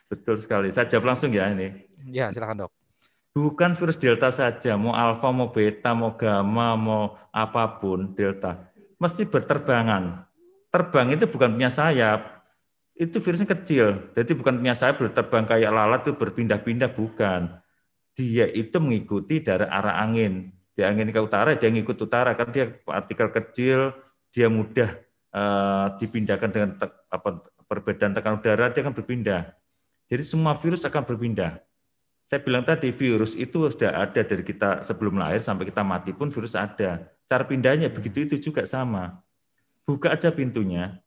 Betul sekali. Saya jawab langsung ya ini. Ya, silakan, Dok. Bukan virus delta saja, mau Alpha, mau beta, mau gamma, mau apapun delta, mesti berterbangan terbang itu bukan punya sayap. Itu virusnya kecil, jadi bukan punya sayap berterbang kayak lalat itu berpindah-pindah bukan. Dia itu mengikuti dari arah angin. Di angin ke utara, dia ngikut utara kan dia artikel kecil, dia mudah uh, dipindahkan dengan te, apa, perbedaan tekanan udara dia akan berpindah. Jadi semua virus akan berpindah. Saya bilang tadi virus itu sudah ada dari kita sebelum lahir sampai kita mati pun virus ada. Cara pindahnya begitu itu juga sama buka aja pintunya,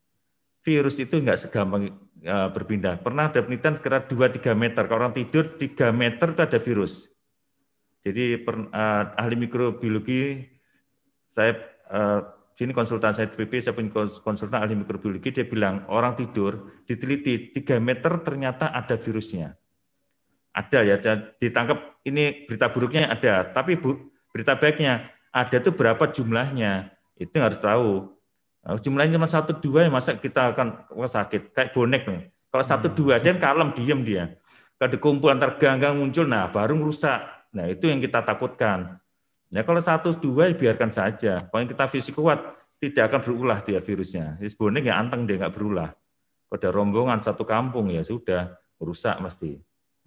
virus itu nggak segampang uh, berpindah. Pernah ada penelitian kira 2-3 meter, kalau orang tidur 3 meter itu ada virus. Jadi per, uh, e, ahli mikrobiologi, saya uh, sini konsultan saya PP, saya punya konsultan ahli mikrobiologi, dia bilang orang tidur diteliti 3 meter ternyata ada virusnya. Ada ya, ditangkap ini berita buruknya ada, tapi bu, berita baiknya ada tuh berapa jumlahnya, itu harus tahu Nah, jumlahnya cuma satu dua ya masa kita akan sakit kayak bonek nih. Kalau satu hmm. dua dia kalem diem dia. Kalau dikumpul antar ganggang muncul, nah baru rusak. Nah itu yang kita takutkan. Nah kalau satu dua ya biarkan saja. Pokoknya kita fisik kuat tidak akan berulah dia virusnya. Jadi bonek ya anteng dia nggak berulah. Kalau rombongan satu kampung ya sudah rusak pasti.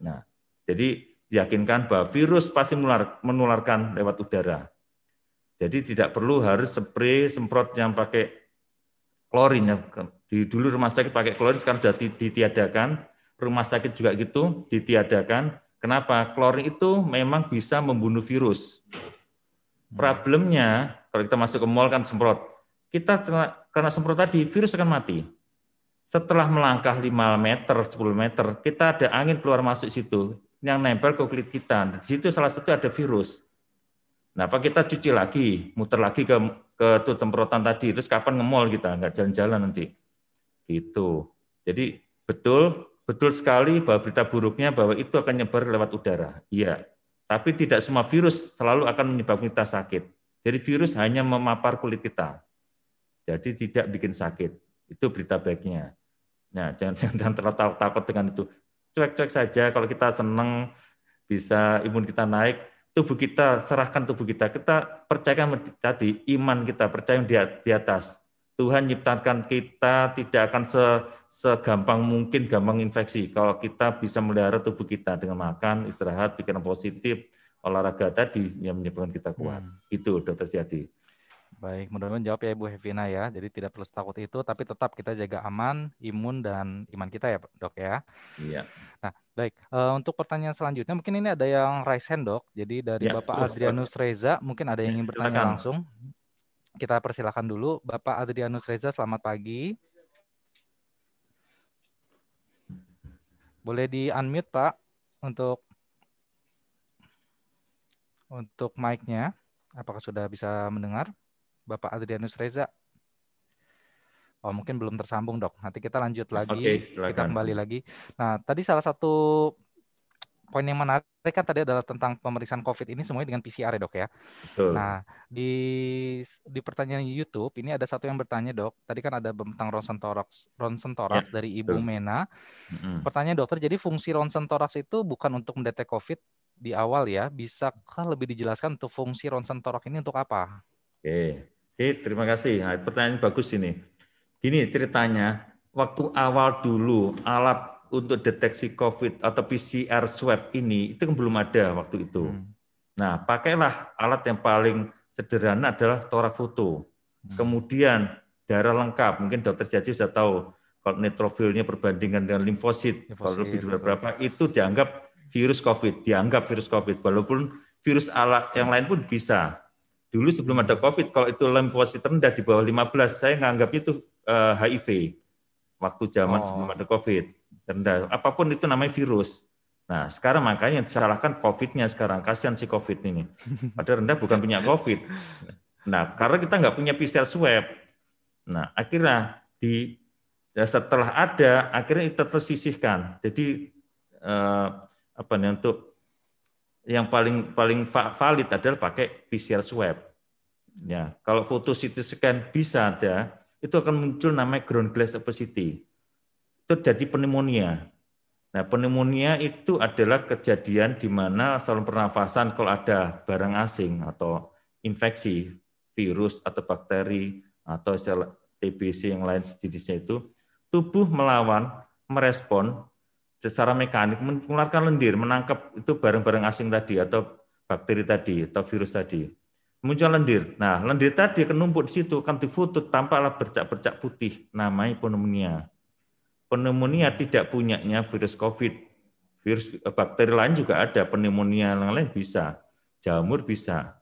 Nah jadi yakinkan bahwa virus pasti menularkan lewat udara. Jadi tidak perlu harus spray semprot yang pakai klorin ya. Di, dulu rumah sakit pakai klorin sekarang sudah ditiadakan, rumah sakit juga gitu ditiadakan. Kenapa? Klorin itu memang bisa membunuh virus. Hmm. Problemnya kalau kita masuk ke mall kan semprot. Kita karena semprot tadi virus akan mati. Setelah melangkah 5 meter, 10 meter, kita ada angin keluar masuk situ yang nempel ke kulit kita. Di situ salah satu ada virus. Nah, apa kita cuci lagi, muter lagi ke ke tuh semprotan tadi terus kapan ngemol kita nggak jalan-jalan nanti itu jadi betul betul sekali bahwa berita buruknya bahwa itu akan nyebar lewat udara iya tapi tidak semua virus selalu akan menyebabkan kita sakit jadi virus hanya memapar kulit kita jadi tidak bikin sakit itu berita baiknya nah jangan jangan terlalu takut dengan itu cuek-cuek saja kalau kita senang bisa imun kita naik tubuh kita serahkan tubuh kita kita percayakan tadi iman kita percaya di, di atas Tuhan ciptakan kita tidak akan se, segampang mungkin gampang infeksi kalau kita bisa melihara tubuh kita dengan makan istirahat pikiran positif olahraga tadi yang menyebabkan kita kuat hmm. itu dokter Setiadi Baik, mudah-mudahan jawab ya Ibu Hevina ya. Jadi tidak perlu takut itu, tapi tetap kita jaga aman, imun dan iman kita ya, Dok ya. Iya. Nah, baik. Uh, untuk pertanyaan selanjutnya, mungkin ini ada yang raise hand, Dok. Jadi dari ya, Bapak Adrianus Reza, mungkin ada yang iya, ingin bertanya langsung. Kita persilahkan dulu. Bapak Adrianus Reza, selamat pagi. Boleh di unmute Pak untuk untuk mic-nya. Apakah sudah bisa mendengar? Bapak Adrianus Reza. Oh, mungkin belum tersambung, Dok. Nanti kita lanjut lagi. Okay, kita kembali lagi. Nah, tadi salah satu poin yang menarik kan tadi adalah tentang pemeriksaan COVID ini semuanya dengan PCR ya dok ya. Betul. Nah di di pertanyaan YouTube ini ada satu yang bertanya dok. Tadi kan ada tentang ronsen toraks, ronsen toraks ya, dari Ibu betul. Mena. Pertanyaan dokter, jadi fungsi ronsen toraks itu bukan untuk mendeteksi COVID di awal ya. Bisakah lebih dijelaskan untuk fungsi ronsen toraks ini untuk apa? Oke. Oke, terima kasih. Nah, pertanyaan bagus ini. Gini ceritanya, waktu awal dulu alat untuk deteksi COVID atau PCR swab ini itu kan belum ada waktu itu. Hmm. Nah, pakailah alat yang paling sederhana adalah torak foto. Hmm. Kemudian darah lengkap, mungkin dokter Jaji sudah tahu kalau neutrofilnya perbandingan dengan limfosit, limfosit kalau lebih dari berapa itu dianggap virus COVID, dianggap virus COVID, walaupun virus alat yang lain pun bisa. Dulu sebelum ada COVID, kalau itu limfosit rendah di bawah 15, saya nganggap itu uh, eh, HIV. Waktu zaman oh. sebelum ada COVID. Rendah. Apapun itu namanya virus. Nah, sekarang makanya disalahkan COVID-nya sekarang. Kasihan si COVID ini. Padahal rendah bukan punya COVID. Nah, karena kita nggak punya PCR swab. Nah, akhirnya di ya setelah ada, akhirnya itu tersisihkan. Jadi, eh, apa nih, untuk yang paling paling valid adalah pakai PCR swab. Ya, kalau foto CT scan bisa ada, itu akan muncul namanya ground glass opacity. Itu jadi pneumonia. Nah, pneumonia itu adalah kejadian di mana saluran pernafasan kalau ada barang asing atau infeksi virus atau bakteri atau sel TBC yang lain sejenisnya itu tubuh melawan merespon secara mekanik mengeluarkan lendir, menangkap itu barang-barang asing tadi atau bakteri tadi atau virus tadi. Muncul lendir. Nah, lendir tadi kenumpuk di situ, kan difutut, tampaklah bercak-bercak putih, namanya pneumonia. Pneumonia tidak punyanya virus COVID. Virus eh, bakteri lain juga ada, pneumonia yang lain bisa, jamur bisa.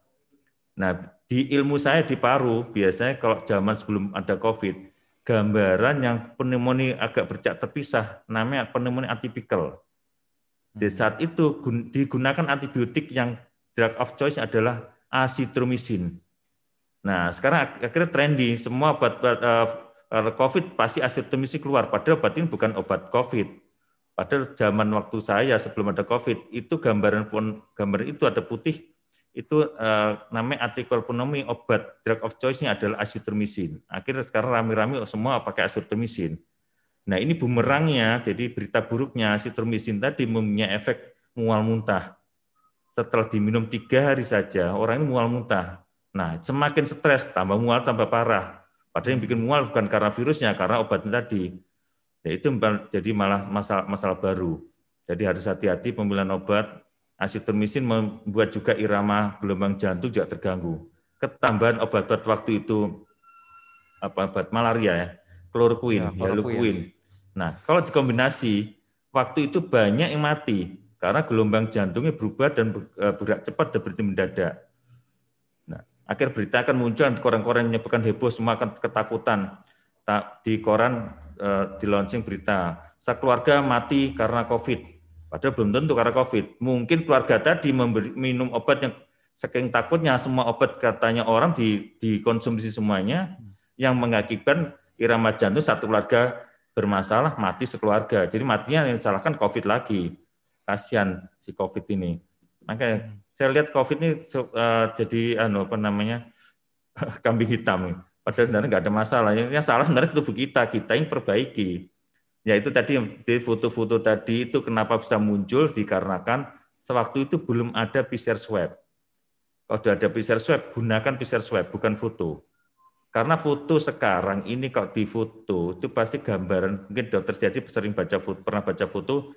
Nah, di ilmu saya di paru, biasanya kalau zaman sebelum ada COVID, gambaran yang pneumonia agak bercak terpisah, namanya pneumonia atipikal. Di hmm. saat itu digunakan antibiotik yang drug of choice adalah asitromisin. Nah, sekarang akhirnya trendy, semua obat, eh, COVID pasti asitromisin keluar, padahal obat ini bukan obat COVID. Padahal zaman waktu saya sebelum ada COVID, itu gambaran gambar itu ada putih, itu eh, namanya ekonomi obat drug of choice-nya adalah asitromisin. Akhirnya sekarang rame-rame semua pakai asitromisin. Nah ini bumerangnya, jadi berita buruknya asitromisin tadi mempunyai efek mual muntah. Setelah diminum tiga hari saja, orang ini mual muntah. Nah semakin stres, tambah mual, tambah parah. Padahal yang bikin mual bukan karena virusnya, karena obatnya tadi. Nah, itu jadi malah masalah, masalah baru. Jadi harus hati-hati pemilihan obat, asitromisin membuat juga irama gelombang jantung juga terganggu. Ketambahan obat-obat waktu itu apa obat malaria ya, kloroquin, ya, Ya. Nah, kalau dikombinasi waktu itu banyak yang mati karena gelombang jantungnya berubah dan eh, bergerak cepat dan berhenti mendadak. Nah, akhir berita akan muncul koran-koran menyebabkan heboh semua akan ketakutan. tak Di koran uh, di launching berita, sekeluarga mati karena COVID Padahal belum tentu karena COVID. Mungkin keluarga tadi memberi, minum obat yang saking takutnya semua obat katanya orang di, dikonsumsi semuanya yang mengakibatkan irama jantung satu keluarga bermasalah mati sekeluarga. Jadi matinya yang disalahkan COVID lagi. Kasihan si COVID ini. Makanya hmm. saya lihat COVID ini eh, jadi anu apa namanya kambing hitam. Padahal sebenarnya nggak ada masalah. Yang salah sebenarnya tubuh kita, kita yang perbaiki. Ya itu tadi di foto-foto tadi itu kenapa bisa muncul dikarenakan sewaktu itu belum ada PCR swab. Kalau sudah ada PCR swab, gunakan PCR swab, bukan foto. Karena foto sekarang ini kalau di foto itu pasti gambaran mungkin dokter jadi sering baca foto, pernah baca foto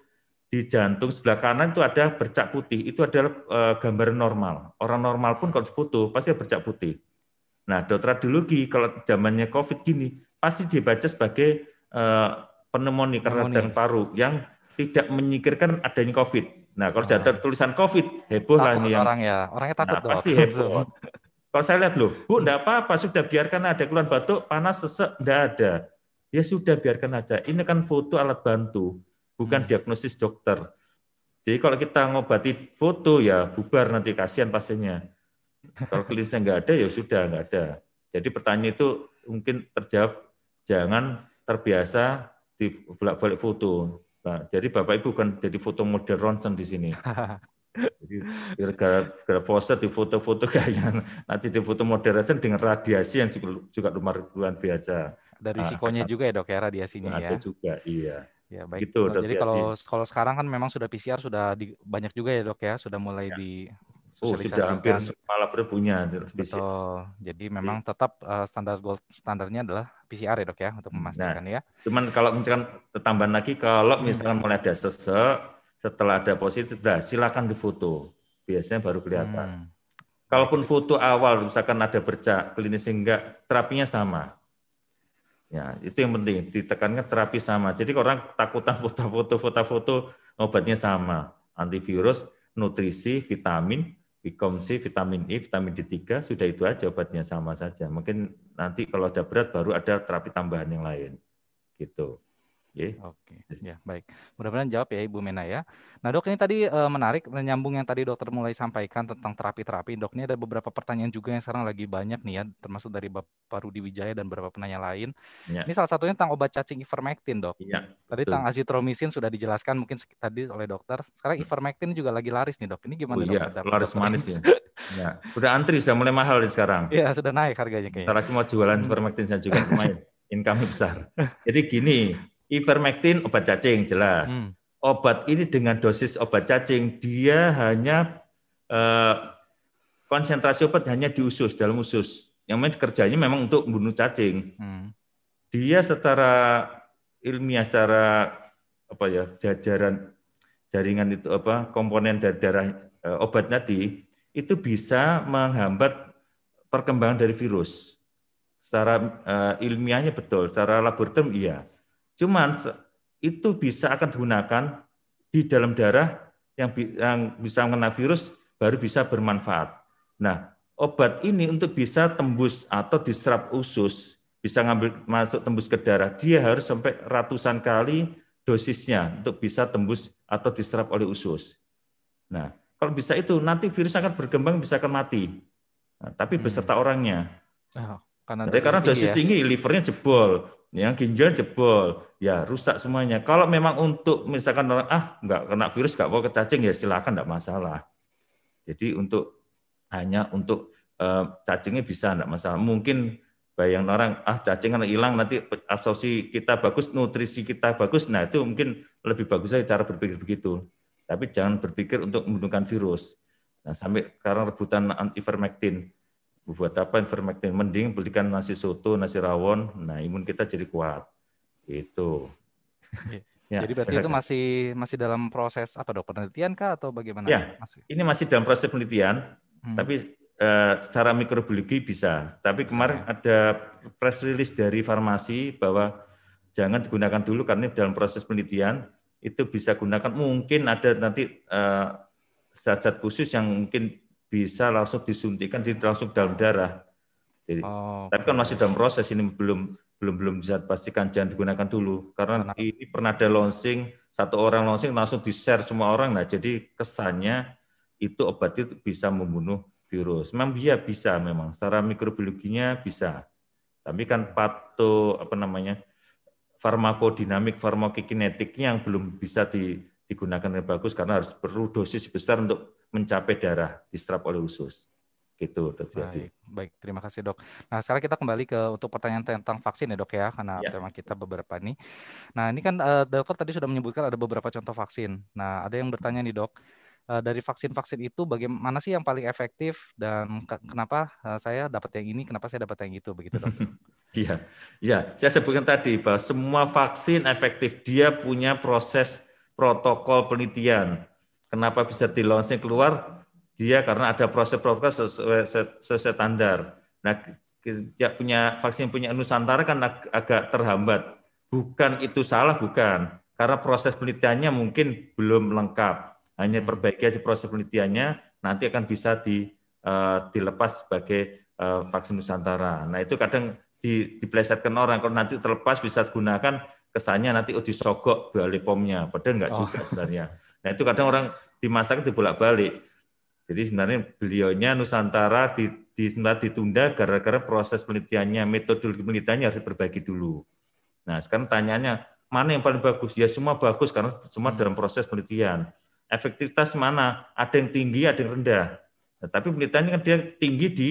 di jantung sebelah kanan itu ada bercak putih. Itu adalah eh, gambaran normal. Orang normal pun kalau foto pasti bercak putih. Nah, dokter radiologi kalau zamannya COVID gini pasti dibaca sebagai eh, pneumonia, pneumonia. dan paru yang tidak menyikirkan adanya COVID. Nah, kalau sudah nah. tulisan COVID, heboh lah ini orang yang... ya. Orangnya takut nah, dong. Pasti heboh. kalau saya lihat loh, Bu, enggak apa-apa, sudah biarkan ada keluhan batuk, panas, sesek, enggak ada. Ya sudah biarkan aja. Ini kan foto alat bantu, bukan hmm. diagnosis dokter. Jadi kalau kita ngobati foto ya bubar nanti kasihan pasiennya. Kalau klinisnya enggak ada ya sudah enggak ada. Jadi pertanyaan itu mungkin terjawab jangan terbiasa di bolak-balik foto. Nah, jadi Bapak Ibu kan jadi foto model ronsen di sini. Jadi gara-gara poster di foto-foto kayaknya nanti di foto modern dengan radiasi yang juga, juga lumayan biasa. Ada nah, risikonya nah, juga ya dok ya radiasinya ada ya. Ada juga iya. Ya baik. Gitu, nah, jadi kalau kalau sekarang kan memang sudah PCR sudah di, banyak juga ya dok ya sudah mulai ya. di Oh, sudah hampir semua laboratorium punya. Betul. Jadi memang tetap uh, standar gold standarnya adalah PCR ya dok ya untuk nah, memastikan nah, ya. Cuman kalau misalkan tambahan lagi kalau hmm. misalkan hmm. mulai ada sesek setelah ada positif, dah silakan difoto. Biasanya baru kelihatan. Hmm. Kalaupun foto awal misalkan ada bercak klinis enggak terapinya sama. Ya, itu yang penting ditekankan terapi sama. Jadi orang takutan foto-foto foto-foto obatnya sama, antivirus, nutrisi, vitamin, Bikom C, vitamin E, vitamin D3, sudah itu aja obatnya sama saja. Mungkin nanti kalau ada berat baru ada terapi tambahan yang lain. Gitu. Okay. Oke, ya baik. Mudah-mudahan jawab ya Ibu Mena ya. Nah dok ini tadi uh, menarik menyambung yang tadi dokter mulai sampaikan tentang terapi-terapi. Dok ini ada beberapa pertanyaan juga yang sekarang lagi banyak nih ya, termasuk dari Bapak Rudi Wijaya dan beberapa penanya lain. Ya. Ini salah satunya tentang obat cacing ivermectin dok. Iya, tadi betul. tentang azitromisin sudah dijelaskan mungkin tadi oleh dokter. Sekarang hmm. ivermectin juga lagi laris nih dok. Ini gimana oh, iya. dok? Laris manis ya. ya. Sudah antri, sudah mulai mahal nih sekarang. Iya sudah naik harganya kayaknya. Terakhir mau jualan hmm. ivermectin saya juga lumayan. Income besar. Jadi gini, Ivermectin obat cacing jelas. Hmm. Obat ini dengan dosis obat cacing dia hanya eh, konsentrasi obat hanya di usus dalam usus. Yang main kerjanya memang untuk membunuh cacing. Hmm. Dia secara ilmiah secara apa ya jajaran jaringan itu apa komponen dari darah eh, obat tadi itu bisa menghambat perkembangan dari virus. Secara eh, ilmiahnya betul, secara laboratorium iya Cuman itu bisa akan digunakan di dalam darah yang, yang bisa mengena virus baru bisa bermanfaat. Nah, obat ini untuk bisa tembus atau diserap usus, bisa ngambil masuk tembus ke darah, dia harus sampai ratusan kali dosisnya untuk bisa tembus atau diserap oleh usus. Nah, kalau bisa itu nanti virus akan berkembang bisa akan mati. Nah, tapi hmm. beserta hmm. orangnya. Oh karena, Jadi, karena dosis ya. tinggi livernya jebol, yang ginjal jebol, ya rusak semuanya. Kalau memang untuk misalkan orang ah nggak kena virus nggak mau cacing ya silakan nggak masalah. Jadi untuk hanya untuk uh, cacingnya bisa nggak masalah. Mungkin bayang orang ah cacing kan hilang nanti absorpsi kita bagus, nutrisi kita bagus, nah itu mungkin lebih bagus cara berpikir begitu. Tapi jangan berpikir untuk membunuhkan virus. Nah sampai sekarang rebutan antivermectin buat apa ivermectin? Mending belikan nasi soto, nasi rawon. Nah, imun kita jadi kuat. Itu. Iya. ya, jadi berarti itu masih masih dalam proses apa dok penelitian kah atau bagaimana? Ya, masih. ini masih dalam proses penelitian. Hmm. Tapi uh, secara mikrobiologi bisa. Tapi kemarin Sama. Ya. ada press release dari farmasi bahwa jangan digunakan dulu karena dalam proses penelitian itu bisa gunakan mungkin ada nanti eh, zat-zat khusus yang mungkin bisa langsung disuntikan di langsung dalam darah. Jadi, oh, tapi kan masih dalam proses ini belum belum belum bisa pastikan jangan digunakan dulu karena Kenapa? ini pernah ada launching satu orang launching langsung di share semua orang nah jadi kesannya itu obat itu bisa membunuh virus. Memang dia bisa memang secara mikrobiologinya bisa. Tapi kan pato apa namanya farmakodinamik farmakokinetiknya yang belum bisa digunakan dengan bagus karena harus perlu dosis besar untuk mencapai darah, diserap oleh usus. Gitu terjadi. Baik, baik, terima kasih dok. Nah sekarang kita kembali ke untuk pertanyaan tentang vaksin ya dok ya, karena ya. tema kita beberapa ini. Nah ini kan uh, dokter tadi sudah menyebutkan ada beberapa contoh vaksin. Nah ada yang bertanya nih dok, eh, dari vaksin-vaksin itu bagaimana sih yang paling efektif dan kenapa eh, saya dapat yang ini, kenapa saya dapat yang itu begitu dok? Iya, ya. Saya sebutkan tadi bahwa semua vaksin efektif dia punya proses protokol penelitian Kenapa bisa di launching keluar? Dia karena ada proses-proses sesuai, sesuai standar. Nah, tidak punya vaksin punya Nusantara kan ag agak terhambat. Bukan itu salah, bukan. Karena proses penelitiannya mungkin belum lengkap. Hanya perbaiki aja proses penelitiannya, nanti akan bisa di, uh, dilepas sebagai uh, vaksin Nusantara. Nah, itu kadang di, diplesetkan orang. Kalau nanti terlepas bisa digunakan, kesannya nanti oh disogok balik pomnya. Padahal enggak oh. juga sebenarnya. Nah itu kadang orang di masyarakat dibolak-balik. Jadi sebenarnya beliaunya Nusantara di, di ditunda gara-gara proses penelitiannya, metodologi penelitiannya harus diperbaiki dulu. Nah sekarang tanyaannya mana yang paling bagus? Ya semua bagus karena semua hmm. dalam proses penelitian. Efektivitas mana? Ada yang tinggi, ada yang rendah. Nah, tapi penelitiannya kan dia tinggi di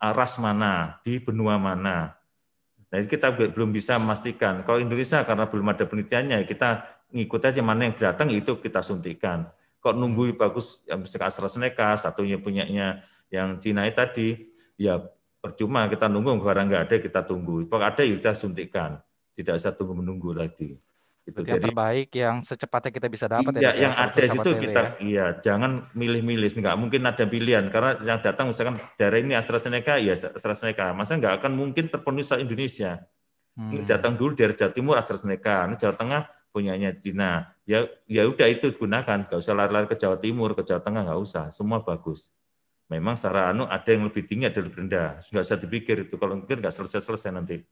eh, ras mana, di benua mana. Nah, kita belum bisa memastikan. Kalau Indonesia karena belum ada penelitiannya, kita ngikut aja mana yang datang ya itu kita suntikan. Kok nunggu hmm. bagus yang bisa AstraZeneca, satunya punyanya yang Cina tadi, ya percuma kita nunggu barang nggak ada kita tunggu. Kalau ada ya kita suntikan, tidak usah tunggu menunggu lagi. Itu yang terbaik yang secepatnya kita bisa dapat. Ya, iya, ya, yang ada itu kita ya. iya jangan milih-milih, nggak mungkin ada pilihan karena yang datang misalkan daerah ini AstraZeneca, ya AstraZeneca, masa nggak akan mungkin terpenuhi se Indonesia. Hmm. datang dulu dari Jawa Timur AstraZeneca, ini anu Jawa Tengah punyanya Cina. Ya ya udah itu gunakan, nggak usah lari-lari ke Jawa Timur, ke Jawa Tengah nggak usah, semua bagus. Memang secara anu ada yang lebih tinggi, ada lebih rendah. Nggak usah dipikir itu, kalau mungkin enggak selesai-selesai nanti.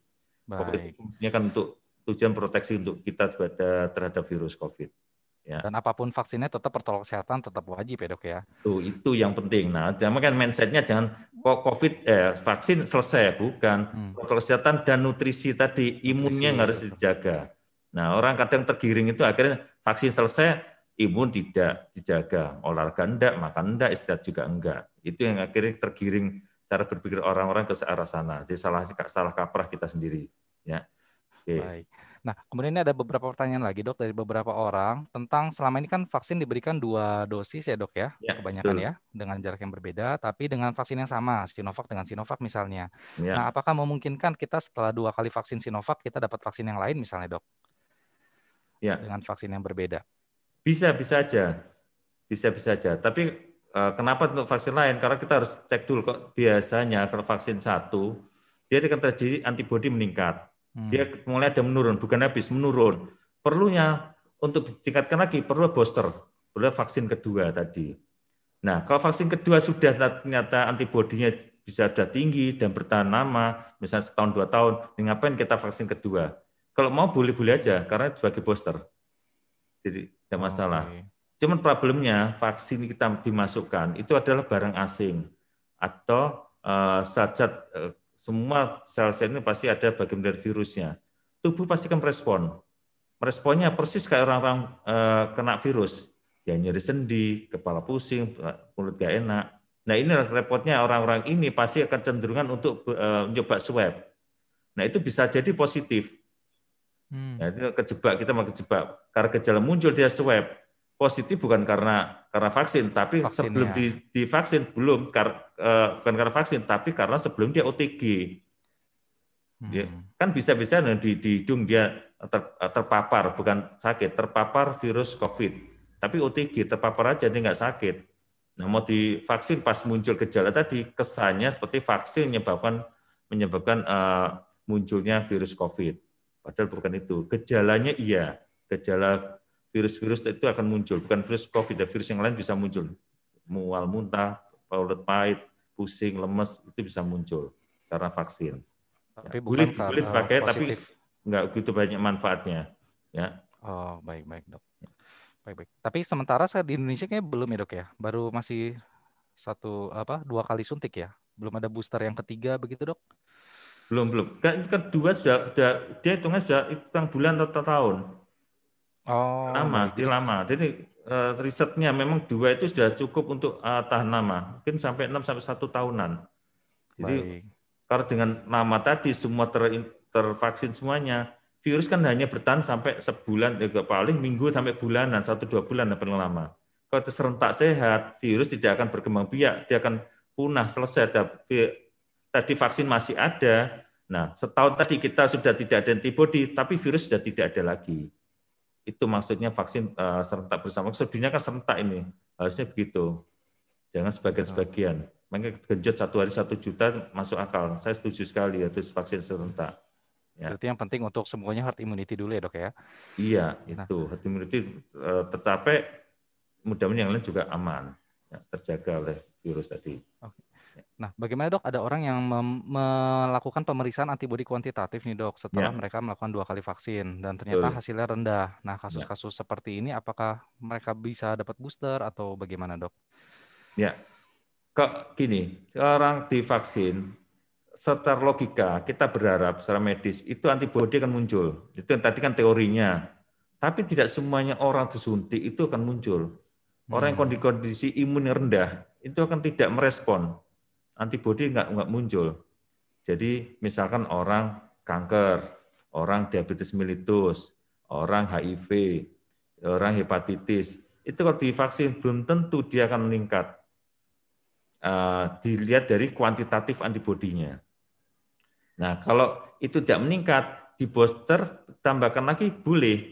Baik. Fungsinya kan untuk tujuan proteksi untuk kita pada, terhadap virus COVID. Ya. Dan apapun vaksinnya tetap pertolongan kesehatan tetap wajib ya dok ya. Itu itu yang penting. Nah, jangan kan mindsetnya jangan kok COVID eh, vaksin selesai bukan hmm. protokol kesehatan dan nutrisi tadi imunnya nutrisi, harus dijaga. Nah, orang kadang tergiring itu akhirnya vaksin selesai, imun tidak dijaga, olahraga enggak, makan enggak, istirahat juga enggak. Itu yang akhirnya tergiring cara berpikir orang-orang ke arah sana. Jadi salah salah kaprah kita sendiri, ya. Oke. Baik. Nah, kemudian ini ada beberapa pertanyaan lagi, Dok, dari beberapa orang tentang selama ini kan vaksin diberikan dua dosis ya, Dok ya, ya kebanyakan betul. ya, dengan jarak yang berbeda, tapi dengan vaksin yang sama, Sinovac dengan Sinovac misalnya. Ya. Nah, apakah memungkinkan kita setelah dua kali vaksin Sinovac kita dapat vaksin yang lain misalnya, Dok? ya. dengan vaksin yang berbeda? Bisa, bisa aja. Bisa, bisa aja. Tapi uh, kenapa untuk vaksin lain? Karena kita harus cek dulu kok biasanya kalau vaksin satu, dia akan terjadi antibodi meningkat. Hmm. Dia mulai ada menurun, bukan habis, menurun. Perlunya untuk ditingkatkan lagi, perlu booster, perlu vaksin kedua tadi. Nah, kalau vaksin kedua sudah ternyata antibodinya bisa ada tinggi dan bertahan lama, misalnya setahun dua tahun, ngapain kita vaksin kedua? Kalau mau boleh-boleh aja karena sebagai booster. Jadi tidak masalah. okay. Cuman problemnya vaksin kita dimasukkan itu adalah barang asing atau sajat eh, uh, eh, semua sel-sel ini pasti ada bagian dari virusnya. Tubuh pasti akan merespon. Meresponnya persis kayak orang-orang uh, kena virus. Ya nyeri sendi, kepala pusing, mulut gak enak. Nah ini repotnya orang-orang ini pasti akan cenderungan untuk uh, mencoba swab. Nah itu bisa jadi positif. Hmm. Ya, itu kejebak kita mau kejebak karena gejala muncul dia swab positif bukan karena karena vaksin tapi vaksin, sebelum ya. di, divaksin belum kar, uh, bukan karena vaksin tapi karena sebelum dia OTG. Hmm. Ya, kan bisa-bisa di, di hidung dia ter, terpapar bukan sakit terpapar virus COVID tapi OTG terpapar aja dia nggak sakit. Nah mau divaksin pas muncul gejala tadi kesannya seperti vaksin menyebabkan menyebabkan uh, munculnya virus COVID. Padahal bukan itu. Gejalanya iya. Gejala virus-virus itu akan muncul. Bukan virus COVID, ya, virus yang lain bisa muncul. Mual muntah, paulet pahit, pusing, lemes, itu bisa muncul karena vaksin. Tapi ya, bukan kulit, bulit, bulit pakai, positif. tapi nggak begitu banyak manfaatnya. Ya. Oh, baik-baik dok. Baik-baik. Tapi sementara saya di Indonesia kayaknya belum ya dok ya. Baru masih satu apa dua kali suntik ya. Belum ada booster yang ketiga begitu dok? Belum, belum. itu kan Kedua kan sudah, sudah dia hitungnya sudah hitung bulan atau tahun. Oh. Lama, jadi lama. Jadi uh, risetnya memang dua itu sudah cukup untuk uh, tahan lama. Mungkin sampai enam sampai satu tahunan. Jadi Baik. kalau dengan nama tadi semua ter, tervaksin semuanya, virus kan hanya bertahan sampai sebulan, juga ya, paling minggu sampai bulanan, satu dua bulan paling lama. Kalau terserentak sehat, virus tidak akan berkembang biak, dia akan punah, selesai. Ada tadi vaksin masih ada. Nah, setahun tadi kita sudah tidak ada antibody, tapi virus sudah tidak ada lagi. Itu maksudnya vaksin uh, serentak bersama. Sebenarnya kan serentak ini, harusnya begitu. Jangan sebagian-sebagian. Maka genjot satu hari satu juta masuk akal. Saya setuju sekali ya, vaksin serentak. Ya. Berarti yang penting untuk semuanya herd immunity dulu ya dok ya? Iya, nah. itu. Nah. Herd immunity uh, tercapai, mudah-mudahan yang lain juga aman. Ya, terjaga oleh virus tadi. Oke. Nah, bagaimana dok? Ada orang yang melakukan pemeriksaan antibodi kuantitatif nih dok, setelah yeah. mereka melakukan dua kali vaksin dan ternyata Betul. hasilnya rendah. Nah, ya. kasus-kasus yeah. seperti ini, apakah mereka bisa dapat booster atau bagaimana dok? Ya, kok gini, orang divaksin secara logika kita berharap secara medis itu antibodi akan muncul. Itu yang tadi kan teorinya. Tapi tidak semuanya orang disuntik itu akan muncul. Orang yang hmm. kondisi, kondisi imun yang rendah itu akan tidak merespon antibodi nggak nggak muncul. Jadi misalkan orang kanker, orang diabetes mellitus, orang HIV, orang hepatitis, itu kalau divaksin belum tentu dia akan meningkat. Uh, dilihat dari kuantitatif antibodinya. Nah, kalau itu tidak meningkat, di booster tambahkan lagi boleh.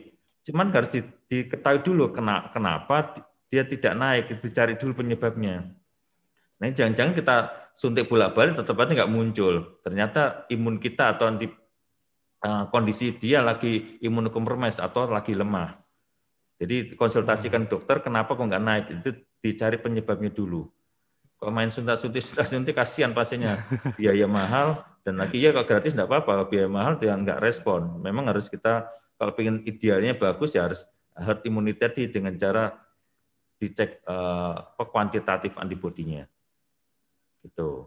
Cuman harus diketahui dulu kenapa dia tidak naik, dicari dulu penyebabnya. Nah, jangan-jangan kita suntik bolak balik tetap aja nggak muncul. Ternyata imun kita atau anti eh, kondisi dia lagi imun kompromis atau lagi lemah. Jadi konsultasikan hmm. dokter kenapa kok nggak naik itu dicari penyebabnya dulu. Kalau main suntik suntik suntik suntik kasihan pasiennya biaya mahal dan lagi ya kalau gratis nggak apa-apa biaya mahal dia nggak respon. Memang harus kita kalau pengen idealnya bagus ya harus herd immunity dengan cara dicek eh, kuantitatif antibodinya. Itu.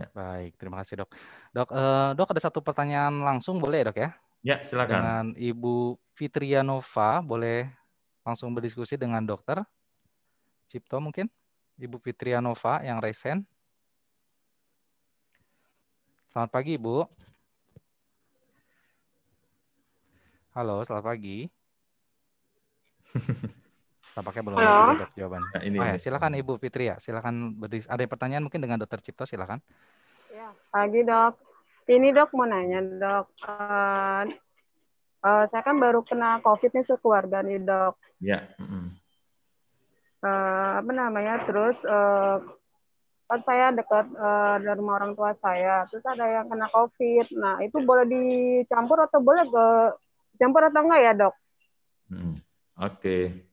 Ya. Baik, terima kasih dok. Dok, eh, dok ada satu pertanyaan langsung boleh ya, dok ya? Ya, silakan. Dengan Ibu Fitrianova, boleh langsung berdiskusi dengan dokter Cipto mungkin? Ibu Fitrianova yang resen. Selamat pagi, Ibu. Halo, selamat pagi. Tampaknya belum Halo? ada jawaban. Nah, ini, oh, ya. Silakan Ibu Fitri ya. Silakan berdis ada pertanyaan mungkin dengan Dokter Cipto silakan. Ya, pagi dok. Ini dok mau nanya dok. Uh, uh, saya kan baru kena COVID nih sekeluarga nih dok. Ya. uh, apa namanya? Terus uh, kan saya dekat uh, dari rumah orang tua saya terus ada yang kena covid nah itu boleh dicampur atau boleh ke campur atau enggak ya dok hmm. oke okay.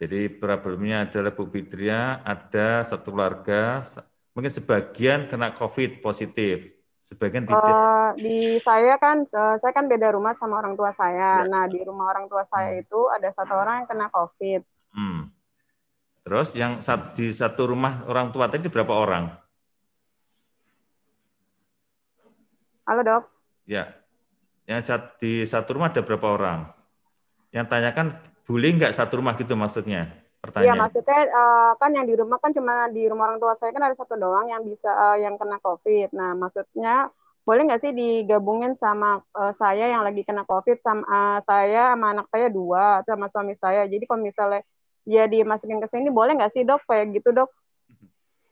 Jadi problemnya adalah Bu Fitria ada satu keluarga mungkin sebagian kena COVID positif, sebagian tidak. Uh, di saya kan eh, saya kan beda rumah sama orang tua saya. Ya. Nah di rumah orang tua saya hmm. itu ada satu orang yang kena COVID. Hmm. Terus yang di satu rumah orang tua tadi berapa orang? Halo dok. Ya, yang di satu rumah ada berapa orang? Yang tanyakan boleh nggak satu rumah gitu maksudnya? Iya, Pertanyaan. Iya maksudnya eh, kan yang di rumah kan cuma di rumah orang tua saya kan ada satu doang yang bisa eh, yang kena COVID. Nah maksudnya boleh nggak sih digabungin sama eh, saya yang lagi kena COVID sama saya sama anak saya dua sama suami saya. Jadi kalau misalnya ya dimasukin ke sini boleh nggak sih dok kayak gitu dok?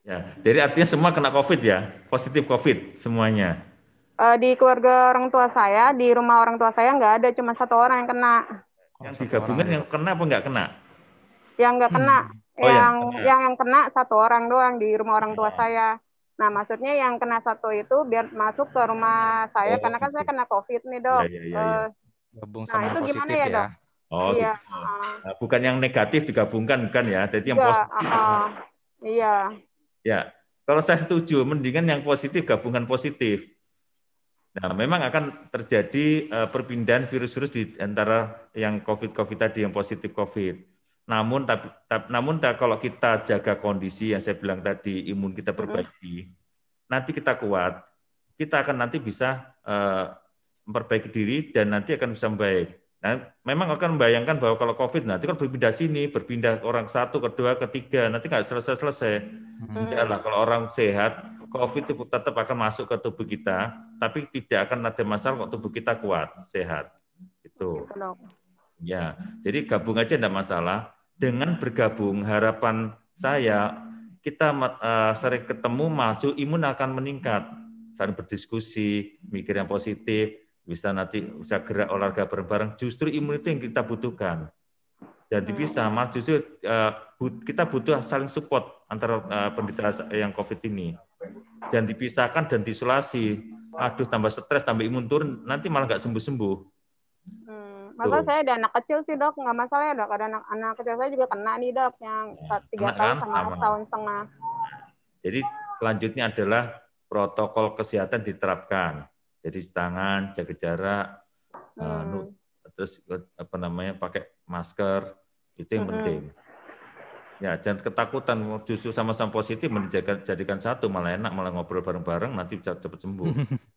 Ya, jadi artinya semua kena COVID ya, positif COVID semuanya. Uh, di keluarga orang tua saya, di rumah orang tua saya nggak ada, cuma satu orang yang kena. Yang digabungkan yang kena apa nggak kena? Yang nggak kena. Hmm. Oh, yang yang kena. yang kena satu orang doang di rumah orang tua oh. saya. Nah, maksudnya yang kena satu itu biar masuk ke rumah saya oh, karena kan saya gitu. kena COVID nih, Dok. Iya, ya, ya. Gabung nah, sama nah, itu gimana ya, ya, Dok? Oh, iya. Gitu. Ah. nah, bukan yang negatif digabungkan kan ya, jadi yang iya, positif. Uh, iya. Ya. Kalau saya setuju mendingan yang positif gabungan positif. Nah, memang akan terjadi uh, perpindahan virus-virus di antara yang COVID-COVID tadi, yang positif COVID. Namun, tapi, tapi namun kalau kita jaga kondisi yang saya bilang tadi, imun kita perbaiki, nanti kita kuat, kita akan nanti bisa uh, memperbaiki diri dan nanti akan bisa membaik. Nah, memang akan membayangkan bahwa kalau COVID nanti kan berpindah sini, berpindah orang satu, kedua, ketiga, nanti nggak selesai-selesai. tidaklah kalau orang sehat, COVID itu tetap akan masuk ke tubuh kita, tapi tidak akan ada masalah kok tubuh kita kuat, sehat. Itu. Ya, jadi gabung aja tidak masalah. Dengan bergabung, harapan saya kita uh, sering ketemu masuk imun akan meningkat. Saling berdiskusi, mikir yang positif, bisa nanti bisa gerak olahraga bareng-bareng. Justru imun itu yang kita butuhkan dan hmm. bisa Mas justru uh, kita butuh saling support antara uh, eh, penderita yang COVID ini jangan dipisahkan dan diisolasi aduh tambah stres tambah imun turun nanti malah nggak sembuh sembuh hmm, masalah saya ada anak kecil sih dok nggak masalah ya dok ada anak anak kecil saya juga kena nih dok yang tiga kan? tahun kan? sama, tahun setengah jadi selanjutnya adalah protokol kesehatan diterapkan jadi tangan jaga jarak eh, hmm. uh, terus eh, apa namanya pakai masker itu yang hmm. penting Ya, jangan ketakutan, justru sama-sama positif menjadikan satu malah enak, malah ngobrol bareng-bareng nanti cepat sembuh.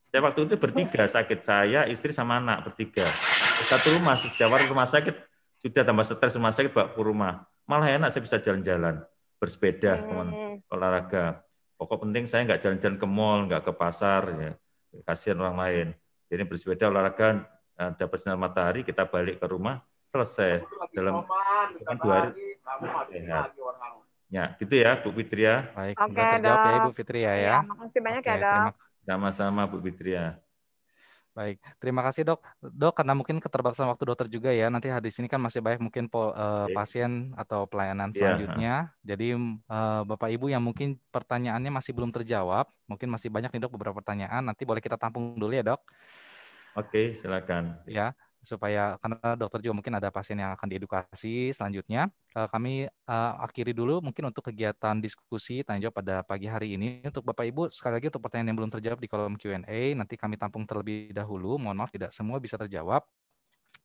saya waktu itu bertiga sakit saya, istri sama anak bertiga. Satu rumah sejawat rumah sakit sudah tambah stres rumah sakit bawa ke rumah. Malah enak saya bisa jalan-jalan, bersepeda, hmm. teman olahraga. Pokok penting saya nggak jalan-jalan ke mall, nggak ke pasar, ya. kasihan orang lain. Jadi bersepeda, olahraga, eh, dapat sinar matahari, kita balik ke rumah, selesai. Dalam dua hari, Iya, iya. Ya, gitu ya Bu Fitria. Baik, okay, terjawab ya Ibu Fitria ya. ya makasih banyak okay, ya dok. Sama-sama Bu Fitria. Baik, terima kasih dok. Dok, karena mungkin keterbatasan waktu dokter juga ya, nanti hadis ini kan masih banyak mungkin po, uh, pasien atau pelayanan iya, selanjutnya. Yeah. Jadi uh, bapak ibu yang mungkin pertanyaannya masih belum terjawab, mungkin masih banyak nih dok beberapa pertanyaan. Nanti boleh kita tampung dulu ya dok. Oke, silakan. Ya, supaya karena dokter juga mungkin ada pasien yang akan diedukasi selanjutnya. Eh, kami eh, akhiri dulu mungkin untuk kegiatan diskusi tanya jawab pada pagi hari ini. Untuk Bapak Ibu sekali lagi untuk pertanyaan yang belum terjawab di kolom Q&A nanti kami tampung terlebih dahulu. Mohon maaf tidak semua bisa terjawab.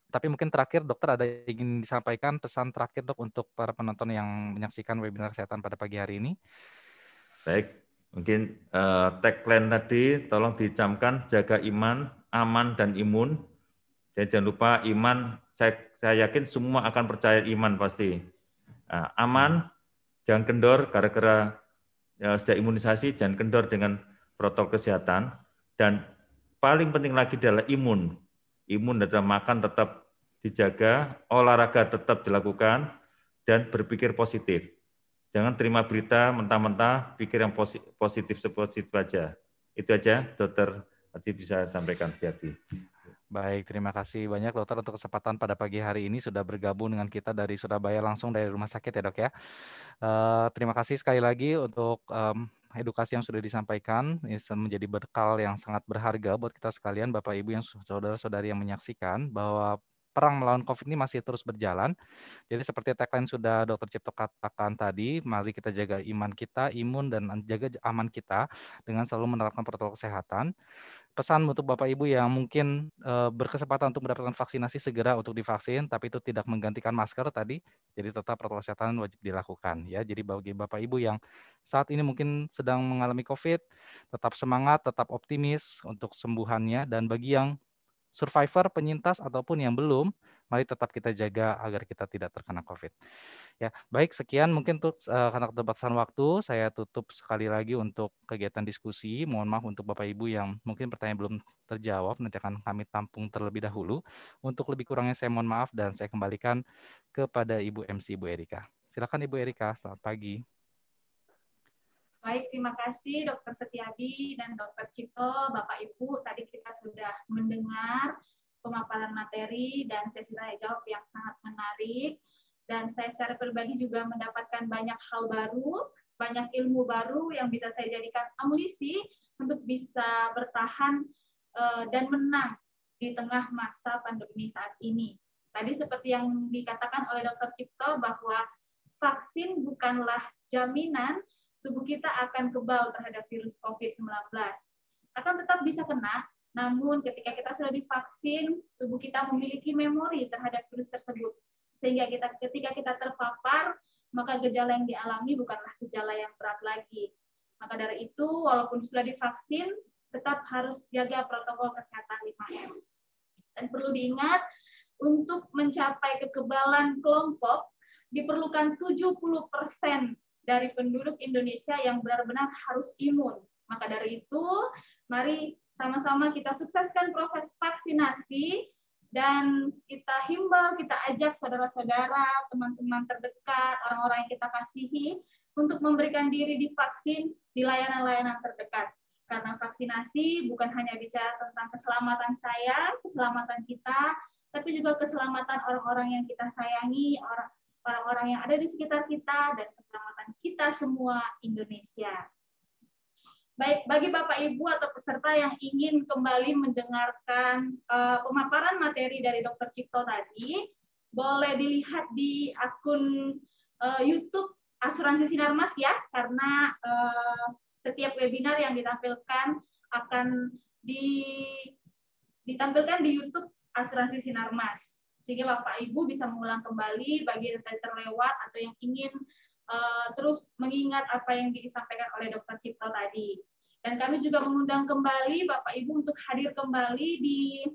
Tapi mungkin terakhir dokter ada ingin disampaikan pesan terakhir dok untuk para penonton yang menyaksikan webinar kesehatan pada pagi hari ini. Baik, mungkin uh, tagline tadi tolong dicamkan jaga iman, aman dan imun dan ya, jangan lupa iman, saya, saya yakin semua akan percaya iman pasti. Nah, aman, jangan kendor gara-gara ya, sudah imunisasi, jangan kendor dengan protokol kesehatan. Dan paling penting lagi adalah imun. Imun adalah makan tetap dijaga, olahraga tetap dilakukan, dan berpikir positif. Jangan terima berita mentah-mentah, pikir yang positif positif saja, Itu aja, dokter. Nanti bisa sampaikan hati-hati. Baik, terima kasih banyak dokter untuk kesempatan pada pagi hari ini sudah bergabung dengan kita dari Surabaya langsung dari rumah sakit ya dok ya. Uh, terima kasih sekali lagi untuk um, edukasi yang sudah disampaikan ini menjadi bekal yang sangat berharga buat kita sekalian Bapak Ibu yang saudara-saudari yang menyaksikan bahwa perang melawan COVID ini masih terus berjalan. Jadi seperti tagline sudah Dokter Cipto katakan tadi, mari kita jaga iman kita, imun dan jaga aman kita dengan selalu menerapkan protokol kesehatan. Pesan untuk Bapak Ibu yang mungkin e, berkesempatan untuk mendapatkan vaksinasi segera untuk divaksin, tapi itu tidak menggantikan masker tadi, jadi tetap protokol kesehatan wajib dilakukan ya. Jadi bagi Bapak Ibu yang saat ini mungkin sedang mengalami COVID, tetap semangat, tetap optimis untuk sembuhannya dan bagi yang survivor, penyintas ataupun yang belum, mari tetap kita jaga agar kita tidak terkena COVID. Ya, baik sekian mungkin untuk uh, eh, karena keterbatasan waktu, saya tutup sekali lagi untuk kegiatan diskusi. Mohon maaf untuk Bapak Ibu yang mungkin pertanyaan belum terjawab, nanti akan kami tampung terlebih dahulu. Untuk lebih kurangnya saya mohon maaf dan saya kembalikan kepada Ibu MC Ibu Erika. Silakan Ibu Erika, selamat pagi. Baik, terima kasih Dokter Setiadi dan Dokter Cipto, Bapak Ibu. Tadi kita sudah mendengar pemaparan materi dan sesi tanya jawab yang sangat menarik. Dan saya secara pribadi juga mendapatkan banyak hal baru, banyak ilmu baru yang bisa saya jadikan amunisi untuk bisa bertahan eh, dan menang di tengah masa pandemi saat ini. Tadi seperti yang dikatakan oleh Dokter Cipto bahwa vaksin bukanlah jaminan, tubuh kita akan kebal terhadap virus COVID-19. Akan tetap bisa kena, namun ketika kita sudah divaksin, tubuh kita memiliki memori terhadap virus tersebut. Sehingga kita ketika kita terpapar, maka gejala yang dialami bukanlah gejala yang berat lagi. Maka dari itu, walaupun sudah divaksin, tetap harus jaga protokol kesehatan 5M. Dan perlu diingat, untuk mencapai kekebalan kelompok, diperlukan 70% dari penduduk Indonesia yang benar-benar harus imun. Maka dari itu, mari sama-sama kita sukseskan proses vaksinasi dan kita himbau, kita ajak saudara-saudara, teman-teman terdekat, orang-orang yang kita kasihi untuk memberikan diri di vaksin di layanan-layanan terdekat. Karena vaksinasi bukan hanya bicara tentang keselamatan saya, keselamatan kita, tapi juga keselamatan orang-orang yang kita sayangi, orang orang-orang yang ada di sekitar kita, dan keselamatan kita semua Indonesia. Baik, bagi Bapak Ibu atau peserta yang ingin kembali mendengarkan uh, pemaparan materi dari Dr. Cipto tadi, boleh dilihat di akun uh, YouTube Asuransi Sinarmas ya, karena uh, setiap webinar yang ditampilkan akan di, ditampilkan di YouTube Asuransi Sinarmas sehingga Bapak Ibu bisa mengulang kembali bagi yang tadi terlewat atau yang ingin uh, terus mengingat apa yang disampaikan oleh dokter Cipto tadi. Dan kami juga mengundang kembali Bapak Ibu untuk hadir kembali di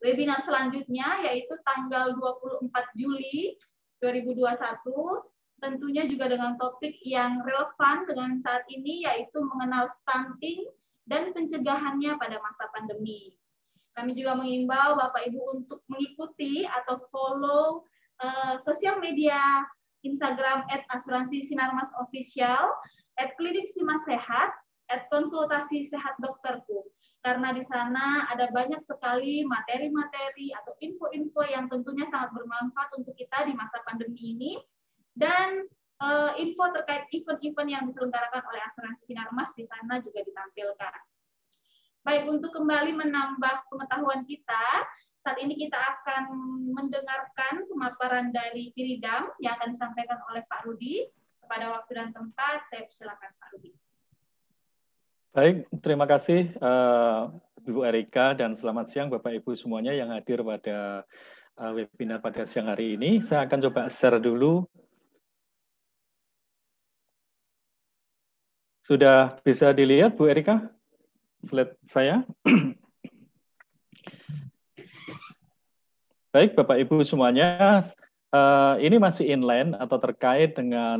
webinar selanjutnya yaitu tanggal 24 Juli 2021 tentunya juga dengan topik yang relevan dengan saat ini yaitu mengenal stunting dan pencegahannya pada masa pandemi. Kami juga mengimbau Bapak Ibu untuk mengikuti atau follow uh, sosial media Instagram at asuransi Sinarmas Official, at klinik Simas Sehat, at konsultasi sehat dokterku. Karena di sana ada banyak sekali materi-materi atau info-info yang tentunya sangat bermanfaat untuk kita di masa pandemi ini. Dan uh, info terkait event-event yang diselenggarakan oleh asuransi Sinarmas di sana juga ditampilkan. Baik, untuk kembali menambah pengetahuan kita, saat ini kita akan mendengarkan pemaparan dari Piridam yang akan disampaikan oleh Pak Rudi. Kepada waktu dan tempat, saya persilakan Pak Rudi. Baik, terima kasih uh, Ibu Erika dan selamat siang Bapak-Ibu semuanya yang hadir pada uh, webinar pada siang hari ini. Saya akan coba share dulu. Sudah bisa dilihat Bu Erika? slide saya. Baik, Bapak Ibu semuanya, eh, ini masih inline atau terkait dengan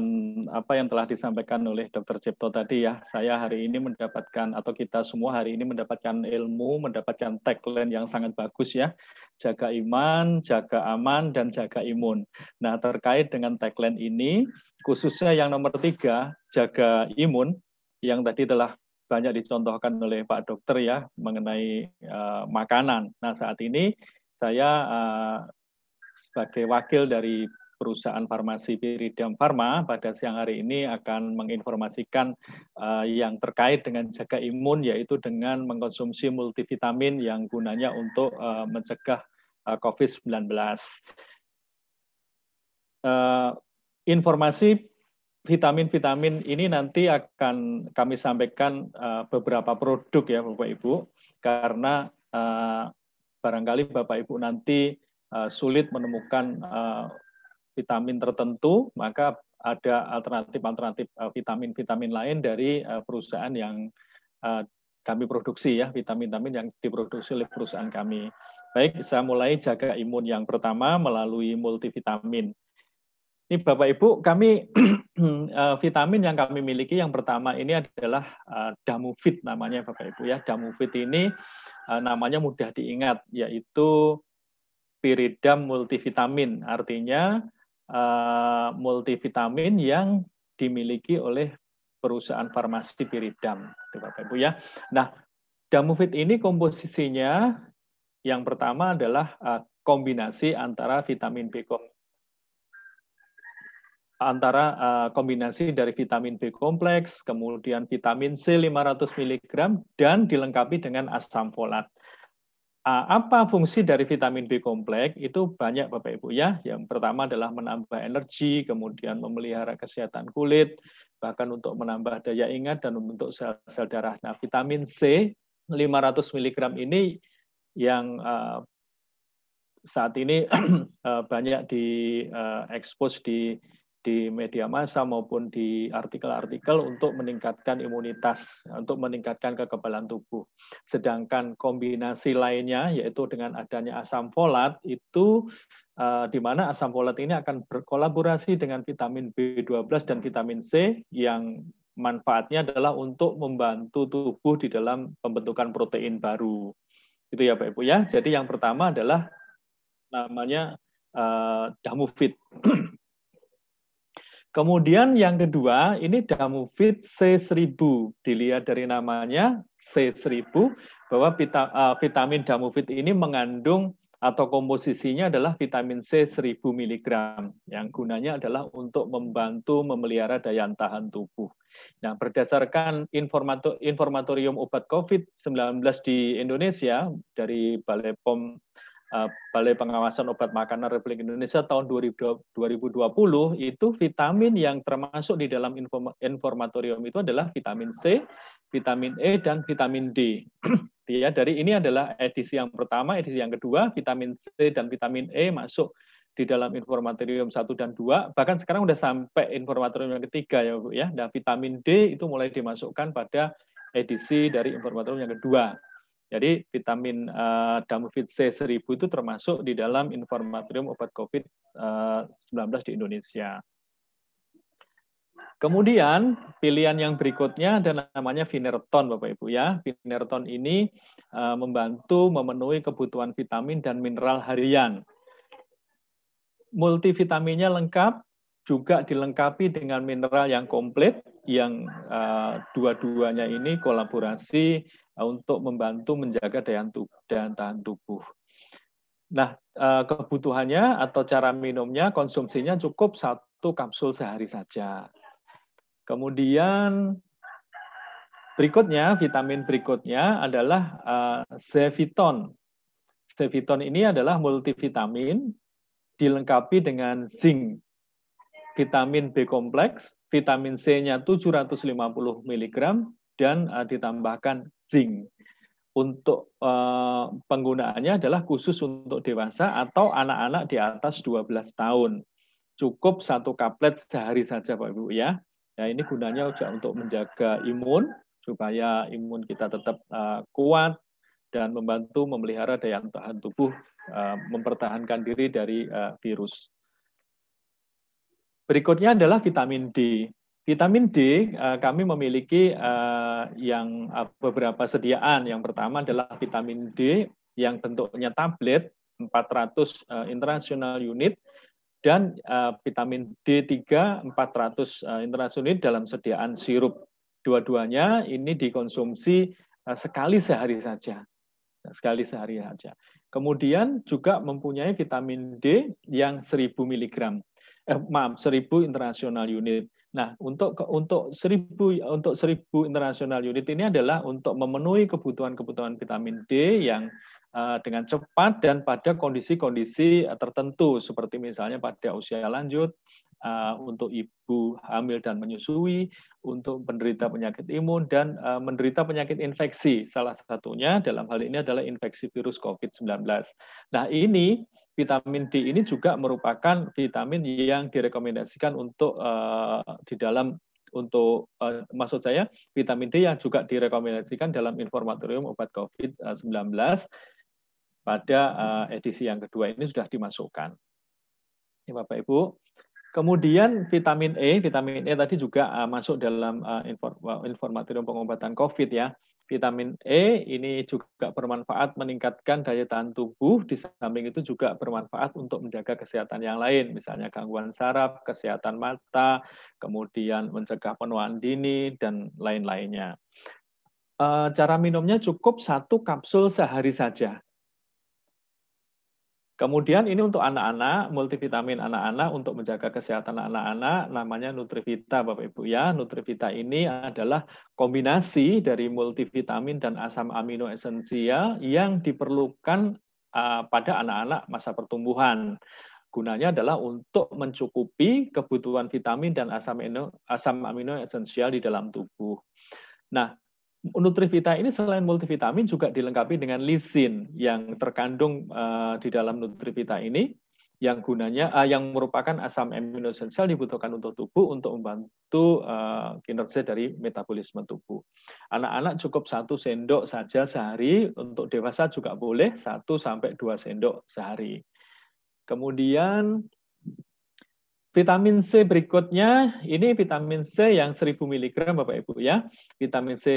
apa yang telah disampaikan oleh Dr. Cipto tadi ya. Saya hari ini mendapatkan atau kita semua hari ini mendapatkan ilmu, mendapatkan tagline yang sangat bagus ya. Jaga iman, jaga aman, dan jaga imun. Nah, terkait dengan tagline ini, khususnya yang nomor tiga, jaga imun, yang tadi telah banyak dicontohkan oleh Pak Dokter ya mengenai uh, makanan. Nah saat ini saya uh, sebagai wakil dari perusahaan farmasi Piridium Pharma pada siang hari ini akan menginformasikan uh, yang terkait dengan jaga imun yaitu dengan mengkonsumsi multivitamin yang gunanya untuk uh, mencegah uh, COVID-19. Uh, informasi vitamin-vitamin ini nanti akan kami sampaikan uh, beberapa produk ya Bapak Ibu karena uh, barangkali Bapak Ibu nanti uh, sulit menemukan uh, vitamin tertentu maka ada alternatif-alternatif vitamin-vitamin lain dari perusahaan yang kami produksi ya vitamin-vitamin yang diproduksi oleh perusahaan kami. Baik, saya mulai jaga imun yang pertama melalui multivitamin. Ini Bapak Ibu, kami eh, vitamin yang kami miliki yang pertama ini adalah Damufit eh, namanya Bapak Ibu ya. Damufit ini eh, namanya mudah diingat yaitu piridam multivitamin. Artinya multivitamin yang dimiliki oleh perusahaan farmasi piridam. Bapak Ibu ya. Nah, Damufit ini komposisinya yang pertama adalah kombinasi antara vitamin B kompleks antara eh, kombinasi dari vitamin B kompleks, kemudian vitamin C 500 mg, dan dilengkapi dengan asam folat. Eh, apa fungsi dari vitamin B kompleks? Itu banyak Bapak Ibu ya. Yang pertama adalah menambah energi, kemudian memelihara kesehatan kulit, bahkan untuk menambah daya ingat dan membentuk sel-sel darah. Nah, vitamin C 500 mg ini yang eh, saat ini banyak diekspos di di media massa maupun di artikel-artikel untuk meningkatkan imunitas, untuk meningkatkan kekebalan tubuh. Sedangkan kombinasi lainnya yaitu dengan adanya asam folat itu eh, di mana asam folat ini akan berkolaborasi dengan vitamin B12 dan vitamin C yang manfaatnya adalah untuk membantu tubuh di dalam pembentukan protein baru. Itu ya Pak Ibu ya. Jadi yang pertama adalah namanya uh, eh, Damufit Kemudian yang kedua, ini Damuvit C1000. Dilihat dari namanya C1000 bahwa eh, vitamin Damuvit ini mengandung atau komposisinya adalah vitamin C 1000 mg yang gunanya adalah untuk membantu memelihara daya tahan tubuh. Nah, berdasarkan informatorium obat COVID-19 di Indonesia dari Balai POM Eh, Balai Pengawasan Obat Makanan Republik Indonesia tahun 2020 itu vitamin yang termasuk di dalam informatorium itu adalah vitamin C, vitamin E dan vitamin D. ya, dari ini adalah edisi yang pertama, edisi yang kedua, vitamin C dan vitamin E masuk di dalam informatorium 1 dan 2, bahkan sekarang sudah sampai informatorium yang ketiga ya Bu ya. dan vitamin D itu mulai dimasukkan pada edisi dari informatorium yang kedua. Jadi vitamin uh, eh, Damufit C 1000 itu termasuk di dalam informatorium obat COVID-19 eh, di Indonesia. Kemudian pilihan yang berikutnya adalah namanya Vinerton Bapak Ibu ya. Vinerton ini uh, membantu memenuhi kebutuhan vitamin dan mineral harian. Multivitaminnya lengkap, juga dilengkapi dengan mineral yang komplit yang uh, dua-duanya ini kolaborasi Eh, untuk membantu menjaga daya, daya tahan tubuh. Nah, eh, kebutuhannya atau cara minumnya, konsumsinya cukup satu kapsul sehari saja. Kemudian berikutnya, vitamin berikutnya adalah eh, zeviton. Zeviton ini adalah multivitamin dilengkapi dengan zinc, vitamin B kompleks, vitamin C-nya 750 mg, dan uh, eh, ditambahkan zinc. Untuk uh, penggunaannya adalah khusus untuk dewasa atau anak-anak di atas 12 tahun. Cukup satu kaplet sehari saja Pak Ibu ya. Ya ini gunanya untuk menjaga imun supaya imun kita tetap uh, kuat dan membantu memelihara daya tahan tubuh uh, mempertahankan diri dari uh, virus. Berikutnya adalah vitamin D. Vitamin D eh, kami memiliki eh, yang eh, beberapa sediaan. Yang pertama adalah vitamin D yang bentuknya tablet 400 international unit dan vitamin D3 400 international unit dalam sediaan sirup. Dua-duanya ini dikonsumsi sekali sehari saja. Sekali sehari saja. Kemudian juga mempunyai vitamin D yang 1000 mg. Eh, maaf, 1000 international unit Nah, untuk untuk 1000 untuk 1000 internasional unit ini adalah untuk memenuhi kebutuhan-kebutuhan vitamin D yang eh, dengan cepat dan pada kondisi-kondisi eh, tertentu seperti misalnya pada usia lanjut Eh, untuk ibu hamil dan menyusui, untuk penderita penyakit imun, dan uh, menderita penyakit infeksi. Salah satunya dalam hal ini adalah infeksi virus COVID-19. Nah ini vitamin D ini juga merupakan vitamin yang direkomendasikan untuk uh, di dalam untuk uh, maksud saya vitamin D yang juga direkomendasikan dalam informatorium obat COVID-19 pada uh, edisi yang kedua ini sudah dimasukkan. Ini, Bapak Ibu, Kemudian vitamin E, vitamin E tadi juga uh, masuk dalam uh, informatorium pengobatan COVID ya. Vitamin E ini juga bermanfaat meningkatkan daya tahan tubuh, di samping itu juga bermanfaat untuk menjaga kesehatan yang lain, misalnya gangguan saraf, kesehatan mata, kemudian mencegah penuaan dini, dan lain-lainnya. Cara minumnya cukup satu kapsul sehari saja Kemudian ini untuk anak-anak, multivitamin anak-anak untuk menjaga kesehatan anak-anak, namanya Nutrivita Bapak Ibu ya. Nutrivita ini adalah kombinasi dari multivitamin dan asam amino esensial yang diperlukan eh, pada anak-anak masa pertumbuhan. Gunanya adalah untuk mencukupi kebutuhan vitamin dan asam amino, asam amino esensial di dalam tubuh. Nah, Nutrivita ini selain multivitamin juga dilengkapi dengan lisin yang terkandung uh, di dalam Nutrivita ini yang gunanya uh, yang merupakan asam amino esensial dibutuhkan untuk tubuh untuk membantu uh, kinerja dari metabolisme tubuh. Anak-anak cukup satu sendok saja sehari, untuk dewasa juga boleh 1 sampai 2 sendok sehari. Kemudian Vitamin C berikutnya, ini vitamin C yang 1000 mg Bapak Ibu ya. Vitamin C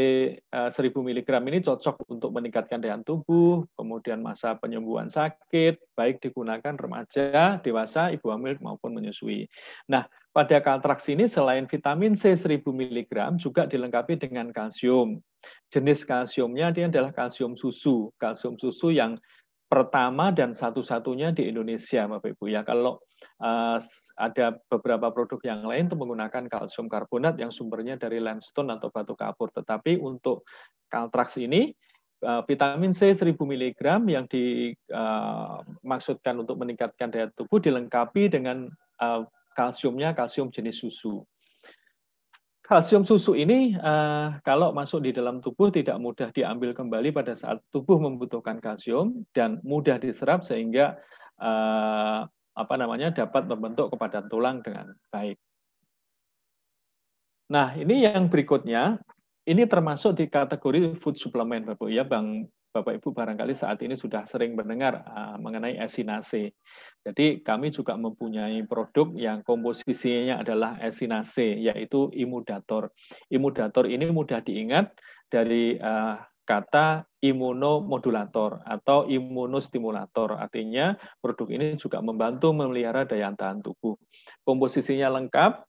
1000 eh, mg ini cocok untuk meningkatkan daya tubuh, kemudian masa penyembuhan sakit, baik digunakan remaja, dewasa, ibu hamil maupun menyusui. Nah, pada kaltraks ini selain vitamin C 1000 mg juga dilengkapi dengan kalsium. Jenis kalsiumnya dia adalah kalsium susu, kalsium susu yang pertama dan satu-satunya di Indonesia Bapak Ibu ya. Kalau Eh, ada beberapa produk yang lain itu menggunakan kalsium karbonat yang sumbernya dari limestone atau batu kapur. Tetapi untuk Caltrax ini eh, vitamin C 1000 mg yang dimaksudkan eh, untuk meningkatkan daya tubuh dilengkapi dengan kalsiumnya kalsium jenis susu. Kalsium susu ini kalau masuk di dalam tubuh tidak mudah diambil kembali pada saat tubuh membutuhkan kalsium dan mudah diserap sehingga apa namanya dapat membentuk kepadatan tulang dengan baik. Nah, ini yang berikutnya, ini termasuk di kategori food supplement, Bapak ya, Bang Bapak Ibu barangkali saat ini sudah sering mendengar uh, mengenai esinase. Jadi kami juga mempunyai produk yang komposisinya adalah esinase, yaitu imudator. Imudator ini mudah diingat dari uh, kata imunomodulator atau imunostimulator. Artinya produk ini juga membantu memelihara daya tahan tubuh. Komposisinya lengkap,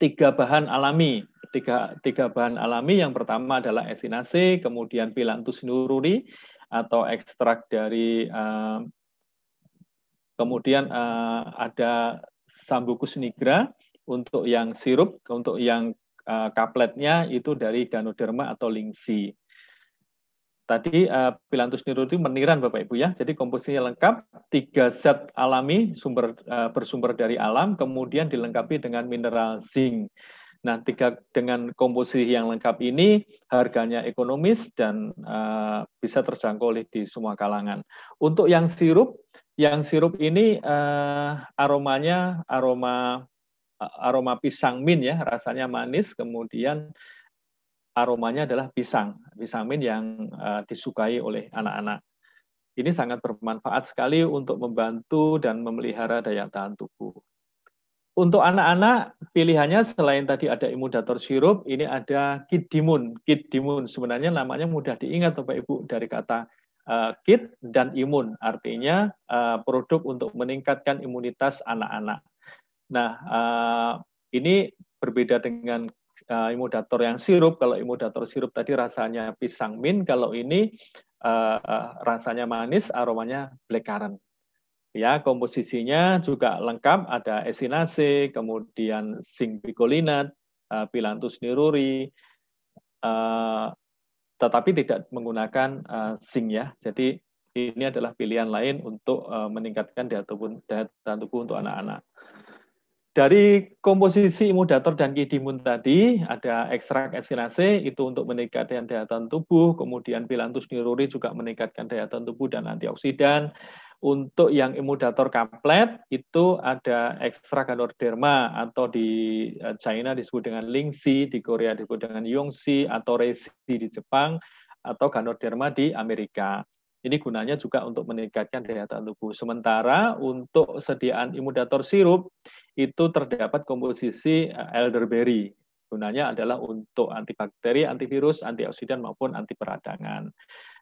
tiga bahan alami. Tiga, tiga bahan alami yang pertama adalah esinase, kemudian pilantus nururi atau ekstrak dari eh, kemudian eh, ada sambucus nigra untuk yang sirup, untuk yang eh, kapletnya itu dari ganoderma atau lingsi. Tadi uh, Pilantus niruti meniran Bapak Ibu ya. Jadi komposisinya lengkap, tiga zat alami sumber uh, bersumber dari alam, kemudian dilengkapi dengan mineral zinc. Nah, tiga dengan komposisi yang lengkap ini harganya ekonomis dan uh, bisa terjangkau oleh di semua kalangan. Untuk yang sirup, yang sirup ini uh, aromanya aroma aroma pisang min ya, rasanya manis, kemudian aromanya adalah pisang, pisang min yang eh, disukai oleh anak-anak. Ini sangat bermanfaat sekali untuk membantu dan memelihara daya tahan tubuh. Untuk anak-anak, pilihannya selain tadi ada imudator sirup, ini ada kit dimun. Kit dimun sebenarnya namanya mudah diingat Bapak Ibu dari kata uh, eh, kit dan imun, artinya eh, produk untuk meningkatkan imunitas anak-anak. Nah, ini berbeda dengan uh, eh, imodator yang sirup. Kalau imodator sirup tadi rasanya pisang min, kalau ini uh, uh, rasanya manis, aromanya blackcurrant. Ya, komposisinya juga lengkap, ada esinase, kemudian zinc picolinat, uh, pilantus niruri, uh, tetapi tidak menggunakan uh, zinc ya. Jadi ini adalah pilihan lain untuk uh, meningkatkan daya tubuh, daya tubuh untuk anak-anak. Dari komposisi imudator dan kidimun tadi, ada ekstrak esilase itu untuk meningkatkan daya tahan tubuh, kemudian bilantus niruri juga meningkatkan daya tahan tubuh dan antioksidan. Untuk yang imudator kaplet, itu ada ekstrak ganoderma atau di eh, China disebut dengan lingxi, di Korea disebut dengan yongxi, atau resi di Jepang, atau ganoderma di Amerika. Ini gunanya juga untuk meningkatkan daya tahan tubuh. Sementara untuk sediaan imudator sirup itu terdapat komposisi eh, elderberry. Gunanya adalah untuk antibakteri, antivirus, antioksidan maupun anti peradangan.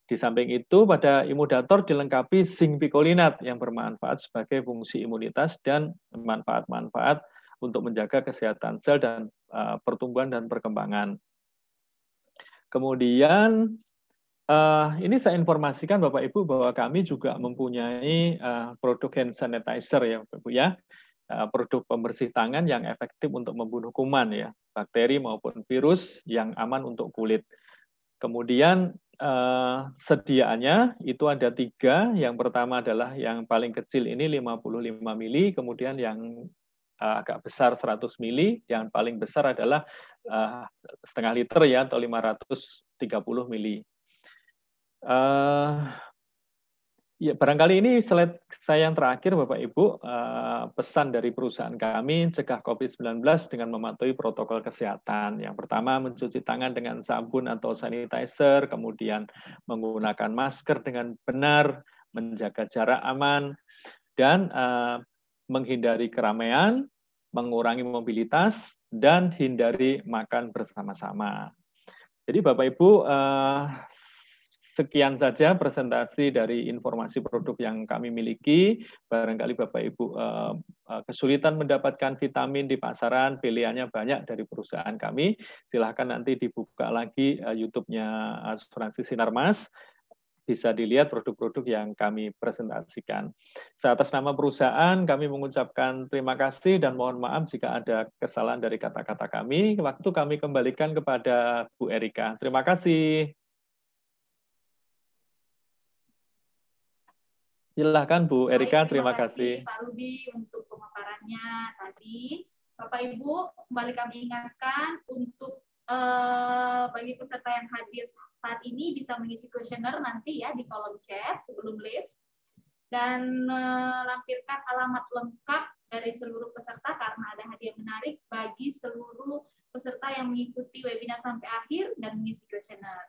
Di samping itu, pada imudator dilengkapi zinc picolinat yang bermanfaat sebagai fungsi imunitas dan manfaat-manfaat untuk menjaga kesehatan sel dan uh, pertumbuhan dan perkembangan. Kemudian Uh, ini saya informasikan Bapak Ibu bahwa kami juga mempunyai uh, produk hand sanitizer ya Bapak Ibu ya. Eh, produk pembersih tangan yang efektif untuk membunuh kuman ya, bakteri maupun virus yang aman untuk kulit. Kemudian eh, sediaannya itu ada tiga. Yang pertama adalah yang paling kecil ini 55 mili, kemudian yang eh, agak besar 100 mili, yang paling besar adalah eh, setengah liter ya atau 530 mili. Eh, Ya, barangkali ini slide saya yang terakhir, Bapak Ibu. Eh, pesan dari perusahaan kami, cegah COVID-19 dengan mematuhi protokol kesehatan. Yang pertama, mencuci tangan dengan sabun atau sanitizer, kemudian menggunakan masker dengan benar, menjaga jarak aman, dan eh, menghindari keramaian, mengurangi mobilitas, dan hindari makan bersama-sama. Jadi Bapak Ibu, eh, Sekian saja presentasi dari informasi produk yang kami miliki. Barangkali Bapak Ibu eh, eh, kesulitan mendapatkan vitamin di pasaran, pilihannya banyak dari perusahaan kami. Silahkan nanti dibuka lagi eh, YouTube-nya Asuransi Sinarmas bisa dilihat produk-produk yang kami presentasikan. Atas nama perusahaan, kami mengucapkan terima kasih dan mohon maaf jika ada kesalahan dari kata-kata kami. Waktu kami kembalikan kepada Bu Erika. Terima kasih. Silahkan Bu oh, Erika, Baik, iya, terima, terima kasih. kasih. Pak Rudi untuk pemaparannya tadi. Bapak Ibu, kembali kami ingatkan untuk eh, bagi peserta yang hadir saat ini bisa mengisi kuesioner nanti ya di kolom chat sebelum live dan melampirkan eh, alamat lengkap dari seluruh peserta karena ada hadiah menarik bagi seluruh peserta yang mengikuti webinar sampai akhir dan mengisi kuesioner.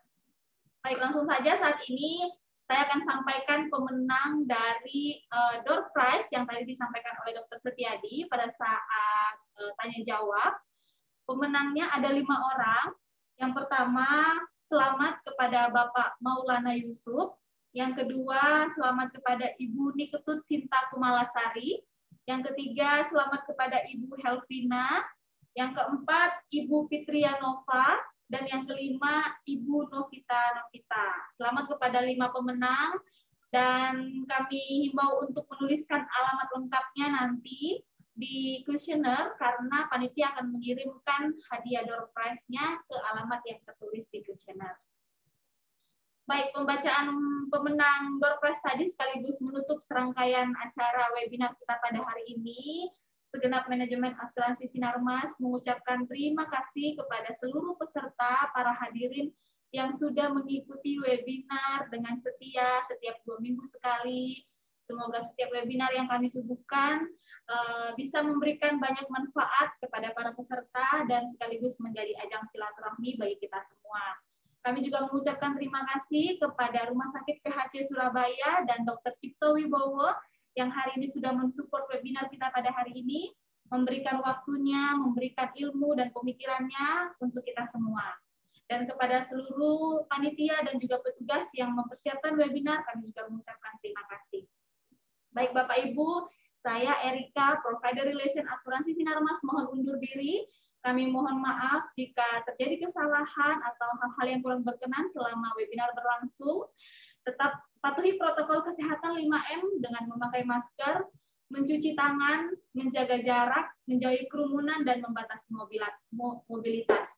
Baik, langsung saja saat ini saya akan sampaikan pemenang dari uh, door prize yang tadi disampaikan oleh Dr. Setiadi pada saat uh, tanya jawab. Pemenangnya ada lima orang. Yang pertama, selamat kepada Bapak Maulana Yusuf. Yang kedua, selamat kepada Ibu Niketut Sinta Kumalasari. Yang ketiga, selamat kepada Ibu Helvina. Yang keempat, Ibu Nova dan yang kelima Ibu Novita Novita. Selamat kepada lima pemenang dan kami himbau untuk menuliskan alamat lengkapnya nanti di kuesioner karena panitia akan mengirimkan hadiah door prize-nya ke alamat yang tertulis di kuesioner. Baik, pembacaan pemenang door prize tadi sekaligus menutup serangkaian acara webinar kita pada hari ini segenap manajemen asuransi Sinarmas mengucapkan terima kasih kepada seluruh peserta, para hadirin yang sudah mengikuti webinar dengan setia setiap dua minggu sekali. Semoga setiap webinar yang kami subuhkan eh, bisa memberikan banyak manfaat kepada para peserta dan sekaligus menjadi ajang silaturahmi bagi kita semua. Kami juga mengucapkan terima kasih kepada Rumah Sakit PHC Surabaya dan Dr. Cipto Wibowo yang hari ini sudah mensupport webinar kita pada hari ini, memberikan waktunya, memberikan ilmu dan pemikirannya untuk kita semua. Dan kepada seluruh panitia dan juga petugas yang mempersiapkan webinar, kami juga mengucapkan terima kasih. Baik Bapak Ibu, saya Erika, Provider Relation Asuransi Sinarmas, mohon undur diri. Kami mohon maaf jika terjadi kesalahan atau hal-hal yang kurang berkenan selama webinar berlangsung. Tetap patuhi protokol kesehatan 5M dengan memakai masker, mencuci tangan, menjaga jarak, menjauhi kerumunan, dan membatasi mobilitas.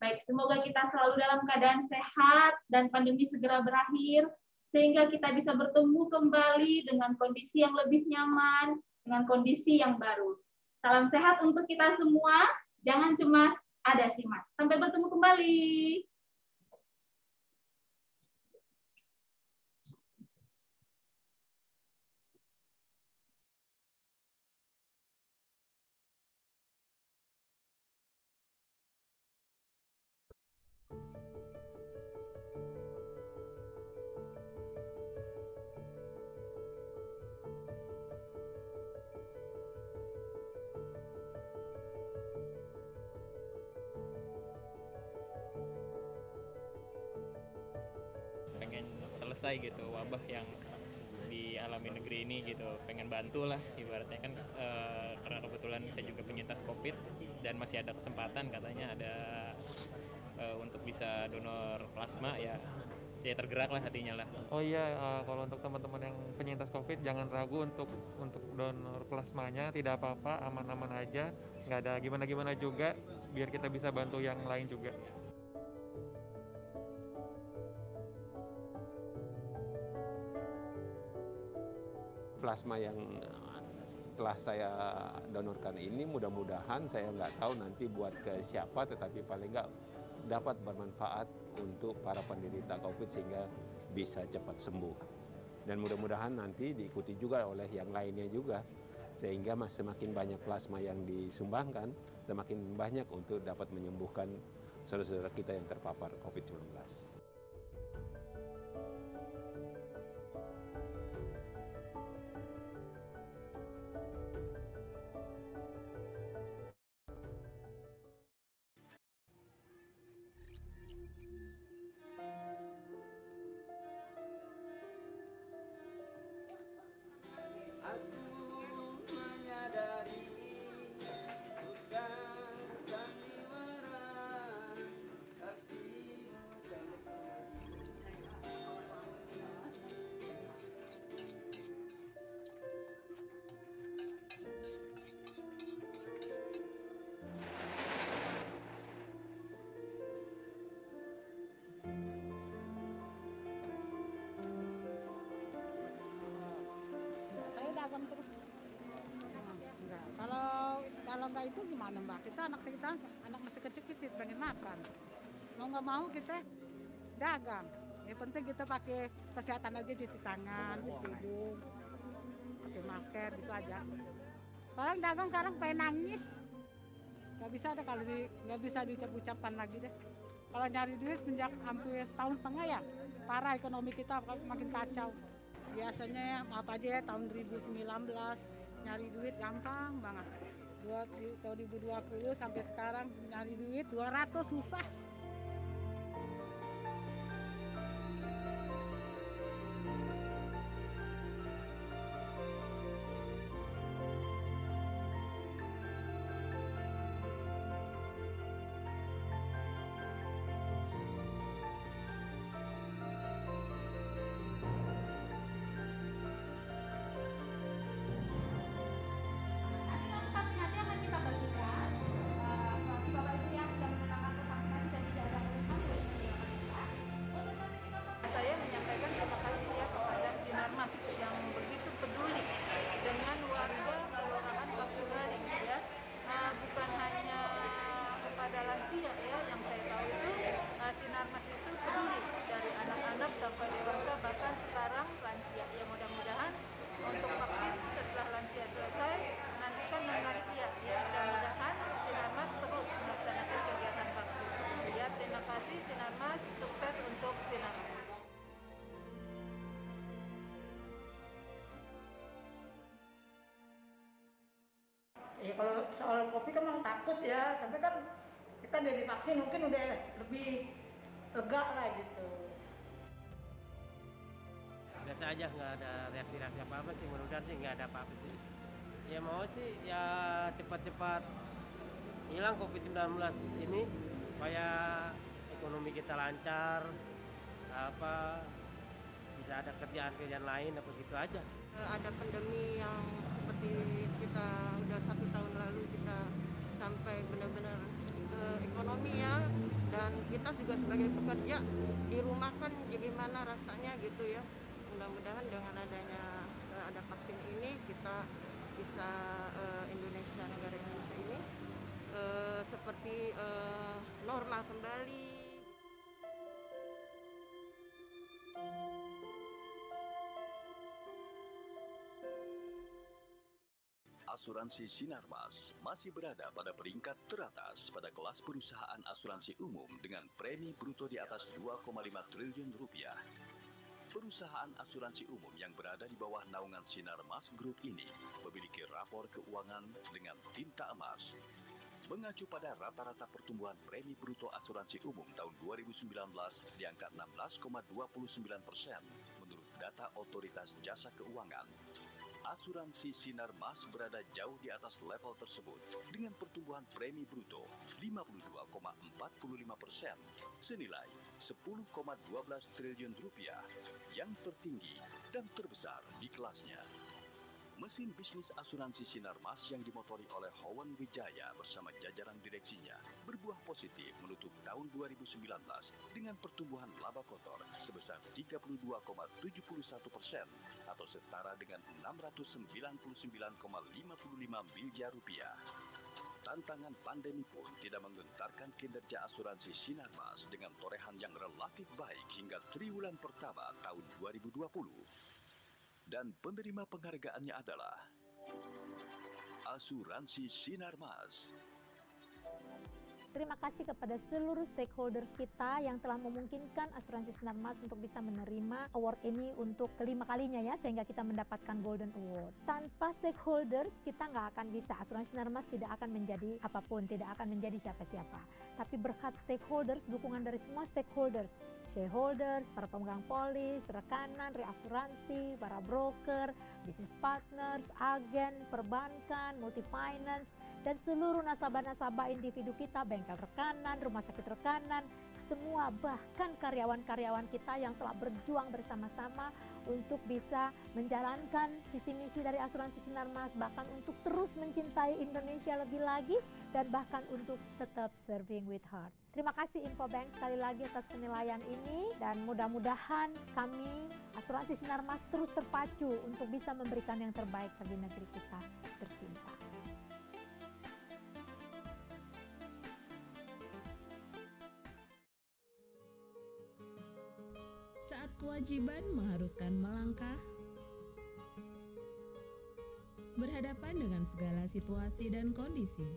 Baik, semoga kita selalu dalam keadaan sehat dan pandemi segera berakhir, sehingga kita bisa bertemu kembali dengan kondisi yang lebih nyaman, dengan kondisi yang baru. Salam sehat untuk kita semua, jangan cemas, ada simas. Sampai bertemu kembali. membantu lah ibaratnya kan e, karena kebetulan saya juga penyintas covid dan masih ada kesempatan katanya ada e, untuk bisa donor plasma ya ya tergerak lah hatinya lah oh iya e, kalau untuk teman-teman yang penyintas covid jangan ragu untuk untuk donor plasmanya tidak apa-apa aman-aman aja nggak ada gimana-gimana juga biar kita bisa bantu yang lain juga plasma yang eh, telah saya donorkan ini mudah-mudahan saya nggak tahu nanti buat ke siapa tetapi paling nggak dapat bermanfaat untuk para penderita COVID sehingga bisa cepat sembuh. Dan mudah-mudahan nanti diikuti juga oleh yang lainnya juga sehingga semakin banyak plasma yang disumbangkan semakin banyak untuk dapat menyembuhkan saudara-saudara kita yang terpapar COVID-19. gimana mbak kita anak kita anak masih kecil kecil pengen makan mau nggak mau kita dagang yang penting kita pakai kesehatan aja di tangan di hidung pakai masker gitu aja Kalau dagang sekarang pengen nangis nggak bisa deh kalau di nggak bisa diucap-ucapkan lagi deh kalau nyari duit sejak hampir setahun setengah ya parah ekonomi kita makin kacau biasanya apa aja ya tahun 2019 nyari duit gampang banget tahun 2020 sampai sekarang nyari duit 200 susah kalau soal kopi kan memang takut ya tapi kan kita dari vaksin mungkin udah lebih lega lah gitu biasa aja nggak ada reaksi reaksi apa apa sih mudah sih nggak ada apa apa sih ya mau sih ya cepat-cepat hilang covid 19 ini supaya ekonomi kita lancar apa bisa ada kerjaan-kerjaan lain apa gitu aja eh, ada pandemi yang seperti kita udah satu tahun lalu kita sampai benar-benar uh, eh, ekonomi ya dan kita juga sebagai pekerja di rumah kan bagaimana rasanya gitu ya mudah-mudahan dengan adanya eh, ada vaksin ini kita bisa uh, Indonesia negara Indonesia ini uh, seperti uh, normal kembali. asuransi Sinarmas masih berada pada peringkat teratas pada kelas perusahaan asuransi umum dengan premi bruto di atas 2,5 triliun rupiah. Perusahaan asuransi umum yang berada di bawah naungan Sinarmas Group ini memiliki rapor keuangan dengan tinta emas Mengacu pada rata-rata pertumbuhan premi bruto asuransi umum tahun 2019 di angka 16,29 persen menurut data Otoritas Jasa Keuangan, asuransi Sinar Mas berada jauh di atas level tersebut dengan pertumbuhan premi bruto 52,45 persen senilai 10,12 triliun rupiah yang tertinggi dan terbesar di kelasnya. Mesin bisnis asuransi Sinarmas yang dimotori oleh Howan Wijaya bersama jajaran direksinya berbuah positif menutup tahun 2019 dengan pertumbuhan laba kotor sebesar 32,71 persen atau setara dengan 699,55 miliar rupiah. Tantangan pandemi pun tidak menggentarkan kinerja asuransi Sinarmas dengan torehan yang relatif baik hingga triwulan pertama tahun 2020 dan penerima penghargaannya adalah Asuransi Sinarmas. Terima kasih kepada seluruh stakeholders kita yang telah memungkinkan Asuransi Sinarmas untuk bisa menerima award ini untuk kelima kalinya ya, sehingga kita mendapatkan Golden Award. Tanpa stakeholders, kita nggak akan bisa. Asuransi Sinarmas tidak akan menjadi apapun, tidak akan menjadi siapa-siapa. Tapi berkat stakeholders, dukungan dari semua stakeholders, shareholders, para pemegang polis, rekanan, reasuransi, para broker, business partners, agen, perbankan, multi finance, dan seluruh nasabah-nasabah individu kita, bengkel rekanan, rumah sakit rekanan, semua bahkan karyawan-karyawan kita yang telah berjuang bersama-sama untuk bisa menjalankan visi misi dari asuransi Sinarmas bahkan untuk terus mencintai Indonesia lebih lagi dan bahkan untuk tetap serving with heart. Terima kasih Infobank sekali lagi atas penilaian ini dan mudah-mudahan kami Asuransi Sinarmas terus terpacu untuk bisa memberikan yang terbaik bagi negeri kita. kewajiban mengharuskan melangkah, berhadapan dengan segala situasi dan kondisi.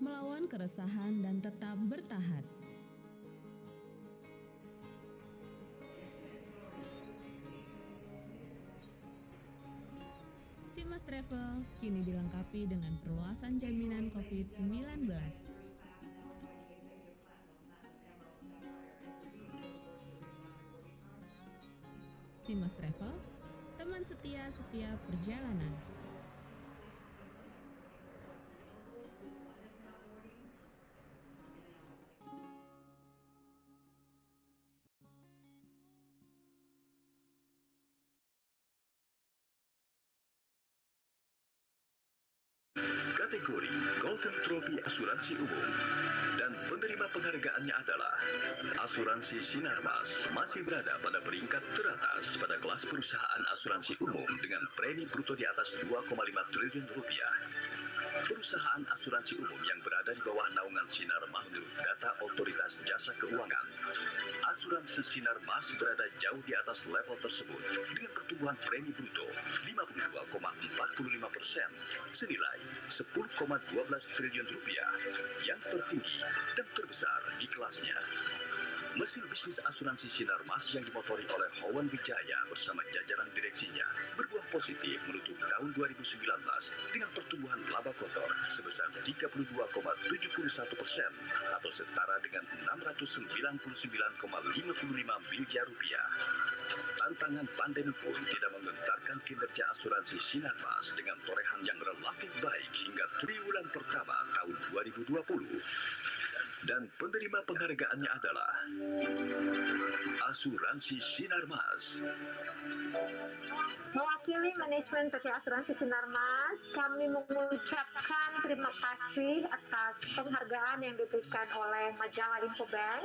Melawan keresahan dan tetap bertahan. Simas Travel kini dilengkapi dengan perluasan jaminan COVID-19. Simas Travel, teman setia setiap perjalanan. asuransi Sinarmas masih berada pada peringkat teratas pada kelas perusahaan asuransi umum dengan premi bruto di atas 2,5 triliun rupiah. Perusahaan asuransi umum yang berada di bawah naungan Sinarmas menurut data Otoritas Jasa Keuangan. Asuransi Sinarmas berada jauh di atas level tersebut dengan pertumbuhan premi bruto 52,45 persen senilai 10,12 triliun rupiah yang tertinggi dan terbesar di kelasnya. Mesin bisnis asuransi Sinar Sinarmas yang dimotori oleh Howan Wijaya bersama jajaran direksinya berbuah positif menutup tahun 2019 dengan pertumbuhan laba kotor sebesar 32,71 persen atau setara dengan 699,55 miliar rupiah. Tantangan pandemi pun tidak menggentarkan kinerja asuransi Sinar Sinarmas dengan torehan yang relatif baik hingga triwulan pertama tahun 2020 dan penerima penghargaannya adalah Asuransi Sinarmas. Mewakili manajemen PT Asuransi Sinarmas, kami mengucapkan terima kasih atas penghargaan yang diberikan oleh majalah Infobank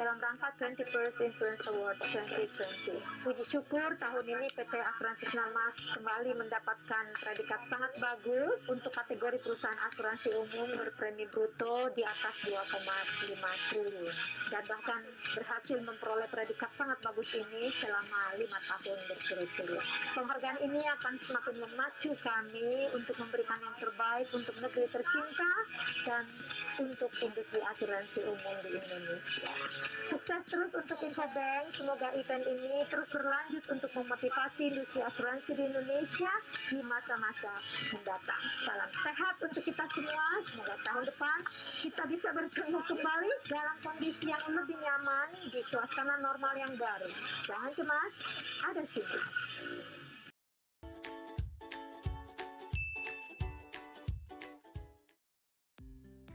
dalam rangka 21st Insurance Award 2020. Puji syukur tahun ini PT Asuransi Sinarmas kembali mendapatkan predikat sangat bagus untuk kategori perusahaan asuransi umum berpremi bruto di atas 2, 5 triliun dan bahkan berhasil memperoleh predikat sangat bagus ini selama lima tahun berturut-turut. Penghargaan ini akan semakin memacu kami untuk memberikan yang terbaik untuk negeri tercinta dan untuk industri asuransi umum di Indonesia. Sukses terus untuk Infobank, semoga event ini terus berlanjut untuk memotivasi industri asuransi di Indonesia di masa-masa mendatang. Salam sehat untuk kita semua, semoga tahun depan kita bisa bertemu kembali dalam kondisi yang lebih nyaman di suasana normal yang baru. Jangan cemas, ada sini.